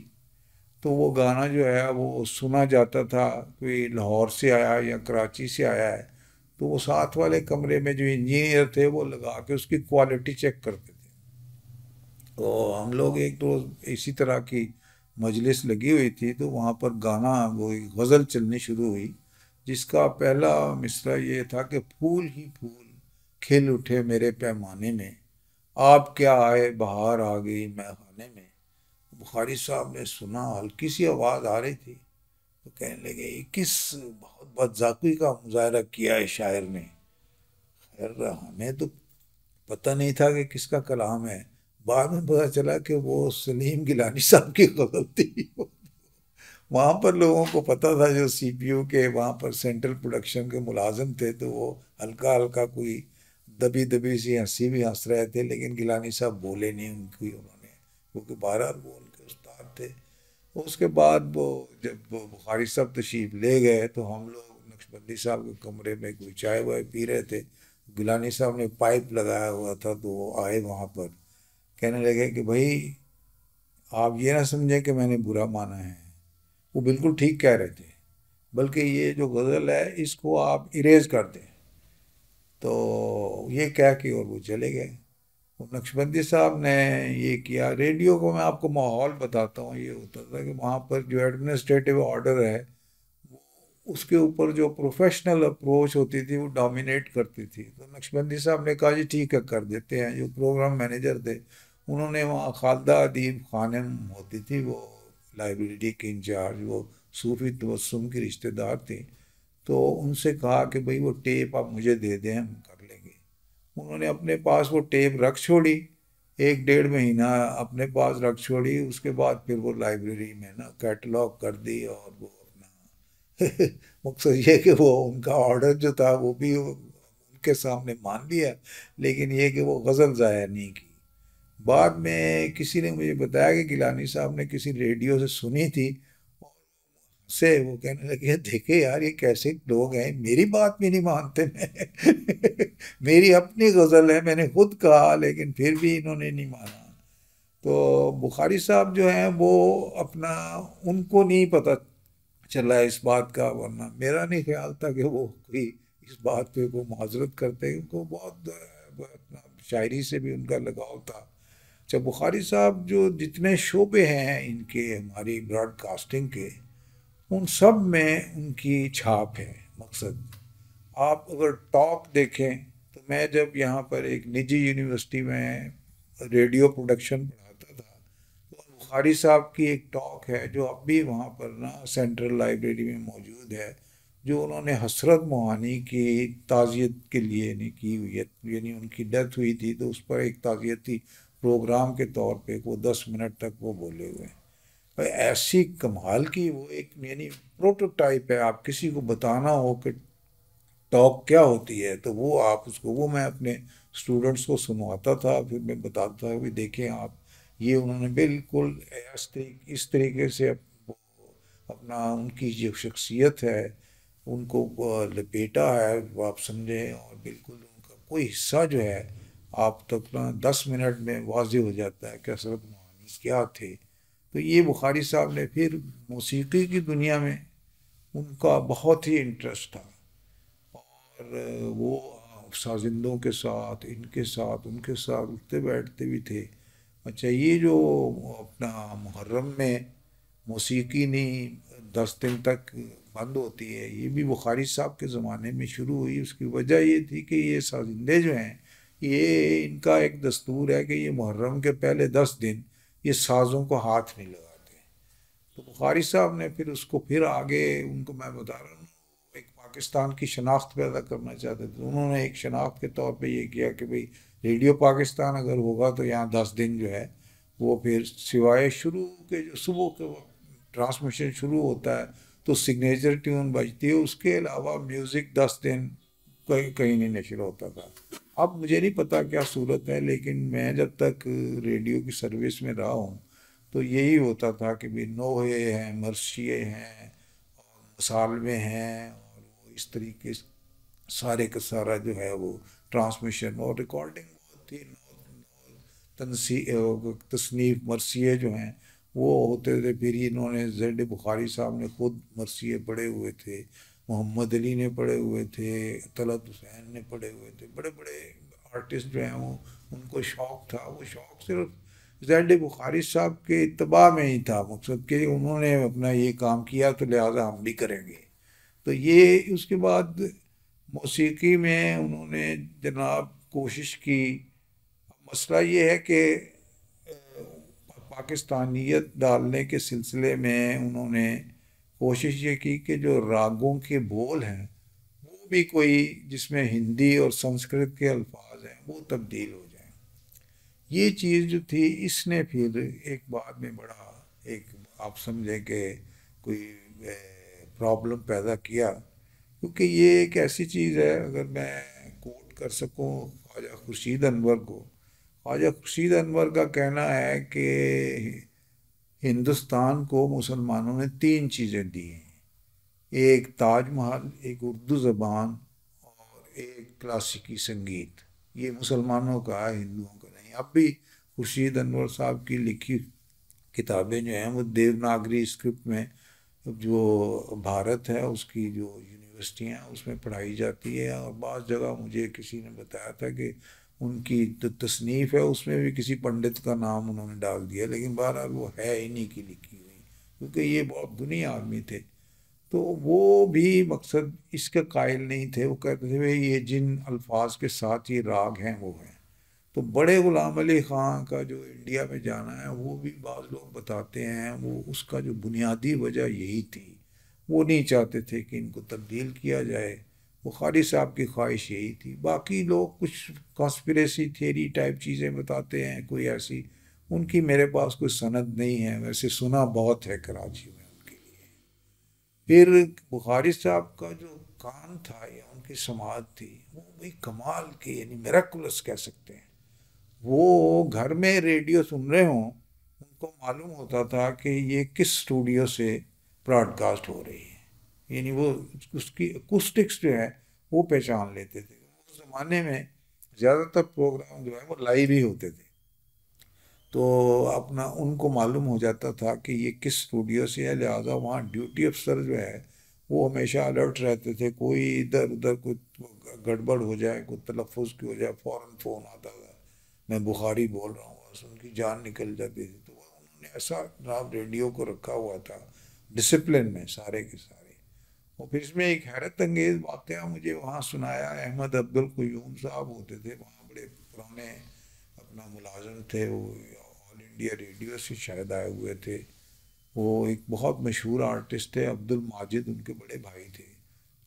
तो वो गाना जो है वो सुना जाता था कोई लाहौर से आया या कराची से आया है तो वो साथ वाले कमरे में जो इंजीनियर थे वो लगा के उसकी क्वालिटी चेक करते थे तो हम लोग एक दो तो इसी तरह की मजलिस लगी हुई थी तो वहाँ पर गाना वो गज़ल चलनी शुरू हुई जिसका पहला मिसरा ये था कि फूल ही फूल खिल उठे मेरे पैमाने में आप क्या आए बाहर आ गई खाने में बुखारी साहब ने सुना हल्की सी आवाज़ आ रही थी तो कहने लगे किस बहुत जाकुई का मुजाहरा किया है शायर ने खैर हमें तो पता नहीं था कि किसका कलाम है बाद में पता चला कि वो सलीम गिलानी साहब की गलती थी वहाँ पर लोगों को पता था जो सीपीयू के वहाँ पर सेंट्रल प्रोडक्शन के मुलाजिम थे तो वो हल्का हल्का कोई दबी दबी सी हंसी भी हंस रहे थे लेकिन गिलानी साहब बोले नहीं उनकी उन्होंने क्योंकि बारह वो उनके उस्ताद थे तो उसके बाद वो जब बुखारी साहब तशीफ ले गए तो हम लोग नक्शबंदी साहब के कमरे में कोई चाय वाय पी रहे थे गिलानी साहब ने पाइप लगाया हुआ था तो वो आए वहाँ पर कहने लगे कि भाई आप ये ना समझें कि मैंने बुरा माना है वो बिल्कुल ठीक कह रहे थे बल्कि ये जो गज़ल है इसको आप इरेज कर दें तो ये कह के और वो चले गए नक्शबंदी साहब ने ये किया रेडियो को मैं आपको माहौल बताता हूँ ये होता था कि वहाँ पर जो एडमिनिस्ट्रेटिव ऑर्डर है उसके ऊपर जो प्रोफेशनल अप्रोच होती थी वो डोमिनेट करती थी तो नक्शबंदी साहब ने कहा जी ठीक है कर देते हैं जो प्रोग्राम मैनेजर थे उन्होंने वहाँ खालदा अदीब खानम होती थी वो लाइब्रेरी के इंचार्ज वो सूफी तबसम के रिश्तेदार थे तो उनसे कहा कि भाई वो टेप आप मुझे दे दें हम कर लेंगे उन्होंने अपने पास वो टेप रख छोड़ी एक डेढ़ महीना अपने पास रख छोड़ी उसके बाद फिर वो लाइब्रेरी में ना कैटलॉग कर दी और वो अपना मकसद ये कि वो उनका ऑर्डर जो था वो भी उनके सामने मान लिया लेकिन ये कि वो गज़ल ज़ाया नहीं की बाद में किसी ने मुझे बताया कि गिलानी साहब ने किसी रेडियो से सुनी थी से वो कहने लगे देखे यार ये कैसे लोग हैं मेरी बात भी नहीं मानते मैं मेरी अपनी गज़ल है मैंने खुद कहा लेकिन फिर भी इन्होंने नहीं माना तो बुखारी साहब जो हैं वो अपना उनको नहीं पता चला इस बात का वरना मेरा नहीं ख्याल था कि वो कोई इस बात पे को माजरत करते उनको बहुत शायरी से भी उनका लगाव था अच्छा बुखारी साहब जो जितने शोबे हैं इनके हमारी ब्रॉडकास्टिंग के उन सब में उनकी छाप है मकसद आप अगर टॉप देखें तो मैं जब यहाँ पर एक निजी यूनिवर्सिटी में रेडियो प्रोडक्शन पढ़ाता था तो बुखारी साहब की एक टॉक है जो अब भी वहाँ पर ना सेंट्रल लाइब्रेरी में मौजूद है जो उन्होंने हसरत मोहानी की ताज़ियत के लिए नहीं की हुई है यानी उनकी डेथ हुई थी तो उस पर एक ताज़ियत थी प्रोग्राम के तौर पे वो दस मिनट तक वो बोले हुए हैं भाई ऐसी कमाल की वो एक यानी प्रोटोटाइप है आप किसी को बताना हो कि टॉक क्या होती है तो वो आप उसको वो मैं अपने स्टूडेंट्स को सुनवाता था फिर मैं बताता था भी देखें आप ये उन्होंने बिल्कुल इस तरीके इस तरीके से अपना उनकी जो शख्सियत है उनको लपेटा है आप समझें और बिल्कुल उनका कोई हिस्सा जो है आप तक तो अपना दस मिनट में वाज हो जाता है कसरत मानी क्या थे तो ये बुखारी साहब ने फिर मौसीकी की दुनिया में उनका बहुत ही इंटरेस्ट था और वो साजिंदों के साथ इनके साथ उनके साथ उठते बैठते भी थे अच्छा ये जो अपना मुहर्रम में मौसीकी नहीं दस दिन तक बंद होती है ये भी बुखारी साहब के ज़माने में शुरू हुई उसकी वजह ये थी कि ये साजिंदे जो हैं ये इनका एक दस्तूर है कि ये मुहर्रम के पहले दस दिन ये साजों को हाथ नहीं लगाते तो बुखारी साहब ने फिर उसको फिर आगे उनको मैं बता रहा हूँ एक पाकिस्तान की शनाख्त पैदा करना चाहते थे उन्होंने एक शनाख्त के तौर पे ये किया कि भाई रेडियो पाकिस्तान अगर होगा तो यहाँ दस दिन जो है वो फिर सिवाय शुरू के जो सुबह के ट्रांसमिशन शुरू होता है तो सिग्नेचर ट्यून बजती है उसके अलावा म्यूज़िक दस दिन कहीं कहीं नहीं नशर होता था अब मुझे नहीं पता क्या सूरत है लेकिन मैं जब तक रेडियो की सर्विस में रहा हूँ तो यही होता था कि भाई नोहे हैं मरसिए हैं और मसालवे हैं और इस तरीके सारे का सारा जो है वो ट्रांसमिशन और रिकॉर्डिंग होती तनसी तसनीफ मरसिए जो हैं वो होते थे फिर इन्होंने जेड बुखारी साहब ने खुद मरसिए पड़े हुए थे मोहम्मद अली ने पढ़े हुए थे तलत हुसैन ने पढ़े हुए थे बड़े बड़े आर्टिस्ट जो हैं वो उनको शौक़ था वो शौक़ सिर्फ जैड बुखारी साहब के इतबा में ही था मकसद कि उन्होंने अपना ये काम किया तो लिहाजा हम भी करेंगे तो ये उसके बाद मौसीकी में उन्होंने जनाब कोशिश की मसला ये है कि पाकिस्तानियत डालने के सिलसिले में उन्होंने कोशिश ये की कि जो रागों के बोल हैं वो भी कोई जिसमें हिंदी और संस्कृत के अल्फाज हैं वो तब्दील हो जाए ये चीज़ जो थी इसने फिर एक बाद में बड़ा एक आप समझें कि कोई प्रॉब्लम पैदा किया क्योंकि ये एक ऐसी चीज़ है अगर मैं कोट कर सकूँ ख्वाजा खुर्शीद अनवर को ख्वाजा खुर्शीद अनवर का कहना है कि हिंदुस्तान को मुसलमानों ने तीन चीज़ें दी हैं एक ताजमहल एक उर्दू ज़बान और एक क्लासिकी संगीत ये मुसलमानों का है हिंदुओं का नहीं अब भी खुर्शीद अनवर साहब की लिखी किताबें जो हैं वो देवनागरी स्क्रिप्ट में जो भारत है उसकी जो यूनिवर्सिटियाँ उसमें पढ़ाई जाती है और बाज़ जगह मुझे किसी ने बताया था कि उनकी जो तसनीफ़ है उसमें भी किसी पंडित का नाम उन्होंने डाल दिया लेकिन बहरहाल वो है इन्हीं की लिखी हुई क्योंकि ये बहुत दुनिया आदमी थे तो वो भी मकसद इसके कायल नहीं थे वो कहते थे भाई ये जिन अल्फाज के साथ ये राग हैं वो हैं तो बड़े ग़ुलाम अली ख़ान का जो इंडिया में जाना है वो भी बाज़ लोग बताते हैं वो उसका जो बुनियादी वजह यही थी वो नहीं चाहते थे कि इनको तब्दील किया जाए बुखारी साहब की ख्वाहिश यही थी बाकी लोग कुछ कॉन्स्परेसी थेरी टाइप चीज़ें बताते हैं कोई ऐसी उनकी मेरे पास कोई सनद नहीं है वैसे सुना बहुत है कराची में उनके लिए फिर बुखारी साहब का जो कान था या उनकी समाज थी वो भाई कमाल की यानी मेराकुलस कह सकते हैं वो घर में रेडियो सुन रहे हों उनको मालूम होता था कि ये किस स्टूडियो से ब्रॉडकास्ट हो रही है यानी वो उसकी अकुस्टिक्स जो है वो पहचान लेते थे उस ज़माने में ज़्यादातर प्रोग्राम जो है वो लाइव ही होते थे तो अपना उनको मालूम हो जाता था कि ये किस स्टूडियो से है लिहाजा वहाँ ड्यूटी अफसर जो है वो हमेशा अलर्ट रहते थे कोई इधर उधर कोई गड़बड़ हो जाए कोई तलफ़ की हो जाए फ़ौर फ़ोन आता था मैं बुखारी बोल रहा हूँ उनकी जान निकल जाती थी तो उन्होंने ऐसा जनाब रेडियो को रखा हुआ था डिसिप्लिन में सारे के सारे और फिर इसमें एक हैरत अंगेज वाक़ मुझे वहाँ सुनाया अहमद अब्दुल क्यूम साहब होते थे वहाँ बड़े पुराने अपना मुलाजम थे वो ऑल इंडिया रेडियो से शायद आए हुए थे वो एक बहुत मशहूर आर्टिस्ट थे अब्दुल माजिद उनके बड़े भाई थे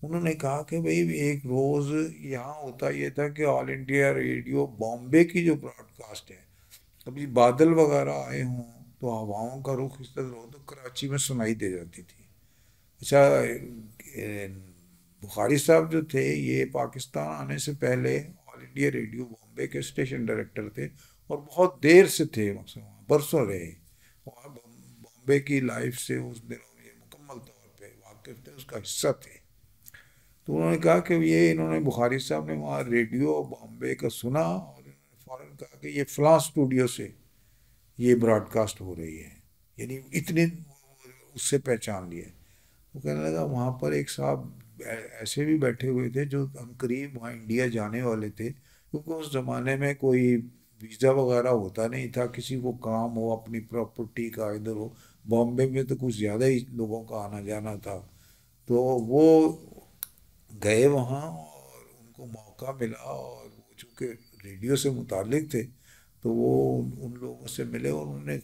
उन्होंने कहा कि भाई एक रोज़ यहाँ होता ये था कि ऑल इंडिया रेडियो बॉम्बे की जो ब्रॉडकास्ट है कभी बादल वगैरह आए हों तो हवाओं का रुख इस तरह हो तो कराची में सुनाई दे जाती थी अच्छा बुखारी साहब जो थे ये पाकिस्तान आने से पहले ऑल इंडिया रेडियो बॉम्बे के स्टेशन डायरेक्टर थे और बहुत देर से थे वहाँ बरसों रहे वहाँ बॉम्बे की लाइफ से उस दिनों में मुकम्मल तौर पर वाकिफ थे उसका हिस्सा थे तो उन्होंने कहा कि ये इन्होंने बुखारी साहब ने वहाँ रेडियो बॉम्बे का सुना और इन्होंने फ़ौरन कहा कि ये फ़लाँ स्टूडियो से ये ब्रॉडकास्ट हो रही है यानी इतने उससे पहचान लिया वो कहने लगा वहाँ पर एक साहब ऐसे भी बैठे हुए थे जो हम करीब वहाँ इंडिया जाने वाले थे क्योंकि उस ज़माने में कोई वीज़ा वगैरह होता नहीं था किसी को काम हो अपनी प्रॉपर्टी का इधर हो बॉम्बे में तो कुछ ज़्यादा ही लोगों का आना जाना था तो वो गए वहाँ और उनको मौका मिला और वो चूँकि रेडियो से मुतल थे तो वो उन लोगों से मिले और उन्होंने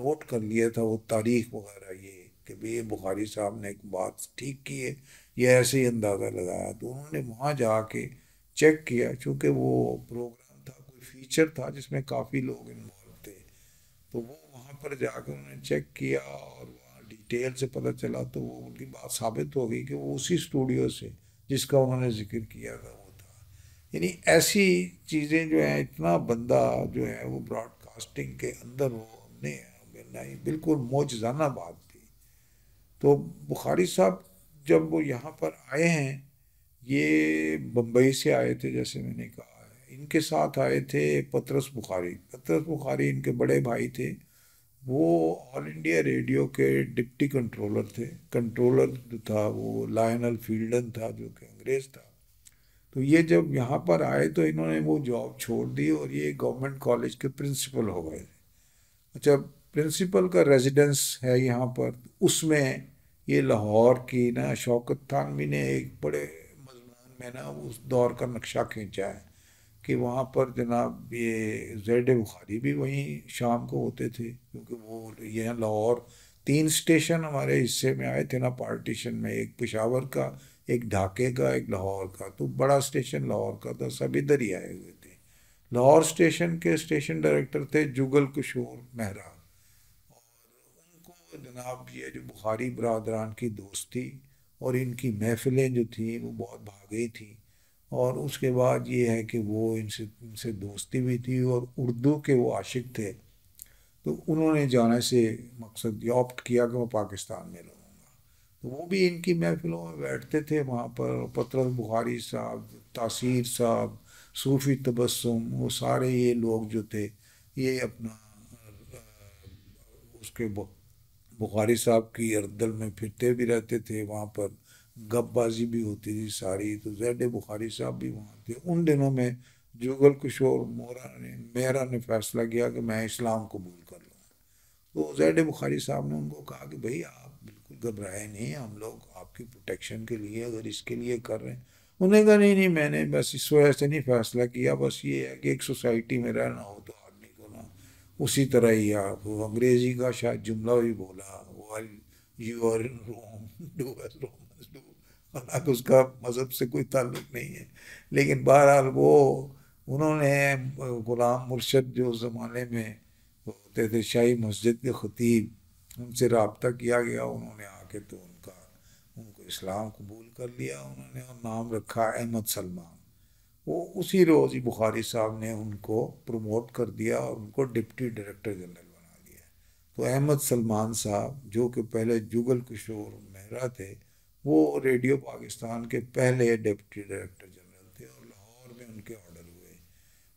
नोट कर लिया था वो तारीख वगैरह ये कि भाई ये बुखारी साहब ने एक बात ठीक की है ये ऐसे ही अंदाज़ा लगाया तो उन्होंने वहाँ जाके चेक किया चूँकि वो प्रोग्राम था कोई फीचर था जिसमें काफ़ी लोग इन्वॉल्व थे तो वो वहाँ पर जाकर उन्होंने चेक किया और वहाँ डिटेल से पता चला तो वो उनकी बात साबित हो गई कि वो उसी स्टूडियो से जिसका उन्होंने जिक्र किया था वो था यानी ऐसी चीज़ें जो हैं इतना बंदा जो है वो ब्रॉडकास्टिंग के अंदर हो नहीं बिल्कुल मौजाना बात तो बुखारी साहब जब वो यहाँ पर आए हैं ये बम्बई से आए थे जैसे मैंने कहा इनके साथ आए थे पतरस बुखारी पतरस बुखारी इनके बड़े भाई थे वो ऑल इंडिया रेडियो के डिप्टी कंट्रोलर थे कंट्रोलर जो था वो लायनल फील्डन था जो कि अंग्रेज था तो ये जब यहाँ पर आए तो इन्होंने वो जॉब छोड़ दी और ये गवर्नमेंट कॉलेज के प्रिंसिपल हो गए अच्छा प्रिंसिपल का रेजिडेंस है यहाँ पर उसमें ये लाहौर की ना शौकत थानवी ने एक बड़े मजमान में ना उस दौर का नक्शा खींचा है कि वहाँ पर जनाब ये जेड बुखारी भी वहीं शाम को होते थे क्योंकि वो यह लाहौर तीन स्टेशन हमारे हिस्से में आए थे ना पार्टीशन में एक पिशावर का एक ढाके का एक लाहौर का तो बड़ा स्टेशन लाहौर का था सब इधर ही आए हुए थे लाहौर स्टेशन के स्टेशन डायरेक्टर थे जुगल किशोर मेहरा जनाब ये जो बुखारी बरदरान की दोस्त थी और इनकी महफिलें जो थी वो बहुत गई थी और उसके बाद ये है कि वो इनसे इनसे दोस्ती भी थी और उर्दू के वो आशिक थे तो उन्होंने जाने से मकसद ये ऑप्ट किया कि मैं पाकिस्तान में रहूँगा तो वो भी इनकी महफिलों में बैठते थे वहाँ पर पतरस बुखारी साहब तासीर साहब सूफ़ी तबसम वो सारे ये लोग जो थे ये अपना उसके बुखारी साहब की अर्दल में फिरते भी रहते थे वहाँ पर गपबाजी भी होती थी सारी तो जैड बुखारी साहब भी वहाँ थे उन दिनों में जुगल किशोर मोरा ने मेहरा ने फैसला किया कि मैं इस्लाम कबूल कर लूँ तो जैड बुखारी साहब ने उनको कहा कि भाई आप बिल्कुल घबराए नहीं हम लोग आपकी प्रोटेक्शन के लिए अगर इसके लिए कर रहे हैं उन्होंने कहा नहीं नहीं मैंने बस इस वजह से नहीं फैसला किया बस ये है कि एक सोसाइटी में रहना हो तो उसी तरह ही आप अंग्रेजी का शायद जुमला भी बोला while you are in Rome do Rome do हालांकि उसका मज़हब से कोई ताल्लुक नहीं है लेकिन बहरहाल वो उन्होंने ग़ुलाम मुर्शद जो ज़माने में होते थे शाही मस्जिद के ख़तीब उनसे रबता किया गया उन्होंने आके तो उनका उनको इस्लाम कबूल कर लिया उन्होंने और नाम रखा अहमद सलमान वो उसी रोज़ ही बुखारी साहब ने उनको प्रमोट कर दिया और उनको डिप्टी डायरेक्टर जनरल बना दिया तो अहमद सलमान साहब जो कि पहले जुगल किशोर मेहरा थे वो रेडियो पाकिस्तान के पहले डिप्टी डायरेक्टर जनरल थे और लाहौर में उनके ऑर्डर हुए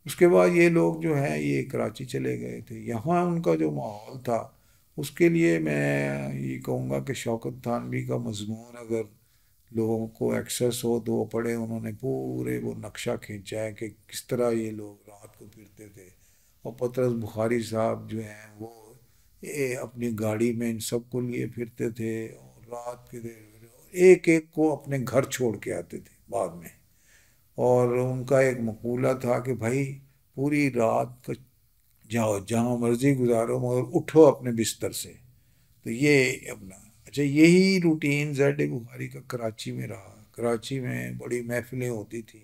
उसके बाद ये लोग जो हैं ये कराची चले गए थे यहाँ उनका जो माहौल था उसके लिए मैं ये कहूँगा कि शौकत थानवी का मजमून अगर लोगों को एक्सेस हो दो पड़े उन्होंने पूरे वो नक्शा खींचा है कि किस तरह ये लोग रात को फिरते थे और पतरस बुखारी साहब जो हैं वो ये अपनी गाड़ी में इन सबको लिए फिरते थे और रात के देर एक एक को अपने घर छोड़ के आते थे बाद में और उनका एक मकूला था कि भाई पूरी रात जाओ जहाँ मर्जी गुजारो मगर उठो अपने बिस्तर से तो ये अपना अच्छा यही रूटीन जेड ए बुखारी का कराची में रहा कराची में बड़ी महफिलें होती थी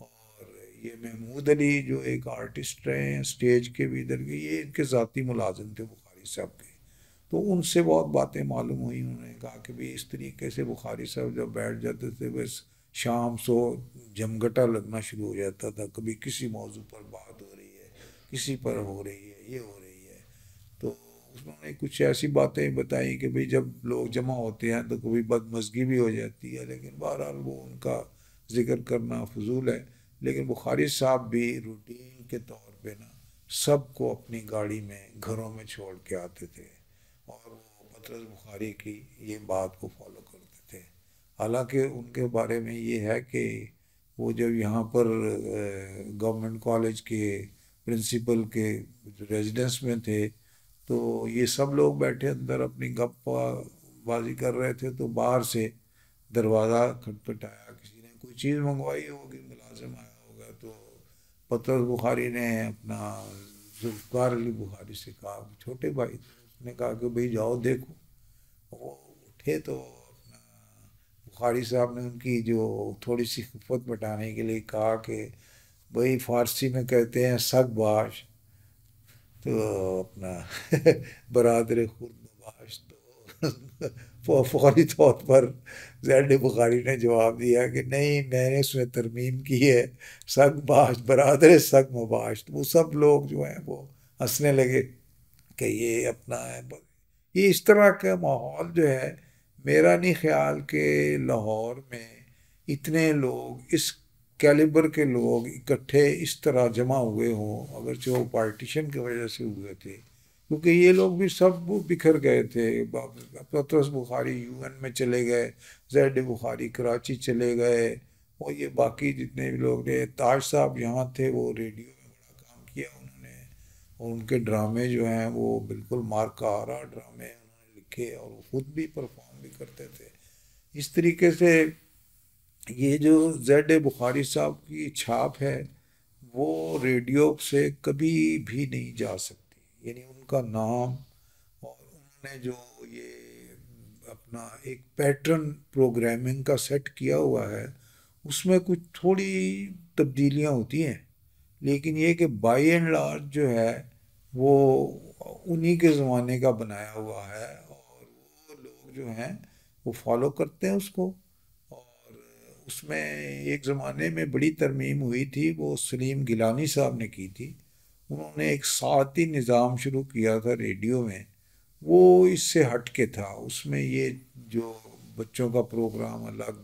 और ये महमूद अली जो एक आर्टिस्ट रहे हैं स्टेज के भी इधर के ये इनके ज़ाती मुलाजिम थे बुखारी साहब के तो उनसे बहुत बातें मालूम हुई उन्होंने कहा कि भाई इस तरीके से बुखारी साहब जब बैठ जाते थे बस शाम सो जमघटा लगना शुरू हो जाता था कभी किसी मौजू पर बात हो रही है किसी पर हो रही है ये हो उन्होंने कुछ ऐसी बातें बताई कि भाई जब लोग जमा होते हैं तो कभी बदमजगी भी हो जाती है लेकिन बहरहाल वो उनका जिक्र करना फजूल है लेकिन बुखारी साहब भी रूटीन के तौर पे ना सबको अपनी गाड़ी में घरों में छोड़ के आते थे और वो पतरस बुखारी की ये बात को फॉलो करते थे हालांकि उनके बारे में ये है कि वो जब यहाँ पर गवर्नमेंट कॉलेज के प्रिंसिपल के रेजिडेंस में थे तो ये सब लोग बैठे अंदर अपनी गप्पा बाजी कर रहे थे तो बाहर से दरवाज़ा खटखटाया किसी ने कोई चीज़ मंगवाई होगी मुलाजिम आया होगा तो पतरस बुखारी ने अपना जुल्फार अली बुखारी से कहा छोटे भाई थे उसने कहा कि भाई जाओ देखो वो उठे तो अपना बुखारी साहब ने उनकी जो थोड़ी सी खुफत बटाने के लिए कहा कि भाई फारसी में कहते हैं बाश तो अपना बरदर नवाज तो फौरी तौर पर जैड बुखारी ने जवाब दिया कि नहीं मैंने उसमें तरमीम की है सग बाश बरदर सग मुबाश वो सब लोग जो हैं वो हंसने लगे कि ये अपना है ये इस तरह का माहौल जो है मेरा नहीं ख्याल कि लाहौर में इतने लोग इस कैलिबर के लोग इकट्ठे इस तरह जमा हुए हों अगर जो पार्टीशन की वजह से हुए थे क्योंकि ये लोग भी सब बिखर गए थे पतरस बुखारी यूएन में चले गए जैड बुखारी कराची चले गए और ये बाकी जितने भी लोग थे ताज साहब यहाँ थे वो रेडियो में बड़ा काम किया उन्होंने और उनके ड्रामे जो हैं वो बिल्कुल मारकारा ड्रामे उन्होंने लिखे और खुद भी परफॉर्म भी करते थे इस तरीके से ये जो जेड ए बुखारी साहब की छाप है वो रेडियो से कभी भी नहीं जा सकती यानी उनका नाम और उन्होंने जो ये अपना एक पैटर्न प्रोग्रामिंग का सेट किया हुआ है उसमें कुछ थोड़ी तब्दीलियां होती हैं लेकिन ये कि बाई एंड लार्ज जो है वो उन्हीं के ज़माने का बनाया हुआ है और वो लोग जो हैं वो फॉलो करते हैं उसको उसमें एक ज़माने में बड़ी तरमीम हुई थी वो सलीम गिलानी साहब ने की थी उन्होंने एक साथी निज़ाम शुरू किया था रेडियो में वो इससे हट के था उसमें ये जो बच्चों का प्रोग्राम अलग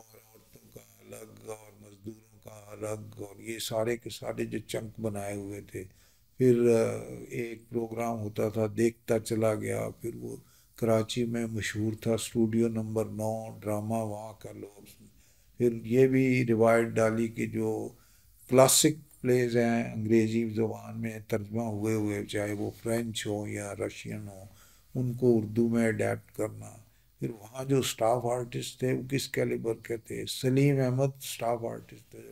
और औरतों का अलग और मज़दूरों का अलग और ये सारे के सारे जो चंक बनाए हुए थे फिर एक प्रोग्राम होता था देखता चला गया फिर वो कराची में मशहूर था स्टूडियो नंबर नौ ड्रामा वहाँ का लोग फिर ये भी रिवायत डाली कि जो क्लासिक प्लेज हैं अंग्रेज़ी ज़बान में तर्जमा हुए हुए चाहे वो फ्रेंच हो या रशियन हो उनको उर्दू में अडेप्ट करना फिर वहाँ जो स्टाफ आर्टिस्ट थे वो किस कैलिबर के थे सलीम अहमद स्टाफ आर्टिस्ट थे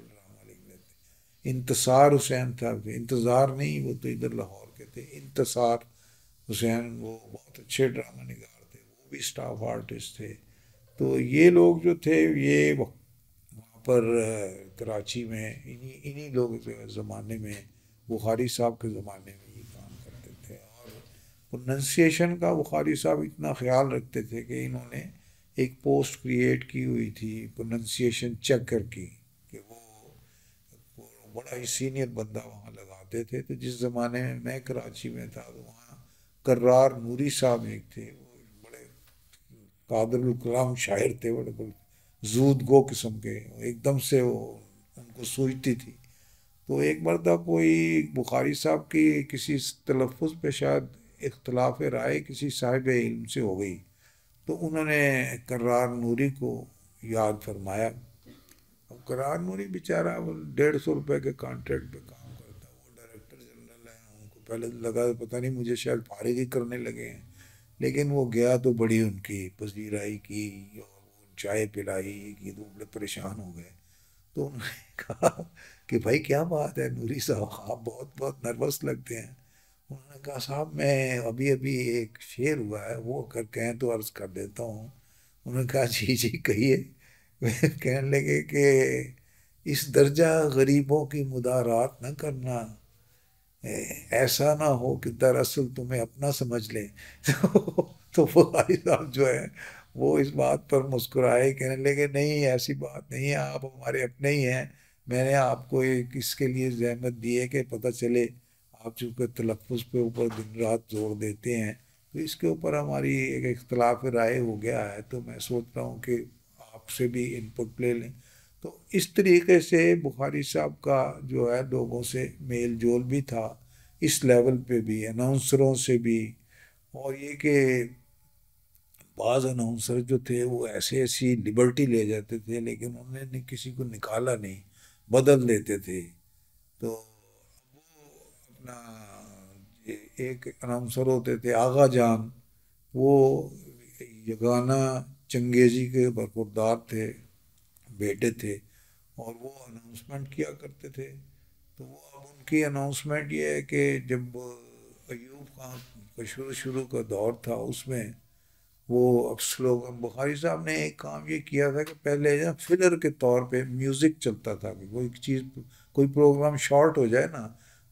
इंतसार हुसैन था तो इंतज़ार नहीं वो तो इधर लाहौर के थे इंतसार हुसैन वो बहुत अच्छे ड्रामा निगार थे वो भी स्टाफ आर्टिस्ट थे तो ये लोग जो थे ये पर कराची में इन्हीं इन्हीं लोग ज़माने में बुखारी साहब के ज़माने में ये काम करते थे और प्रोनंसिएशन का बुखारी साहब इतना ख्याल रखते थे कि इन्होंने एक पोस्ट क्रिएट की हुई थी प्रोनंसिएशन चेक करके कि वो, बड़ा ही सीनियर बंदा वहाँ लगाते थे तो जिस ज़माने में मैं कराची में था तो वहाँ करार नूरी साहब एक थे वो बड़े कादरुल कलाम शायर थे बड़े जूद गो किस्म के एकदम से वो उनको सूझती थी तो एक मरतबा कोई बुखारी साहब की किसी तलफ़ पे शायद इख्तलाफ राय किसी साहिब इल्म से हो गई तो उन्होंने करार नूरी को याद फरमाया अब करार नूरी बेचारा डेढ़ सौ रुपये के कॉन्ट्रैक्ट पे काम करता वो डायरेक्टर जनरल है उनको पहले तो लगा पता नहीं मुझे शायद फारिग ही करने लगे हैं लेकिन वो गया तो बड़ी उनकी पजीराई की और चाय पिलाई कि तो बड़े परेशान हो गए तो उन्होंने कहा कि भाई क्या बात है नूरी साहब आप बहुत बहुत नर्वस लगते हैं उन्होंने कहा साहब मैं अभी अभी एक शेर हुआ है वो अगर कहें तो अर्ज़ कर देता हूँ उन्होंने कहा जी जी कहिए कहने लगे कि इस दर्जा गरीबों की मुदारात न करना ऐसा ना हो कि दरअसल तुम्हें अपना समझ लें तो, तो वो साहब जो है वो इस बात पर मुस्कुराए कहने लगे नहीं ऐसी बात नहीं है आप हमारे अपने ही हैं मैंने आपको एक इसके लिए जहमत दी है कि पता चले आप चूँकि तलफ़ पे ऊपर दिन रात जोर देते हैं तो इसके ऊपर हमारी एक इख्तलाफ राय हो गया है तो मैं सोच रहा हूँ कि आपसे भी इनपुट ले लें तो इस तरीके से बुखारी साहब का जो है लोगों से मेल जोल भी था इस लेवल पे भी अनाउंसरों से भी और ये कि बाज अनाउंसर जो थे वो ऐसे ऐसी लिबर्टी ले जाते थे लेकिन उन्होंने किसी को निकाला नहीं बदल देते थे तो वो अपना एक अनाउंसर होते थे आगा जान वो यगाना चंगेजी के बरपुरदार थे बेटे थे और वो अनाउंसमेंट किया करते थे तो वो अब उनकी अनाउंसमेंट ये है कि जब अयूब खान का शुरू शुरू का दौर था उसमें वो अब स्लोगन बुखारी साहब ने एक काम ये किया था कि पहले ना फिलर के तौर पे म्यूज़िक चलता था कि कोई चीज़ कोई प्रोग्राम शॉर्ट हो जाए ना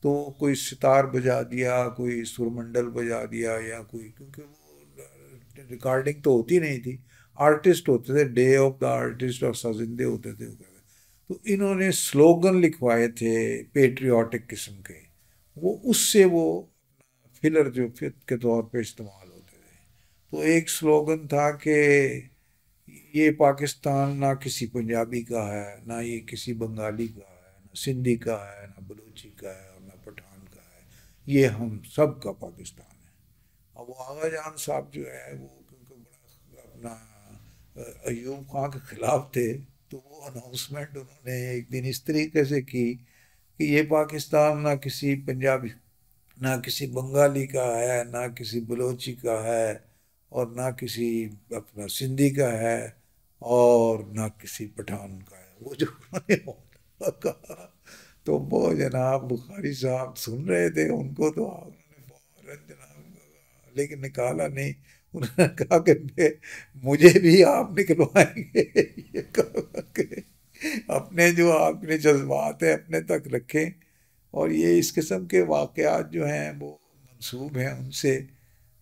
तो कोई सितार बजा दिया कोई सुरमंडल बजा दिया या कोई क्योंकि वो रिकॉर्डिंग तो होती नहीं थी आर्टिस्ट होते थे डे ऑफ द आर्टिस्ट और सजिंदे होते थे तो इन्होंने स्लोगन लिखवाए थे पेट्रियाटिक किस्म के वो उससे वो फिलर जो के तौर पर इस्तेमाल तो एक स्लोगन था कि ये पाकिस्तान ना किसी पंजाबी का है ना ये किसी बंगाली का है ना सिंधी का है ना बलूची का है और ना पठान का है ये हम सब का पाकिस्तान है अब वो आगा जान साहब जो है वो क्योंकि बड़ा अपना अयूब खां के खिलाफ थे तो वो अनाउंसमेंट उन्होंने एक दिन इस तरीके से की कि ये पाकिस्तान ना किसी पंजाबी ना किसी बंगाली का है ना किसी बलोची का है और ना किसी अपना सिंधी का है और ना किसी पठान का है वो जो उन्होंने कहा तो वो जनाब बुखारी साहब सुन रहे थे उनको तो उन्होंने जनाब लेकिन निकाला नहीं उन्होंने कहा कि मुझे भी आप निकलवाएंगे अपने जो आपने जज्बात हैं अपने तक रखें और ये इस किस्म के वाक़ात जो हैं वो मनसूब हैं उनसे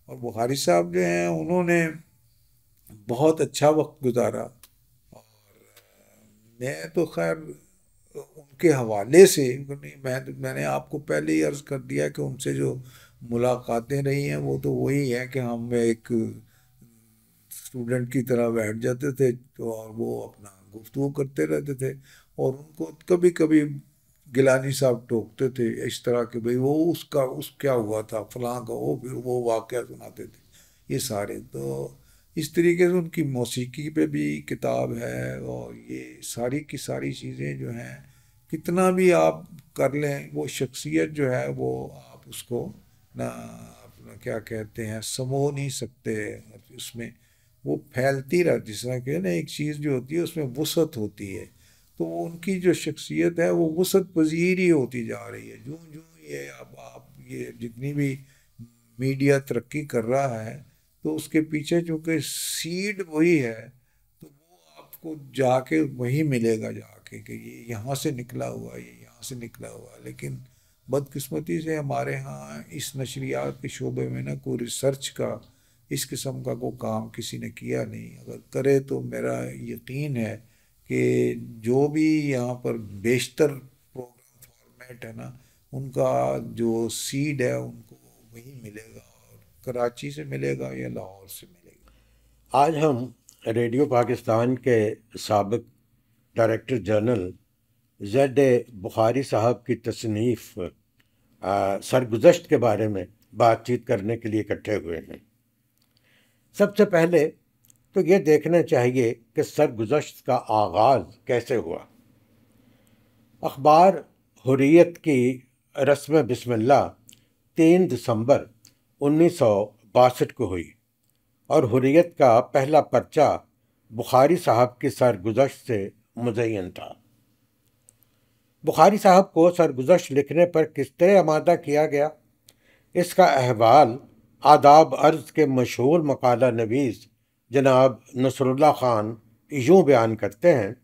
और बुखारी साहब जो हैं उन्होंने बहुत अच्छा वक्त गुजारा और मैं तो खैर उनके हवाले से मैं मैंने आपको पहले ही अर्ज़ कर दिया कि उनसे जो मुलाकातें रही हैं वो तो वही हैं कि हम एक स्टूडेंट की तरह बैठ जाते थे तो और वो अपना गुफ्तु करते रहते थे और उनको कभी कभी गिलानी साहब टोकते थे इस तरह के भाई वो उसका उस क्या हुआ था फलां का वो फिर वो वाक़ सुनाते थे ये सारे तो इस तरीके से उनकी मौसीकी पे भी किताब है और ये सारी की सारी चीज़ें जो हैं कितना भी आप कर लें वो शख्सियत जो है वो आप उसको ना अपना क्या कहते हैं समो नहीं सकते उसमें वो फैलती रहती जिस तरह के ना एक चीज़ जो होती है उसमें वसत होती है तो उनकी जो शख्सियत है वो वसत पजीर ही होती जा रही है जूँ जूँ ये अब आप ये जितनी भी मीडिया तरक्की कर रहा है तो उसके पीछे चूँकि सीड वही है तो वो आपको जाके वही मिलेगा जाके कि ये यहाँ से निकला हुआ ये यहाँ से निकला हुआ लेकिन बदकिस्मती से हमारे यहाँ इस नशरियात के शोबे में ना कोई रिसर्च का इस किस्म का कोई काम किसी ने किया नहीं अगर करे तो मेरा यकीन है कि जो भी यहाँ पर बेशतर प्रोग्राम फॉर्मेट है ना उनका जो सीड है उनको वहीं मिलेगा और कराची से मिलेगा या लाहौर से मिलेगा आज हम रेडियो पाकिस्तान के सबक डायरेक्टर जनरल जैड बुखारी साहब की तसनीफ़ सरगुजश्त के बारे में बातचीत करने के लिए इकट्ठे हुए हैं सबसे पहले तो ये देखना चाहिए कि सरगुजश्त का आगाज़ कैसे हुआ अखबार हुरियत की रस्म बिस्मिल्लाह तीन दिसंबर उन्नीस सौ बासठ को हुई और हुरियत का पहला पर्चा बुखारी साहब की सरगुजश्त से मुजयन था बुखारी साहब को सरगुजश लिखने पर किस तरह आमादा किया गया इसका अहवाल आदाब अर्ज के मशहूर मकाला नवीस जनाब नसरुल्ला ख़ान यूँ बयान करते हैं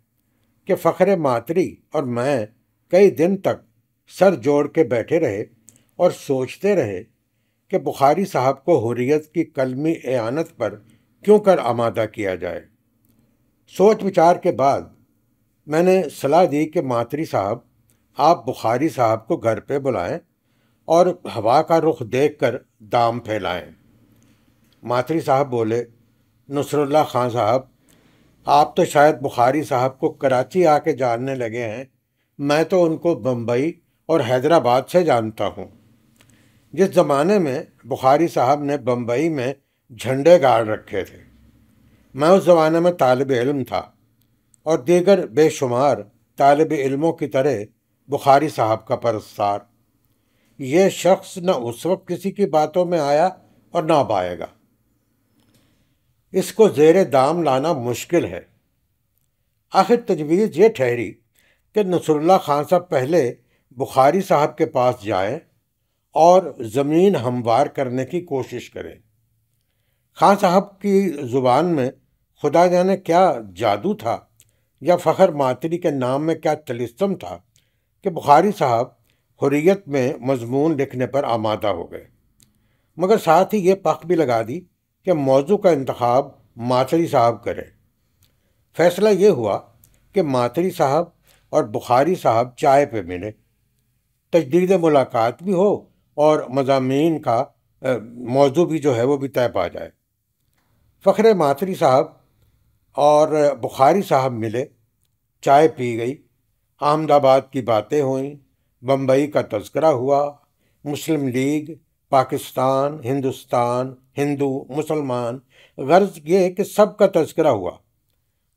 कि फ़खरे मातरी और मैं कई दिन तक सर जोड़ के बैठे रहे और सोचते रहे कि बुखारी साहब को हुरियत की कलमी एानत पर क्यों कर आमादा किया जाए सोच विचार के बाद मैंने सलाह दी कि मातरी साहब आप बुखारी साहब को घर पे बुलाएं और हवा का रुख देखकर दाम फैलाएं मातरी साहब बोले नसरुल्ला खान साहब आप तो शायद बुखारी साहब को कराची आके जानने लगे हैं मैं तो उनको बम्बई और हैदराबाद से जानता हूँ जिस ज़माने में बुखारी साहब ने बम्बई में झंडे गाड़ रखे थे मैं उस ज़माने में तालब इलम था और दीगर बेशुमार तालब इलमों की तरह बुखारी साहब का परस्तार ये शख्स न उस वक्त किसी की बातों में आया और ना पाएगा इसको जेर दाम लाना मुश्किल है आखिर तजवीज़ ये ठहरी कि नसरुल्ला खान साहब पहले बुखारी साहब के पास जाए और ज़मीन हमवार करने की कोशिश करें खान साहब की ज़ुबान में खुदा जाने क्या जादू था या फ़खर मातरी के नाम में क्या तलिस्म था कि बुखारी साहब हुरियत में मजमून लिखने पर आमादा हो गए मगर साथ ही ये पख भी लगा दी कि मौजू का इंतखब माथरी साहब करें फैसला ये हुआ कि मातरी साहब और बुखारी साहब चाय पे मिले तजदीद मुलाकात भी हो और मजामी का मौजू भी जो है वो भी तय पा जाए फ़ख्र माथरी साहब और बुखारी साहब मिले चाय पी गई अहमदाबाद की बातें हुई बम्बई का तस्करा हुआ मुस्लिम लीग पाकिस्तान हिंदुस्तान हिंदू मुसलमान गर्ज ये कि सब का तस्करा हुआ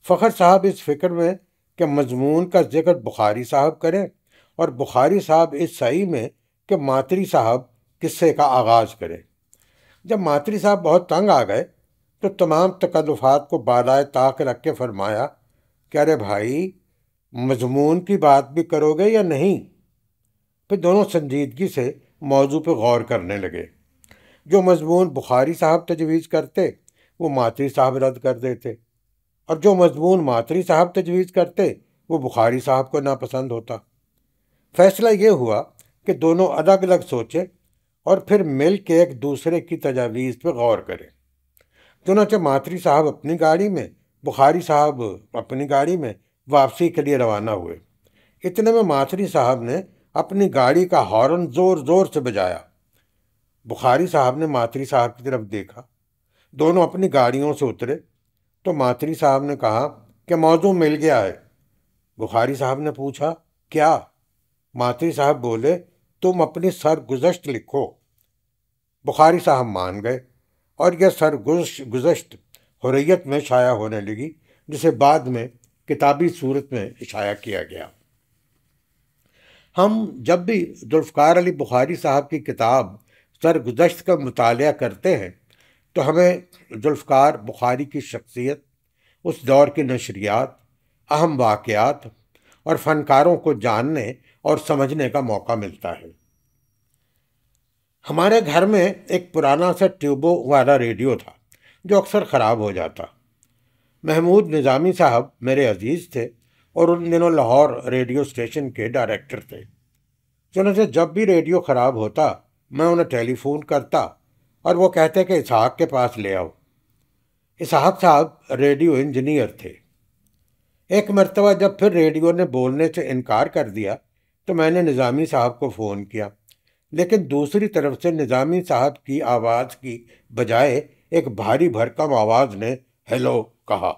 फ़खर साहब इस फिक्र में कि मजमून का जिक्र बुखारी साहब करें और बुखारी साहब इस सही में कि मातरी साहब किस्से का आगाज़ करें जब मातरी साहब बहुत तंग आ गए तो तमाम तकल्लुफ़ात को बालाए ताक रख के फरमाया कि अरे भाई मजमून की बात भी करोगे या नहीं फिर दोनों संजीदगी से मौजू पर गौर करने लगे जो मजमून बुखारी साहब तजवीज़ करते वो मातरी साहब रद्द कर देते और जो मजमून मातरी साहब तजवीज़ करते वो बुखारी साहब को नापसंद होता फ़ैसला ये हुआ कि दोनों अलग अलग सोचें और फिर मिल के एक दूसरे की तजावीज़ पर गौर करें चुनाचे मातरी साहब अपनी गाड़ी में बुखारी साहब अपनी गाड़ी में वापसी के लिए रवाना हुए इतने में मातरी साहब ने अपनी गाड़ी का हॉर्न ज़ोर ज़ोर से बजाया बुखारी साहब ने मातरी साहब की तरफ देखा दोनों अपनी गाड़ियों से उतरे तो मातरी साहब ने कहा कि मौजू मिल गया है बुखारी साहब ने पूछा क्या मातरी साहब बोले तुम अपनी सरगुजश्त लिखो बुखारी साहब मान गए और यह सरगुश गुजश्त हुरैत में शाया होने लगी जिसे बाद में किताबी सूरत में शाया किया गया हम जब भी जुल्फ़ार अली बुखारी साहब की किताब सरगुजश्त का मताल करते हैं तो हमें जुल्फ़ार बुखारी की शख्सियत उस दौर की नशरियात अहम वाक़ात और फ़नकारों को जानने और समझने का मौका मिलता है हमारे घर में एक पुराना सा ट्यूबो वाला रेडियो था जो अक्सर ख़राब हो जाता महमूद निज़ामी साहब मेरे अजीज़ थे और उन दिनों लाहौर रेडियो स्टेशन के डायरेक्टर थे चुनाचे जब भी रेडियो ख़राब होता मैं उन्हें टेलीफोन करता और वो कहते कि इसहाक के पास ले आओ इसहाक साहब रेडियो इंजीनियर थे एक मरतबा जब फिर रेडियो ने बोलने से इनकार कर दिया तो मैंने निज़ामी साहब को फ़ोन किया लेकिन दूसरी तरफ से निज़ामी साहब की आवाज़ की बजाय एक भारी भरकम आवाज़ ने हेलो कहा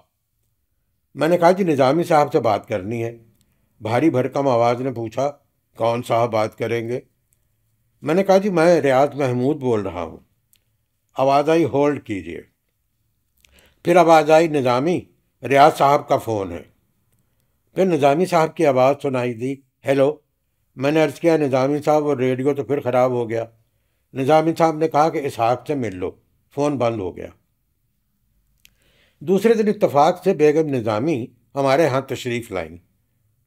मैंने कहा कि निज़ामी साहब से बात करनी है भारी भरकम आवाज़ ने पूछा कौन साहब बात करेंगे मैंने कहा जी मैं रियाज महमूद बोल रहा हूँ आवाज़ आई होल्ड कीजिए फिर आवाज़ आई निज़ामी रियाज साहब का फ़ोन है फिर निज़ामी साहब की आवाज़ सुनाई दी हेलो मैंने अर्ज़ किया निज़ामी साहब और रेडियो तो फिर ख़राब हो गया निज़ामी साहब ने कहा कि इसहाक से मिल लो फ़ोन बंद हो गया दूसरे दिन इतफाक़ से बेगम निज़ामी हमारे यहाँ तशरीफ़ लाई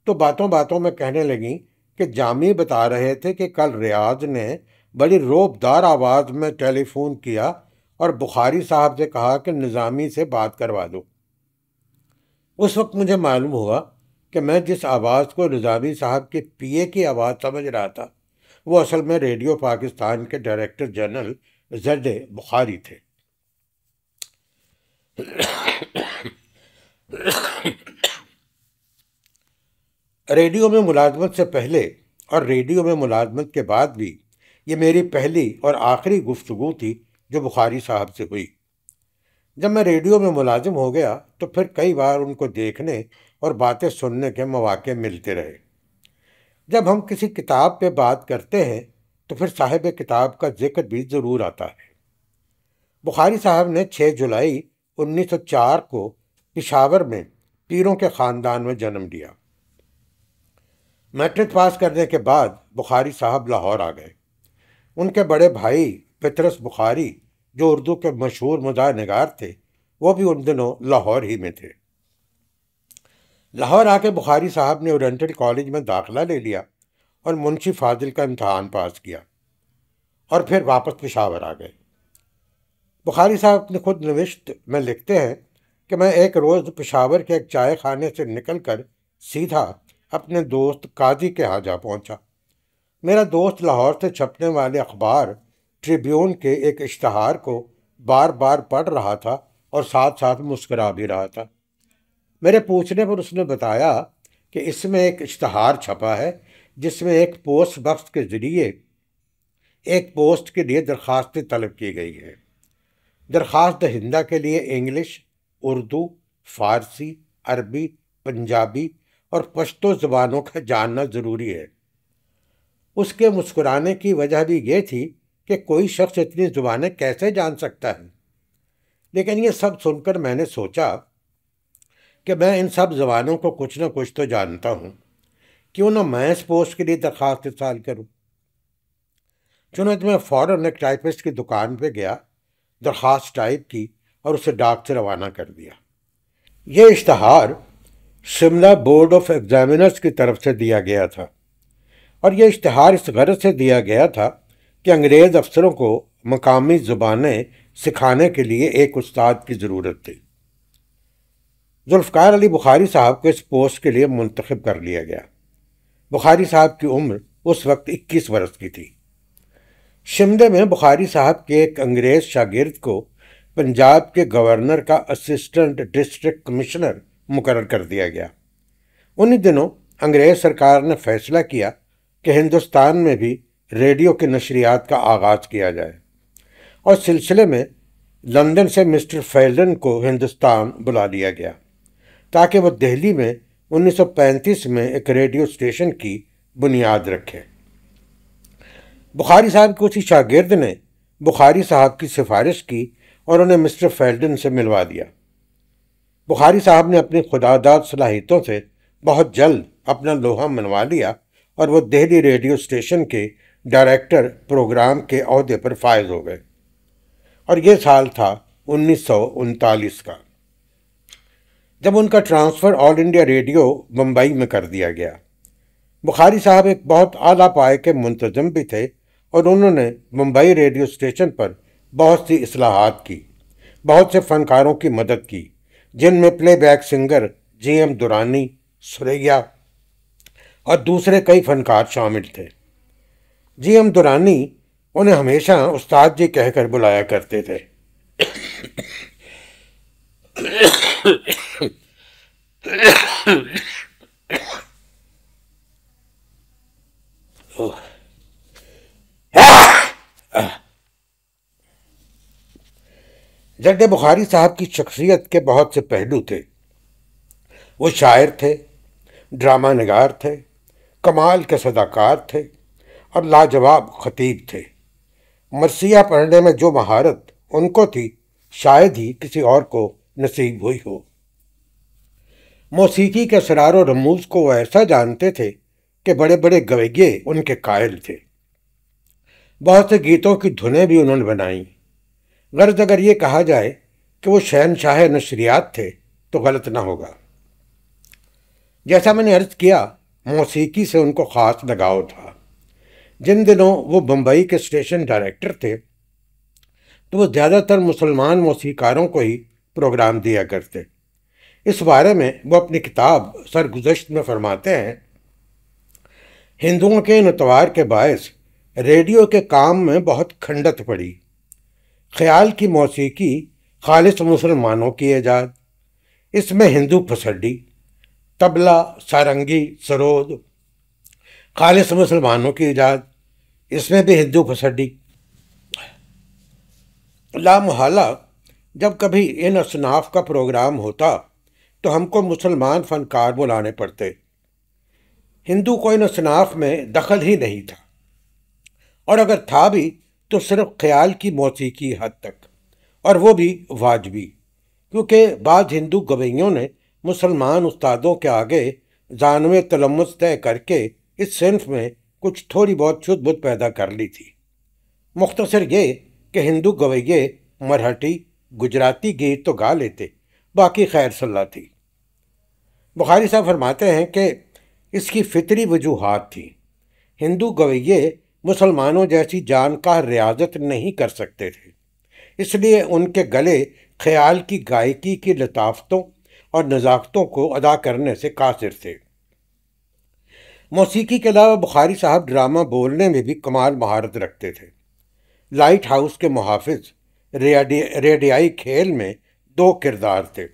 तो बातों बातों में कहने लगी कि जामी बता रहे थे कि कल रियाज ने बड़ी रोबदार आवाज़ में टेलीफोन किया और बुखारी साहब से कहा कि निज़ामी से बात करवा दो उस वक्त मुझे मालूम हुआ कि मैं जिस आवाज़ को निज़ामी साहब के पीए की आवाज़ समझ रहा था वो असल में रेडियो पाकिस्तान के डायरेक्टर जनरल जरदे बुखारी थे रेडियो में मुलाजमत से पहले और रेडियो में मुलाजमत के बाद भी ये मेरी पहली और आखिरी गुफ्तु थी जो बुखारी साहब से हुई जब मैं रेडियो में मुलाजिम हो गया तो फिर कई बार उनको देखने और बातें सुनने के मौाक़े मिलते रहे जब हम किसी किताब पे बात करते हैं तो फिर साहिब किताब का जिक्र भी ज़रूर आता है बुखारी साहब ने 6 जुलाई 1904 को पिशावर में पीरों के ख़ानदान में जन्म लिया मैट्रिक पास करने के बाद बुखारी साहब लाहौर आ गए उनके बड़े भाई पितरस बुखारी जो उर्दू के मशहूर मज़ा नगार थे वो भी उन दिनों लाहौर ही में थे लाहौर आके बुखारी साहब ने ओरिएंटल कॉलेज में दाखला ले लिया और मुंशी फाजिल का इम्तहान पास किया और फिर वापस पेशावर आ गए बुखारी साहब अपने खुद नविश्त में लिखते हैं कि मैं एक रोज़ पेशावर के एक चाय खाने से निकल कर सीधा अपने दोस्त काजी के यहाँ जा पहुँचा मेरा दोस्त लाहौर से छपने वाले अखबार ट्रिब्यून के एक इश्तहार को बार बार पढ़ रहा था और साथ साथ मुस्करा भी रहा था मेरे पूछने पर उसने बताया कि इसमें एक इश्तहार छपा है जिसमें एक पोस्ट बक्स के ज़रिए एक पोस्ट के लिए दरख्वास्तें तलब की गई है दरख्वास्त हिंदा के लिए इंग्लिश उर्दू फारसी अरबी पंजाबी और पश्तो ज़बानों का जानना ज़रूरी है उसके मुस्कुराने की वजह भी ये थी कि कोई शख्स इतनी ज़ुबानें कैसे जान सकता है लेकिन ये सब सुनकर मैंने सोचा कि मैं इन सब जबानों को कुछ ना कुछ तो जानता हूँ क्यों ना मैं इस पोस्ट के लिए दरख्वास्त साल करूँ चुनौत मैं फ़ौर एक टाइपिस्ट की दुकान पर गया दरख्वास्त टाइप की और उसे डाक से रवाना कर दिया ये इश्तहार शिमला बोर्ड ऑफ एग्जामिनर्स की तरफ से दिया गया था और यह इश्तहार इस गरज से दिया गया था कि अंग्रेज़ अफसरों को मकामी ज़ुबानें सिखाने के लिए एक उस्ताद की ज़रूरत थी जुल्फ़ार अली बुखारी साहब को इस पोस्ट के लिए मुंतखब कर लिया गया बुखारी साहब की उम्र उस वक्त इक्कीस वर्ष की थी शिमले में बुखारी साहब के एक अंग्रेज़ शागिर्द को पंजाब के गवर्नर का असिस्टेंट डिस्ट्रिक्ट कमिश्नर मुकर कर दिया गया उन्हीं दिनों अंग्रेज़ सरकार ने फैसला किया कि हिंदुस्तान में भी रेडियो के नशरियात का आगाज़ किया जाए और सिलसिले में लंदन से मिस्टर फैलन को हिंदुस्तान बुला लिया गया ताकि वह दिल्ली में 1935 में एक रेडियो स्टेशन की बुनियाद रखें बुखारी साहब के उसी शागिर्द ने बुखारी साहब की सिफारिश की और उन्हें मिस्टर फेल्डन से मिलवा दिया बुखारी साहब ने अपनी खुदादाद सलाहितों से बहुत जल्द अपना लोहा मनवा लिया और वो दिल्ली रेडियो स्टेशन के डायरेक्टर प्रोग्राम के अहदे पर फायज हो गए और ये साल था उन्नीस का जब उनका transfer All India Radio Mumbai में कर दिया गया बुखारी साहब एक बहुत आला पाए के मुंतजम भी थे और उन्होंने मुंबई रेडियो स्टेशन पर बहुत सी असलाहत की बहुत से फनकारों की मदद की जिनमें playback singer G M Durrani Suraiya और दूसरे कई फनकार शामिल थे जी एम दुरानी उन्हें हमेशा उस्ताद जी कहकर बुलाया करते थे जगद बुखारी साहब की शख्सियत के बहुत से पहलू थे वो शायर थे ड्रामा नगार थे कमाल के सदाकार थे और लाजवाब खतीब थे मरसिया पढ़ने में जो महारत उनको थी शायद ही किसी और को नसीब हुई हो मौसीकी के सरार और रमूज को वो ऐसा जानते थे कि बड़े बड़े गवैये उनके कायल थे बहुत से गीतों की धुनें भी उन्होंने बनाईं गर्ज अगर ये कहा जाए कि वो शहनशाह नशरियात थे तो गलत ना होगा जैसा मैंने अर्ज किया मौसीकी से उनको ख़ास लगाव था जिन दिनों वो बम्बई के स्टेशन डायरेक्टर थे तो वो ज़्यादातर मुसलमान मौसीकारों को ही प्रोग्राम दिया करते इस बारे में वो अपनी किताब सरगुजश्त में फरमाते हैं हिंदुओं के इन के बायस रेडियो के काम में बहुत खंडत पड़ी ख्याल की मौसीकी खालिश मुसलमानों की एजाद इसमें हिंदू फसड्डी तबला सारंगी सरोद खालिश मुसलमानों की ईजाद इसमें भी हिंदू फसड्डी लामहला जब कभी इन असनाफ का प्रोग्राम होता तो हमको मुसलमान फनकार बुलाने पड़ते हिंदू को इन असनाफ में दखल ही नहीं था और अगर था भी तो सिर्फ ख्याल की की हद तक और वो भी वाजबी क्योंकि बाद हिंदू गवैयों ने मुसलमान उस्तादों के आगे जानवे तलमस तय करके इस सिंफ में कुछ थोड़ी बहुत शुद्ध बुद्ध पैदा कर ली थी मुख्तसर ये कि हिंदू गवैये मराठी गुजराती गीत तो गा लेते बाकी खैर सल्ला थी बुखारी साहब फरमाते हैं कि इसकी फितरी वजूहत थी हिंदू गवैये मुसलमानों जैसी जान का रियाजत नहीं कर सकते थे इसलिए उनके गले ख्याल की गायकी की लताफ़तों और नज़ाकतों को अदा करने से कासिर थे मौसीकी के अलावा बुखारी साहब ड्रामा बोलने में भी कमाल महारत रखते थे लाइट हाउस के मुहाफ़ रेडियाई खेल में दो किरदार थे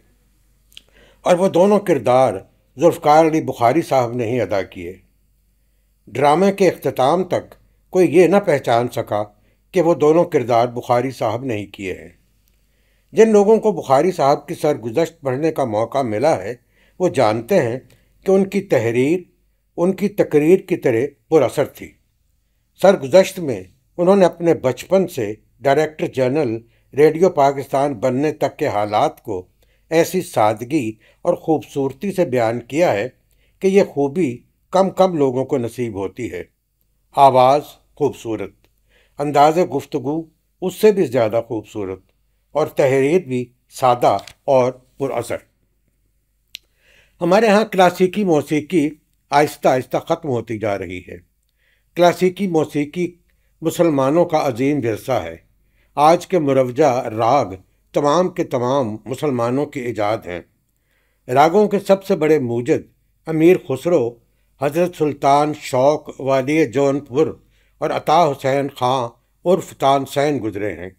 और वो दोनों किरदार जुल्फ़ार अली बुखारी साहब ने ही अदा किए ड्रामे के अख्ताम तक कोई ये ना पहचान सका कि वो दोनों किरदार बुखारी साहब ने ही किए हैं जिन लोगों को बुखारी साहब की सरगुजश्त पढ़ने का मौका मिला है वो जानते हैं कि उनकी तहरीर उनकी तकरीर की तरह पुरअसर थी सरगुजश्त में उन्होंने अपने बचपन से डायरेक्टर जनरल रेडियो पाकिस्तान बनने तक के हालात को ऐसी सादगी और ख़ूबसूरती से बयान किया है कि यह खूबी कम कम लोगों को नसीब होती है आवाज़ खूबसूरत अंदाज गुफ्तु उससे भी ज़्यादा खूबसूरत और तहरीर भी सादा और पुरअसर हमारे यहाँ क्लासिकी मौसीकी आहिस्ता आहिस्ता ख़त्म होती जा रही है क्लासिकी मौसीकी मुसलमानों का अजीम वरसा है आज के मुरवजा राग तमाम के तमाम मुसलमानों के ईजाद हैं रागों के सबसे बड़े मूजद अमीर खुसरो हजरत सुल्तान शौक वाली जौनपुर और अता हुसैन खां उर्फ तानसैन गुजरे हैं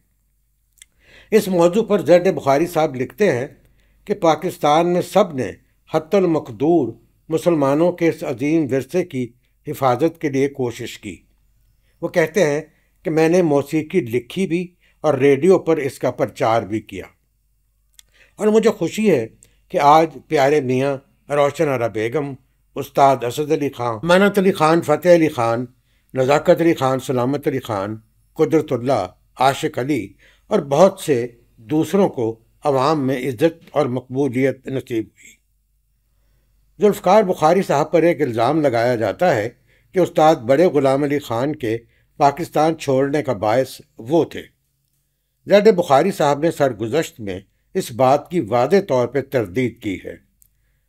इस मौजू पर जैड बुखारी साहब लिखते हैं कि पाकिस्तान में सब ने हतलमकदूर मुसलमानों के इस अजीम वरसे की हिफाजत के लिए कोशिश की वो कहते हैं कि मैंने मौसीकी लिखी भी और रेडियो पर इसका प्रचार भी किया और मुझे खुशी है कि आज प्यारे मियाँ रोशन अरा बेगम उस्ताद असद अली खान मनत अली खान फ़तेह अली खान नज़ाकत अली ख़ान सलामत अली ख़ान कुदरतुल्ला आशिक अली और बहुत से दूसरों को आवाम में इज़्ज़त और मकबूलियत नसीब हुई जुल्फ़ार बुखारी साहब पर एक इल्ज़ाम लगाया जाता है कि उस्ताद बड़े ग़ुलाम अली ख़ान के पाकिस्तान छोड़ने का बायस वो थे जैड बुखारी साहब ने सरगुजश्त में इस बात की वाज तौर पर तरदीद की है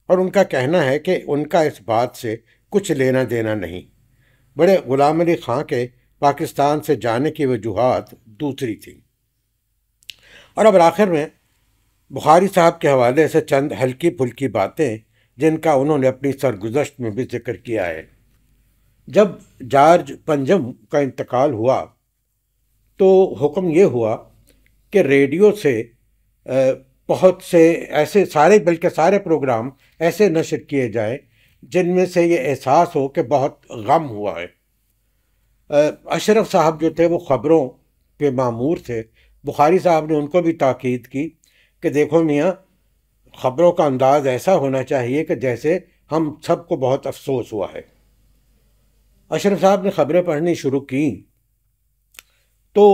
और उनका कहना है कि उनका इस बात से कुछ लेना देना नहीं बड़े गुलाम अली खां के पाकिस्तान से जाने की वजूहत दूसरी थी और अब आखिर में बुखारी साहब के हवाले से चंद हल्की फुल्की बातें जिनका उन्होंने अपनी सरगुजश्त में भी जिक्र किया है जब जॉर्ज पंजम का इंतकाल हुआ तो हुक्म ये हुआ कि रेडियो से बहुत से ऐसे सारे बल्कि सारे प्रोग्राम ऐसे नशर किए जाएँ जिनमें से ये एहसास हो कि बहुत गम हुआ है अशरफ साहब जो थे वो ख़बरों पे मामूर थे बुखारी साहब ने उनको भी ताक़ीद की कि देखो मियाँ ख़बरों का अंदाज़ ऐसा होना चाहिए कि जैसे हम सबको बहुत अफसोस हुआ है अशरफ साहब ने ख़बरें पढ़नी शुरू की तो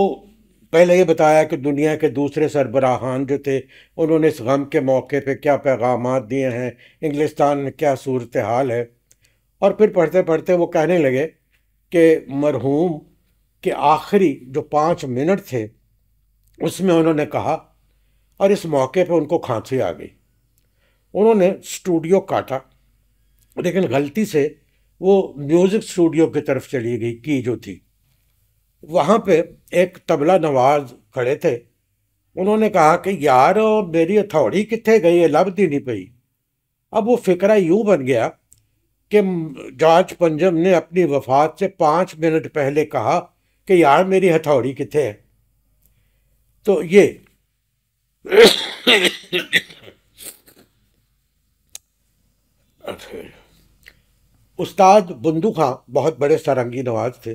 पहले ये बताया कि दुनिया के दूसरे सरबराहान जो थे उन्होंने इस गम के मौके पे क्या पैगाम दिए हैं इंग्लिस्तान में क्या सूरत हाल है और फिर पढ़ते पढ़ते वो कहने लगे कि मरहूम के आखिरी जो पाँच मिनट थे उसमें उन्होंने कहा और इस मौके पे उनको खांसी आ गई उन्होंने स्टूडियो काटा लेकिन गलती से वो म्यूज़िक स्टूडियो की तरफ चली गई की जो थी वहाँ पे एक तबला नवाज खड़े थे उन्होंने कहा कि यार मेरी हथौड़ी कितने गई है लब नहीं पई अब वो फिक्रा यूँ बन गया कि जॉर्ज पंजम ने अपनी वफात से पाँच मिनट पहले कहा कि यार मेरी हथौड़ी कितने है तो ये अच्छा। उस्ताद बुंदू खां बहुत बड़े सारंगी नवाज थे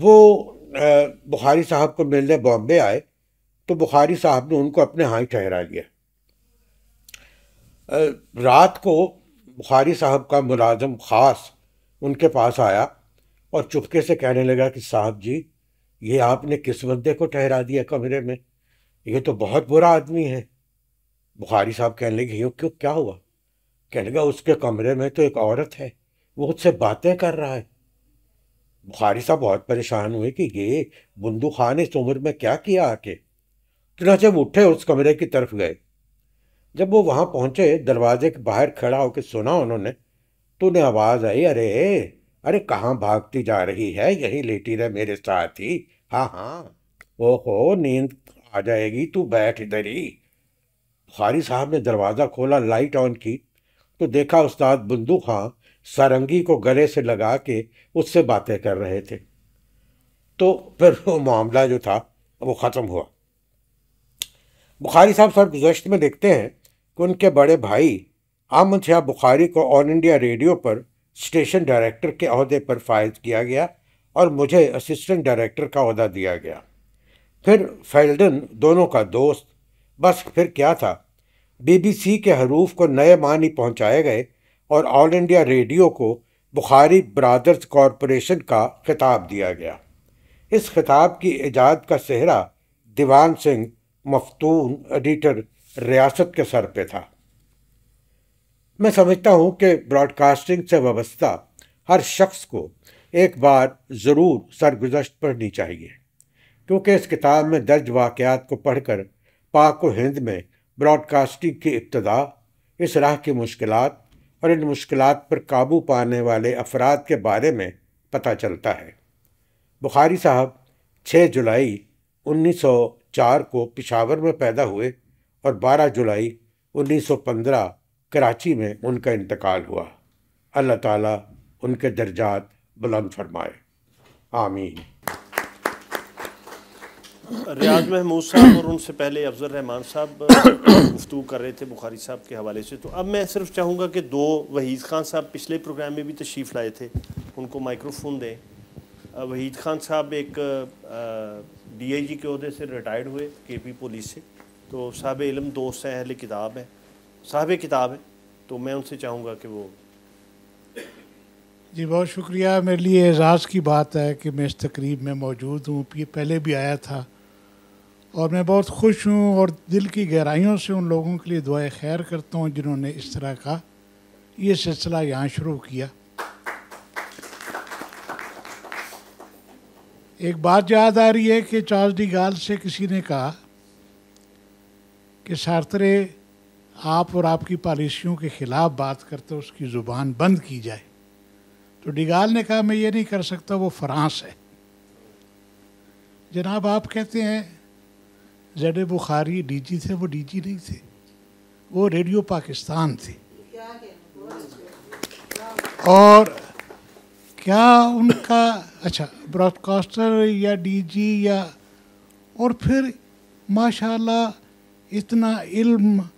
वो बुखारी साहब को मिलने बॉम्बे आए तो बुखारी साहब ने उनको अपने हाँ ही ठहरा लिया रात को बुखारी साहब का मुलाजम ख़ास उनके पास आया और चुपके से कहने लगा कि साहब जी ये आपने किस बंदे को ठहरा दिया कमरे में ये तो बहुत बुरा आदमी है बुखारी साहब कहने लगे यो क्यों क्या हुआ कहने लगा उसके कमरे में तो एक औरत है वो उससे बातें कर रहा है बुखारी साहब बहुत परेशान हुए कि ये बुंदू खान इस उम्र में क्या किया आके चुनाचे वो उठे उस कमरे की तरफ गए जब वो वहाँ पहुँचे दरवाजे के बाहर खड़ा होकर सुना उन्होंने तो उन्हें आवाज़ आई अरे अरे कहाँ भागती जा रही है यही लेटी रहे मेरे साथ ही हाँ हाँ ओहो नींद आ जाएगी तू बैठ इधर ही बुखारी साहब ने दरवाज़ा खोला लाइट ऑन की तो देखा उस्ताद बुंदू खां हाँ, सारंगी को गले से लगा के उससे बातें कर रहे थे तो फिर वो मामला जो था वो ख़त्म हुआ बुखारी साहब सर गुजश्त में लिखते हैं कि उनके बड़े भाई आमद शाह बुखारी को ऑल इंडिया रेडियो पर स्टेशन डायरेक्टर के अहदे पर फायद किया गया और मुझे असिस्टेंट डायरेक्टर का अहदा दिया गया फिर फेल्डन दोनों का दोस्त बस फिर क्या था बीबीसी के हरूफ को नए मानी पहुंचाए गए और ऑल इंडिया रेडियो को बुखारी ब्रादर्स कॉरपोरेशन का खिताब दिया गया इस खिताब की इजाद का सेहरा दीवान सिंह मफतून एडिटर रियासत के सर पे था मैं समझता हूँ कि ब्रॉडकास्टिंग से वाबस्ता हर शख्स को एक बार ज़रूर सरगुजश्त पढ़नी चाहिए क्योंकि इस किताब में दर्ज वाक़ात को पढ़कर पाक व हिंद में ब्रॉडकास्टिंग की इब्तदा इस राह की मुश्किलात और इन मुश्किल पर काबू पाने वाले अफराद के बारे में पता चलता है बुखारी साहब 6 जुलाई 1904 को पिशावर में पैदा हुए और 12 जुलाई 1915 कराची में उनका इंतकाल हुआ अल्लाह ताला उनके दर्जात बुलंद फरमाए आमीन रियाज महमूद साहब और उनसे पहले अफजल रहमान साहब गुफ्तु कर रहे थे बुखारी साहब के हवाले से तो अब मैं सिर्फ चाहूँगा कि दो वहीद खान साहब पिछले प्रोग्राम में भी तशरीफ़ लाए थे उनको माइक्रोफोन दें वहीद खान साहब एक डी आई जी के अहदे से रिटायर्ड हुए के पी पुलिस से तो साहब इलम दोस्त हैं अहल किताब हैं साहब किताब हैं तो मैं उनसे चाहूँगा कि वो जी बहुत शुक्रिया मेरे लिए एज़ाज़ की बात है कि मैं इस तकरीब में मौजूद हूँ पहले भी आया था और मैं बहुत खुश हूँ और दिल की गहराइयों से उन लोगों के लिए दुआ खैर करता हूँ जिन्होंने इस तरह का ये सिलसिला यहाँ शुरू किया एक बात याद आ रही है कि चार्ल्स डी गाल से किसी ने कहा कि सार्तरे आप और आपकी पॉलिसियों के ख़िलाफ़ बात करते उसकी ज़ुबान बंद की जाए तो डिगाल ने कहा मैं ये नहीं कर सकता वो फ्रांस है जनाब आप कहते हैं जेड बुखारी डीजी थे वो डीजी नहीं थे वो रेडियो पाकिस्तान थे और क्या उनका अच्छा ब्रॉडकास्टर या डीजी या और फिर माशाल्लाह इतना इल्म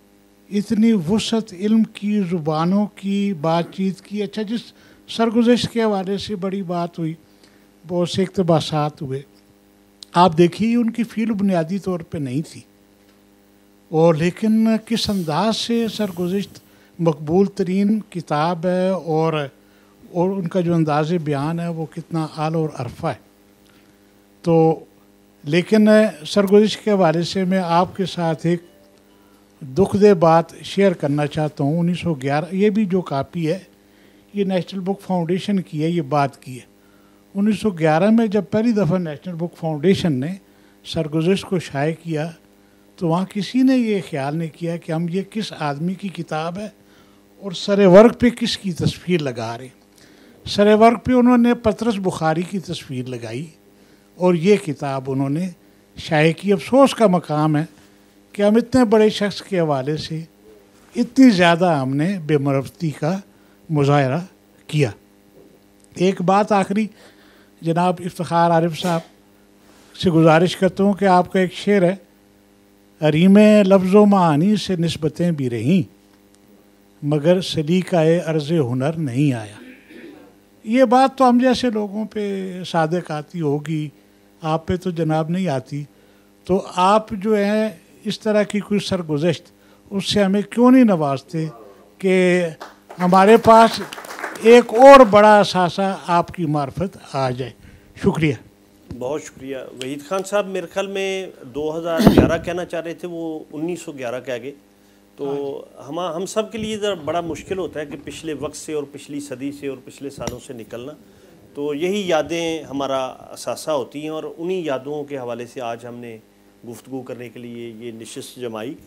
इतनी वसत इल्म की ज़ुबानों की बातचीत की अच्छा जिस सरगुजश के हवाले से बड़ी बात हुई बहुत से इकतबासात हुए आप देखिए उनकी फील बुनियादी तौर पे नहीं थी और लेकिन किस अंदाज से सरगुजश्त मकबूल तरीन किताब है और और उनका जो अंदाज बयान है वो कितना आल और अरफा है तो लेकिन सरगुजश के हवाले से मैं आपके साथ एक दुखद बात शेयर करना चाहता हूँ 1911 ये भी जो कापी है ये नेशनल बुक फाउंडेशन की है ये बात की है 1911 में जब पहली दफ़ा नेशनल बुक फाउंडेशन ने सरगुजश को शाये किया तो वहाँ किसी ने ये ख्याल नहीं किया कि हम ये किस आदमी की किताब है और सरे वर्ग पे किसकी तस्वीर लगा रहे सरे वर्ग पे उन्होंने पतरस बुखारी की तस्वीर लगाई और ये किताब उन्होंने शाये की अफसोस का मकाम है कि हम इतने बड़े शख्स के हवाले से इतनी ज़्यादा हमने बेमरवती का मुजाहरा किया एक बात आखिरी जनाब इफ्तार आरिफ साहब से गुजारिश करता हूँ कि आपका एक शेर है अरीम लफ्ज़ मानी से नस्बतें भी रहीं मगर सलीकाए अर्ज़ हुनर नहीं आया ये बात तो हम जैसे लोगों पे सादक आती होगी आप पे तो जनाब नहीं आती तो आप जो है इस तरह की कोई सरगुजश्त उससे हमें क्यों नहीं नवाजते कि हमारे पास एक और बड़ा सासा आपकी मार्फत आ जाए शुक्रिया बहुत शुक्रिया वहीद खान साहब मेरे ख्याल में 2011 कहना चाह रहे थे वो 1911 के आगे तो हाँ हम हम सब के लिए ज़रा बड़ा मुश्किल होता है कि पिछले वक्त से और पिछली सदी से और पिछले सालों से निकलना तो यही यादें हमारा असासा होती हैं और उन्हीं यादों के हवाले से आज हमने गुफ्तु करने के लिए ये नशस्त जमाई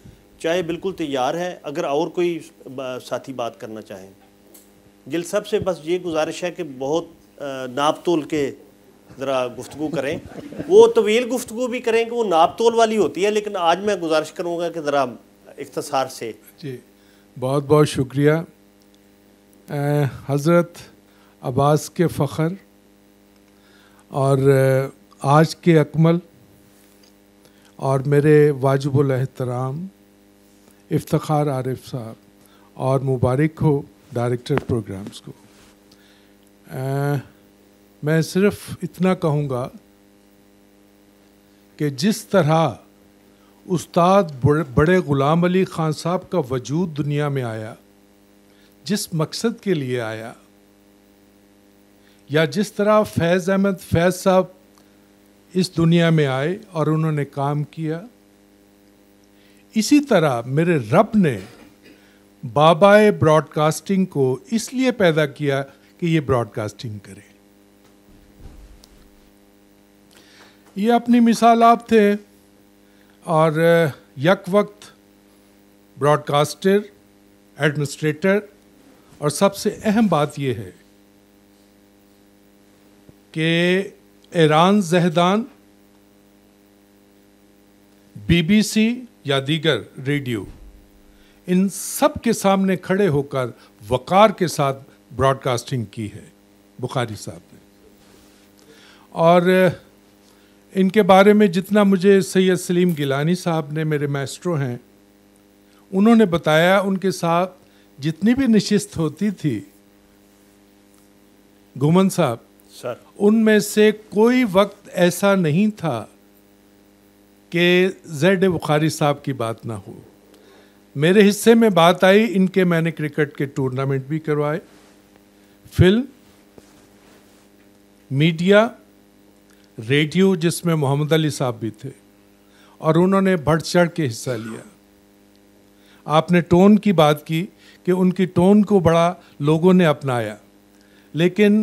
चाहे बिल्कुल तैयार है अगर और कोई साथी बात करना चाहें गिल साहब से बस ये गुजारिश है कि बहुत नाप तोल के ज़रा गुफ्तु करें वो तवील गुफ्तु भी करें कि वो नाप तोल वाली होती है लेकिन आज मैं गुजारिश करूँगा कि ज़रा इख्तसार से जी बहुत बहुत शुक्रिया हज़रत अब्बास के फ़ख्र और आज के अकमल और मेरे वाजबुल एहतराम इफ्तार आरिफ साहब और मुबारक हो डायरेक्टर प्रोग्राम्स को आ, मैं सिर्फ इतना कहूँगा कि जिस तरह उस्ताद बड़े ग़ुलाम अली ख़ान साहब का वजूद दुनिया में आया जिस मकसद के लिए आया या जिस तरह फैज़ अहमद फैज़ साहब इस दुनिया में आए और उन्होंने काम किया इसी तरह मेरे रब ने बाबाए ब्रॉडकास्टिंग को इसलिए पैदा किया कि ये ब्रॉडकास्टिंग करे ये अपनी मिसाल आप थे और यक वक्त ब्रॉडकास्टर एडमिनिस्ट्रेटर और सबसे अहम बात यह है कि ईरान जहदान बीबीसी या दीगर रेडियो इन सब के सामने खड़े होकर वक़ार के साथ ब्रॉडकास्टिंग की है बुखारी साहब ने और इनके बारे में जितना मुझे सैयद सलीम गिलानी साहब ने मेरे मैस्ट्रो हैं उन्होंने बताया उनके साथ जितनी भी निश्चित होती थी घुमन साहब सर उनमें से कोई वक्त ऐसा नहीं था कि जैड बुखारी साहब की बात ना हो मेरे हिस्से में बात आई इनके मैंने क्रिकेट के टूर्नामेंट भी करवाए फिल्म मीडिया रेडियो जिसमें मोहम्मद अली साहब भी थे और उन्होंने बढ़ चढ़ के हिस्सा लिया आपने टोन की बात की कि उनकी टोन को बड़ा लोगों ने अपनाया लेकिन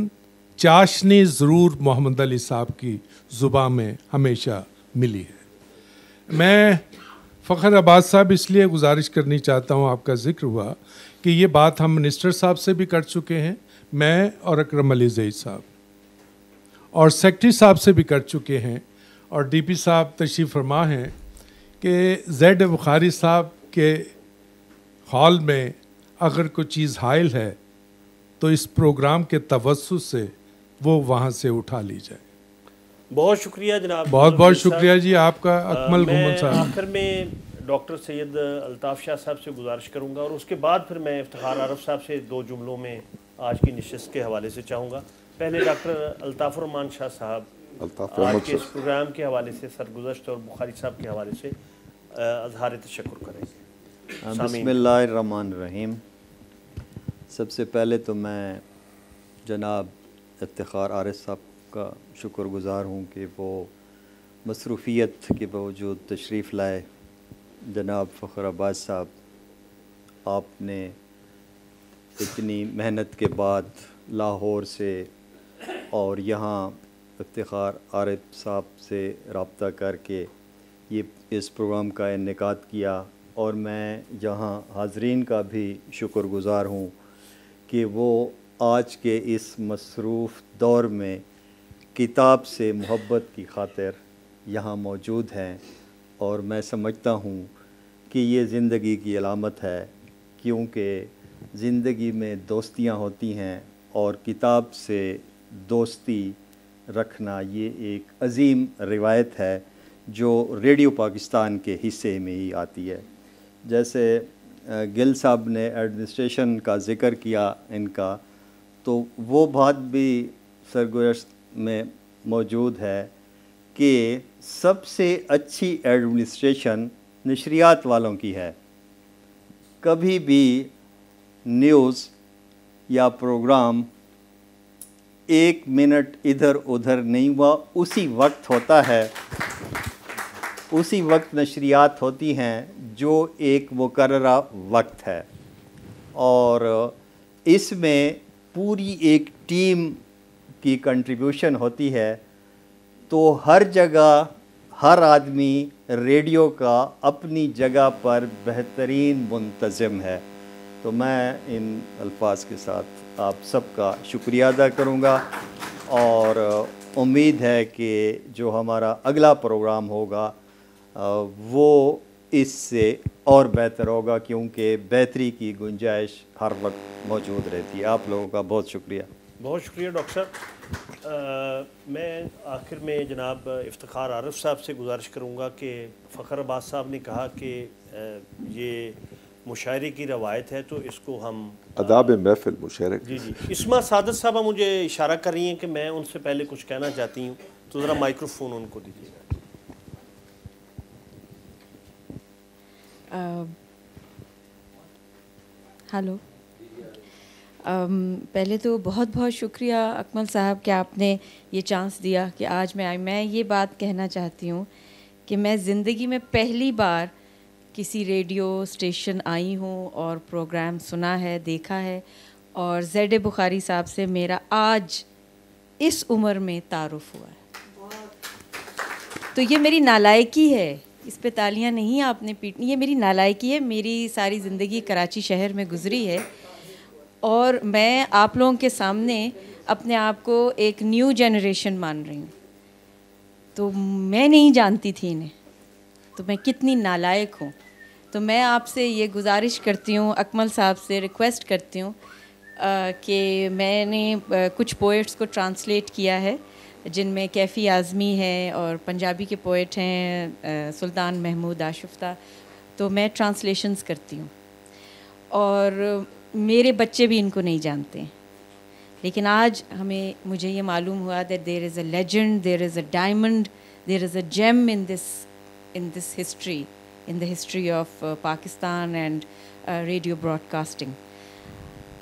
चाशनी ज़रूर मोहम्मद अली साहब की ज़ुबा में हमेशा मिली है मैं फ़खर आबाद साहब इसलिए गुजारिश करनी चाहता हूँ आपका जिक्र हुआ कि ये बात हम मिनिस्टर साहब से भी कर चुके हैं मैं और अक्रम अली जई साहब और सेक्रटरी साहब से भी कर चुके हैं और डीपी साहब तशीफ़ फरमा हैं कि जैड बुखारी साहब के हॉल में अगर कोई चीज़ हायल है तो इस प्रोग्राम के तवसु से वो वहाँ से उठा ली जाए बहुत शुक्रिया जनाब बहुत बहुत शुक्रिया जी आपका अकमल साहब आखिर में डॉक्टर सैयद अल्ताफ़ शाह साहब से गुजारिश करूँगा और उसके बाद फिर मैं इफ्तार आरफ साहब से दो जुमलों में आज की नशस्त के हवाले से चाहूँगा पहले डॉक्टर अल्ताफ़रमान शाह साहब आज के इस प्रोग्राम के हवाले से सरगुजश्त और बुखारी साहब के हवाले से अजहार तशक्र करेंगे रहीम सबसे पहले तो मैं जनाब इफ्तार आरफ साहब का शुक्रगुज़ार हूँ कि वो मसरूफ़ीत के बावजूद तशरीफ़ लाए जनाब फ़खर अब्बास साहब आपने इतनी मेहनत के बाद लाहौर से और यहाँ इफ्तार आरिफ साहब से रबता करके ये इस प्रोग्राम का इनका किया और मैं यहाँ हाजरीन का भी शुक्रगुज़ार हूँ कि वो आज के इस मसरूफ़ दौर में किताब से मोहब्बत की खातिर यहाँ मौजूद हैं और मैं समझता हूँ कि ये ज़िंदगी की अलामत है क्योंकि ज़िंदगी में दोस्तियाँ होती हैं और किताब से दोस्ती रखना ये एक अजीम रिवायत है जो रेडियो पाकिस्तान के हिस्से में ही आती है जैसे गिल साहब ने एडमिनिस्ट्रेशन का ज़िक्र किया इनका तो वो बात भी सरगोश में मौजूद है कि सबसे अच्छी एडमिनिस्ट्रेशन नशरियात वालों की है कभी भी न्यूज़ या प्रोग्राम एक मिनट इधर उधर नहीं हुआ उसी वक्त होता है उसी वक्त नशरियात होती हैं जो एक मुकर वक्त है और इसमें पूरी एक टीम की कंट्रीब्यूशन होती है तो हर जगह हर आदमी रेडियो का अपनी जगह पर बेहतरीन मुंतज़म है तो मैं इन अल्फाज के साथ आप सबका शुक्रिया अदा करूँगा और उम्मीद है कि जो हमारा अगला प्रोग्राम होगा वो इससे और बेहतर होगा क्योंकि बेहतरी की गुंजाइश हर वक्त मौजूद रहती है आप लोगों का बहुत शुक्रिया बहुत शुक्रिया डॉक्टर साहब मैं आखिर में जनाब इफ्तार आरफ साहब से गुजारिश करूँगा कि फ़खर अब्बास साहब ने कहा कि ये मुशायरे की रवायत है तो इसको हम अदाब महफिल मुशायरे जी जी इसमा सादत साहबा मुझे इशारा कर रही हैं कि मैं उनसे पहले कुछ कहना चाहती हूँ तो ज़रा माइक्रोफोन उनको दीजिएगा हेलो पहले तो बहुत बहुत शुक्रिया अकमल साहब कि आपने ये चांस दिया कि आज मैं आई मैं ये बात कहना चाहती हूँ कि मैं ज़िंदगी में पहली बार किसी रेडियो स्टेशन आई हूँ और प्रोग्राम सुना है देखा है और जेड बुखारी साहब से मेरा आज इस उम्र में तारुफ हुआ है तो ये मेरी नालायकी है इस पे तालियां नहीं आपने पीटनी ये मेरी नालायकी है मेरी सारी ज़िंदगी कराची शहर में गुजरी है और मैं आप लोगों के सामने अपने आप को एक न्यू जनरेशन मान रही हूँ तो मैं नहीं जानती थी इन्हें तो मैं कितनी नालायक हूँ तो मैं आपसे ये गुजारिश करती हूँ अकमल साहब से रिक्वेस्ट करती हूँ कि मैंने कुछ पोइट्स को ट्रांसलेट किया है जिनमें कैफ़ी आज़मी है और पंजाबी के पोइट हैं सुल्तान महमूद आशुफ्ता तो मैं ट्रांसलेशंस करती हूँ और मेरे बच्चे भी इनको नहीं जानते लेकिन आज हमें मुझे ये मालूम हुआ that there is a legend there is a diamond there is a gem in this in this history in the history of Pakistan and radio broadcasting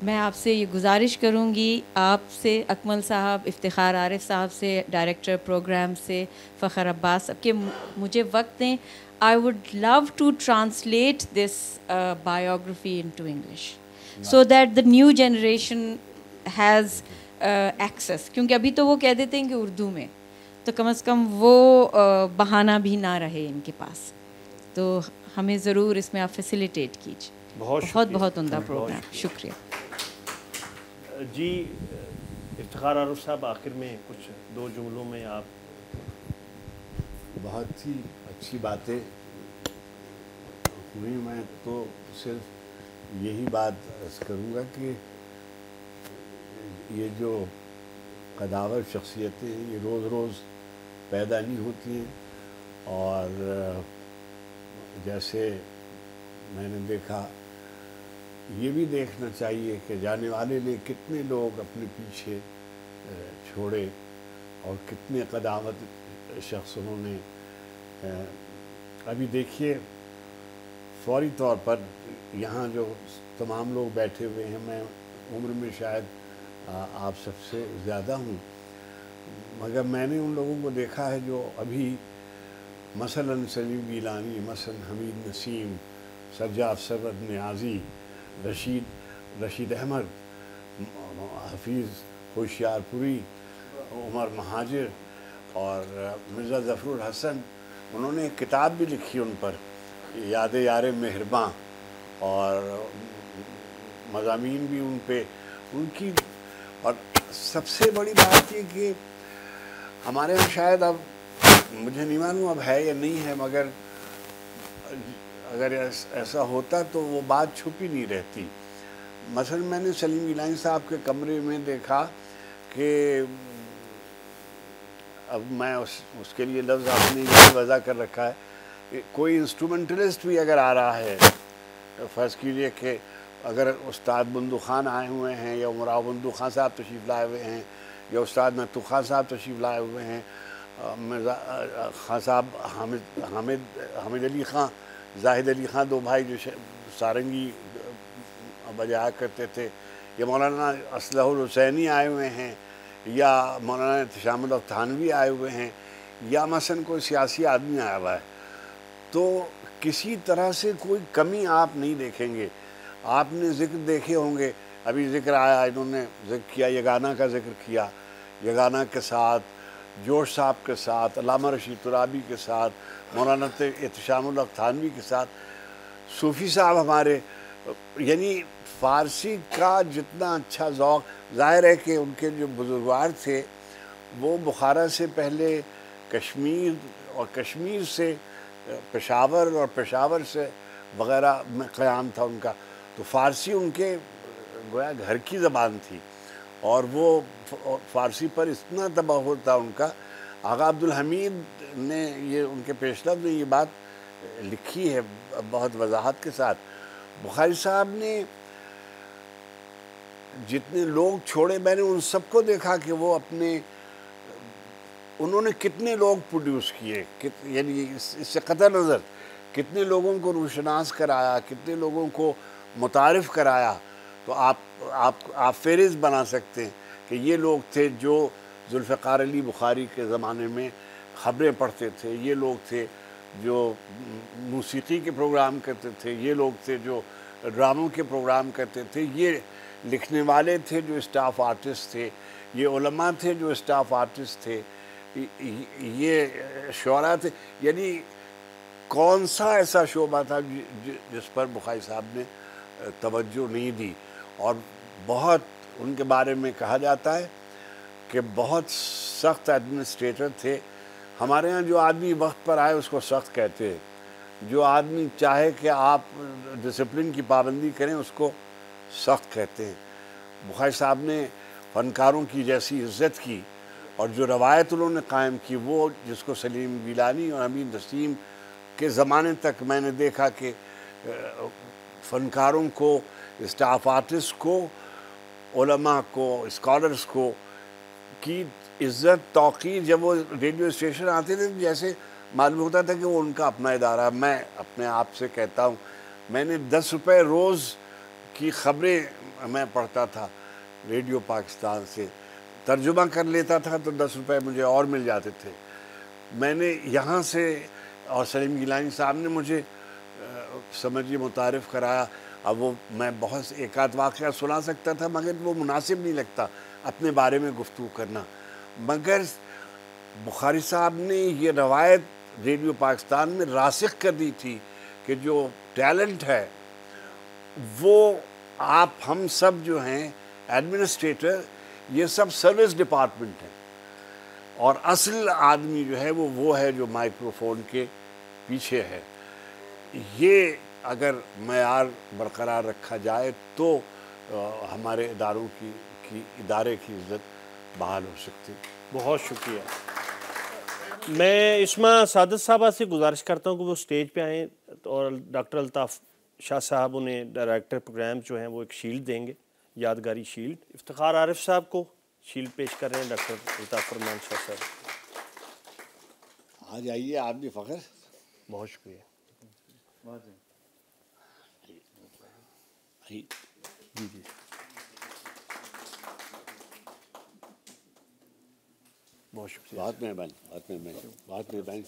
मैं आपसे ये गुजारिश करूँगी आपसे अकमल साहब इफ्तार आरिफ साहब से डायरेक्टर प्रोग्राम से फ़खर अब्बास सबके मुझे वक्त दें I would love to translate this biography into English so that the new generation has access क्योंकि अभी तो वो कह देते हैं कि उर्दू में तो कम अज़ कम वो uh, बहाना भी ना रहे इनके पास तो हमें ज़रूर इसमें आप फैसिलिटेट कीजिए बहुत बहुत बहुत उमदा प्रोग्राम शुक्रिया जी इफ्तार आरूफ साहब आखिर में कुछ दो जुमलों में आप बहुत ही अच्छी बातें हुई मैं तो सिर्फ यही बात करूँगा कि ये जो कदावर शख्सियतें हैं ये रोज़ रोज़ पैदा नहीं होती हैं और जैसे मैंने देखा ये भी देखना चाहिए कि जाने वाले ने कितने लोग अपने पीछे छोड़े और कितने कदावत शख्स उन्होंने अभी देखिए फौरी तौर पर यहाँ जो तमाम लोग बैठे हुए हैं मैं उम्र में शायद आप सबसे ज़्यादा हूँ मगर मैंने उन लोगों को देखा है जो अभी मसलन सलीम गीलानी मसलन हमीद नसीम सज्जाद सरद न्याजी रशीद रशीद अहमद हफीज़ होशियारपुरी उमर महाजिर और मिर्ज़ा ज़फ़रुल हसन उन्होंने एक किताब भी लिखी उन पर याद यार मेहरबान और मजामी भी उन पर उनकी और सबसे बड़ी बात ये कि हमारे यहाँ शायद अब मुझे नहीं मालूम अब है या नहीं है मगर अगर ऐसा होता तो वो बात छुपी नहीं रहती मसल मैंने सलीम गिलानी साहब के कमरे में देखा कि अब मैं उस उसके लिए लफ्ज़ आपने वजह कर रखा है कोई इंस्ट्रूमेंटलिस्ट भी अगर आ रहा है फ़र्ज़ कीजिए कि अगर उस्ताद बंदू खान आए हुए हैं या उमरा बंदू खान साहब तशीफ़ लाए हुए हैं या उस्ताद नतू खान साहब तशीफ़ लाए हुए हैं खान साहब हामिद हामिद हामिद अली ख़ान जाहिद अली ख़ान दो भाई जो सारंगी बजाया करते थे या मौलाना असलहुल हुसैनी आए हुए हैं या मौलाना इंतशामुल थानवी आए हुए हैं या मसन कोई सियासी आदमी आया हुआ है तो किसी तरह से कोई कमी आप नहीं देखेंगे आपने जिक्र देखे होंगे अभी जिक्र आया इन्होंने जिक्र किया यगाना का जिक्र किया यगाना के साथ जोश साहब के साथ अलामा रशीद तुराबी के साथ मौलाना एहतशामुल्ला थानवी के साथ सूफ़ी साहब हमारे यानी फ़ारसी का जितना अच्छा ओक़ ज़ाहिर है कि उनके जो बुजुर्गवार थे वो बुखारा से पहले कश्मीर और कश्मीर से पेशावर और पेशावर से वगैरह में क़्याम था उनका तो फ़ारसी उनके गोया घर की ज़बान थी और वो फ़ारसी पर इतना तबाह था उनका आगा अब्दुल हमीद ने ये उनके पेशल में ये बात लिखी है बहुत वजाहत के साथ बुखारी साहब ने जितने लोग छोड़े मैंने उन सबको देखा कि वो अपने उन्होंने कितने लोग प्रोड्यूस किए कित यानी इससे कतर नज़र कितने लोगों को रोशनास कराया कितने लोगों को मुतारफ़ कराया तो आप आप आप फेरिस बना सकते हैं कि ये लोग थे जो जुल्फ़ार अली बुखारी के ज़माने में खबरें पढ़ते थे ये लोग थे जो मौसीकी के प्रोग्राम करते थे ये लोग थे जो ड्रामों के प्रोग्राम करते थे ये लिखने वाले थे जो स्टाफ आर्टिस्ट थे ये थे जो स्टाफ आर्टिस्ट थे ये शोरा थे यानी कौन सा ऐसा शोबा था जिस पर बुखारी साहब ने तवज्जो नहीं दी और बहुत उनके बारे में कहा जाता है कि बहुत सख्त एडमिनिस्ट्रेटर थे हमारे यहाँ जो आदमी वक्त पर आए उसको सख्त कहते हैं जो आदमी चाहे कि आप डिसिप्लिन की पाबंदी करें उसको सख्त कहते हैं बुखारी साहब ने फनकारों की जैसी इज्जत की और जो रवायत उन्होंने कायम की वो जिसको सलीम गिलानी और अमीन नसीम के ज़माने तक मैंने देखा कि फ़नकारों को स्टाफ आर्टिस्ट को उलमा को स्कॉलर्स को की इज़्ज़त तोकीर जब वो रेडियो स्टेशन आते थे जैसे मालूम होता था कि वो उनका अपना इदारा मैं अपने आप से कहता हूँ मैंने दस रुपये रोज़ की ख़बरें मैं पढ़ता था रेडियो पाकिस्तान से तर्जुमा कर लेता था तो दस रुपये मुझे और मिल जाते थे मैंने यहाँ से और सलीम गिलानी साहब ने मुझे समझिए मुतारफ़ कराया अब वो मैं बहुत एक आध वाक़ सुना सकता था मगर वो मुनासिब नहीं लगता अपने बारे में गुफ्तु करना मगर बुखारी साहब ने ये रवायत रेडियो पाकिस्तान में रासिक कर दी थी कि जो टैलेंट है वो आप हम सब जो हैं एडमिनिस्ट्रेटर ये सब सर्विस डिपार्टमेंट है और असल आदमी जो है वो वो है जो माइक्रोफोन के पीछे है ये अगर मैार बरकरार रखा जाए तो आ, हमारे इदारों की, की इदारे की इज्जत बहाल हो सकती बहुत शुक्रिया मैं इसमें सादत साहबा से गुजारिश करता हूँ कि वो स्टेज पे आएँ और डॉक्टर अल्ताफ़ शाह साहब उन्हें डायरेक्टर प्रोग्राम जो हैं वो एक शील्ड देंगे यादगारी शील्ड इफ्तार आरिफ साहब को शील्ड पेश कर रहे हैं डॉक्टर अल्ताफ़रमान शाह सर आ जाइए आप भी फ़ख्र बहुत शुक्रिया जी जी बहुत शुक्रिया बहुत मेहरबानी बहुत मेहरबानी बहुत मेहरबानी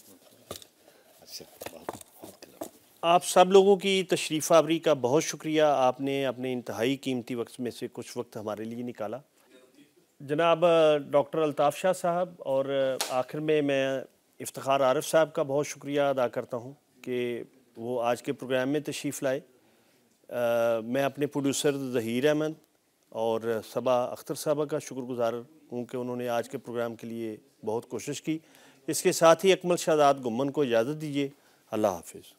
अच्छा बहुत आप सब लोगों की तशरीफ़ आवरी का बहुत शुक्रिया आपने अपने इंतहाई कीमती वक्त में से कुछ वक्त हमारे लिए निकाला जनाब डॉक्टर अल्ताफ़ शाह साहब और आखिर में मैं इफ्तार आरफ साहब का बहुत शुक्रिया अदा करता हूँ कि वो आज के प्रोग्राम में तशरीफ़ लाए मैं अपने प्रोड्यूसर ज़हीर अहमद और सबा अख्तर साहबा का शुक्रगुजार हूँ कि उन्होंने आज के प्रोग्राम के लिए बहुत कोशिश की इसके साथ ही अकमल शहजाद गुमन को इजाज़त दीजिए अल्लाह हाफिज़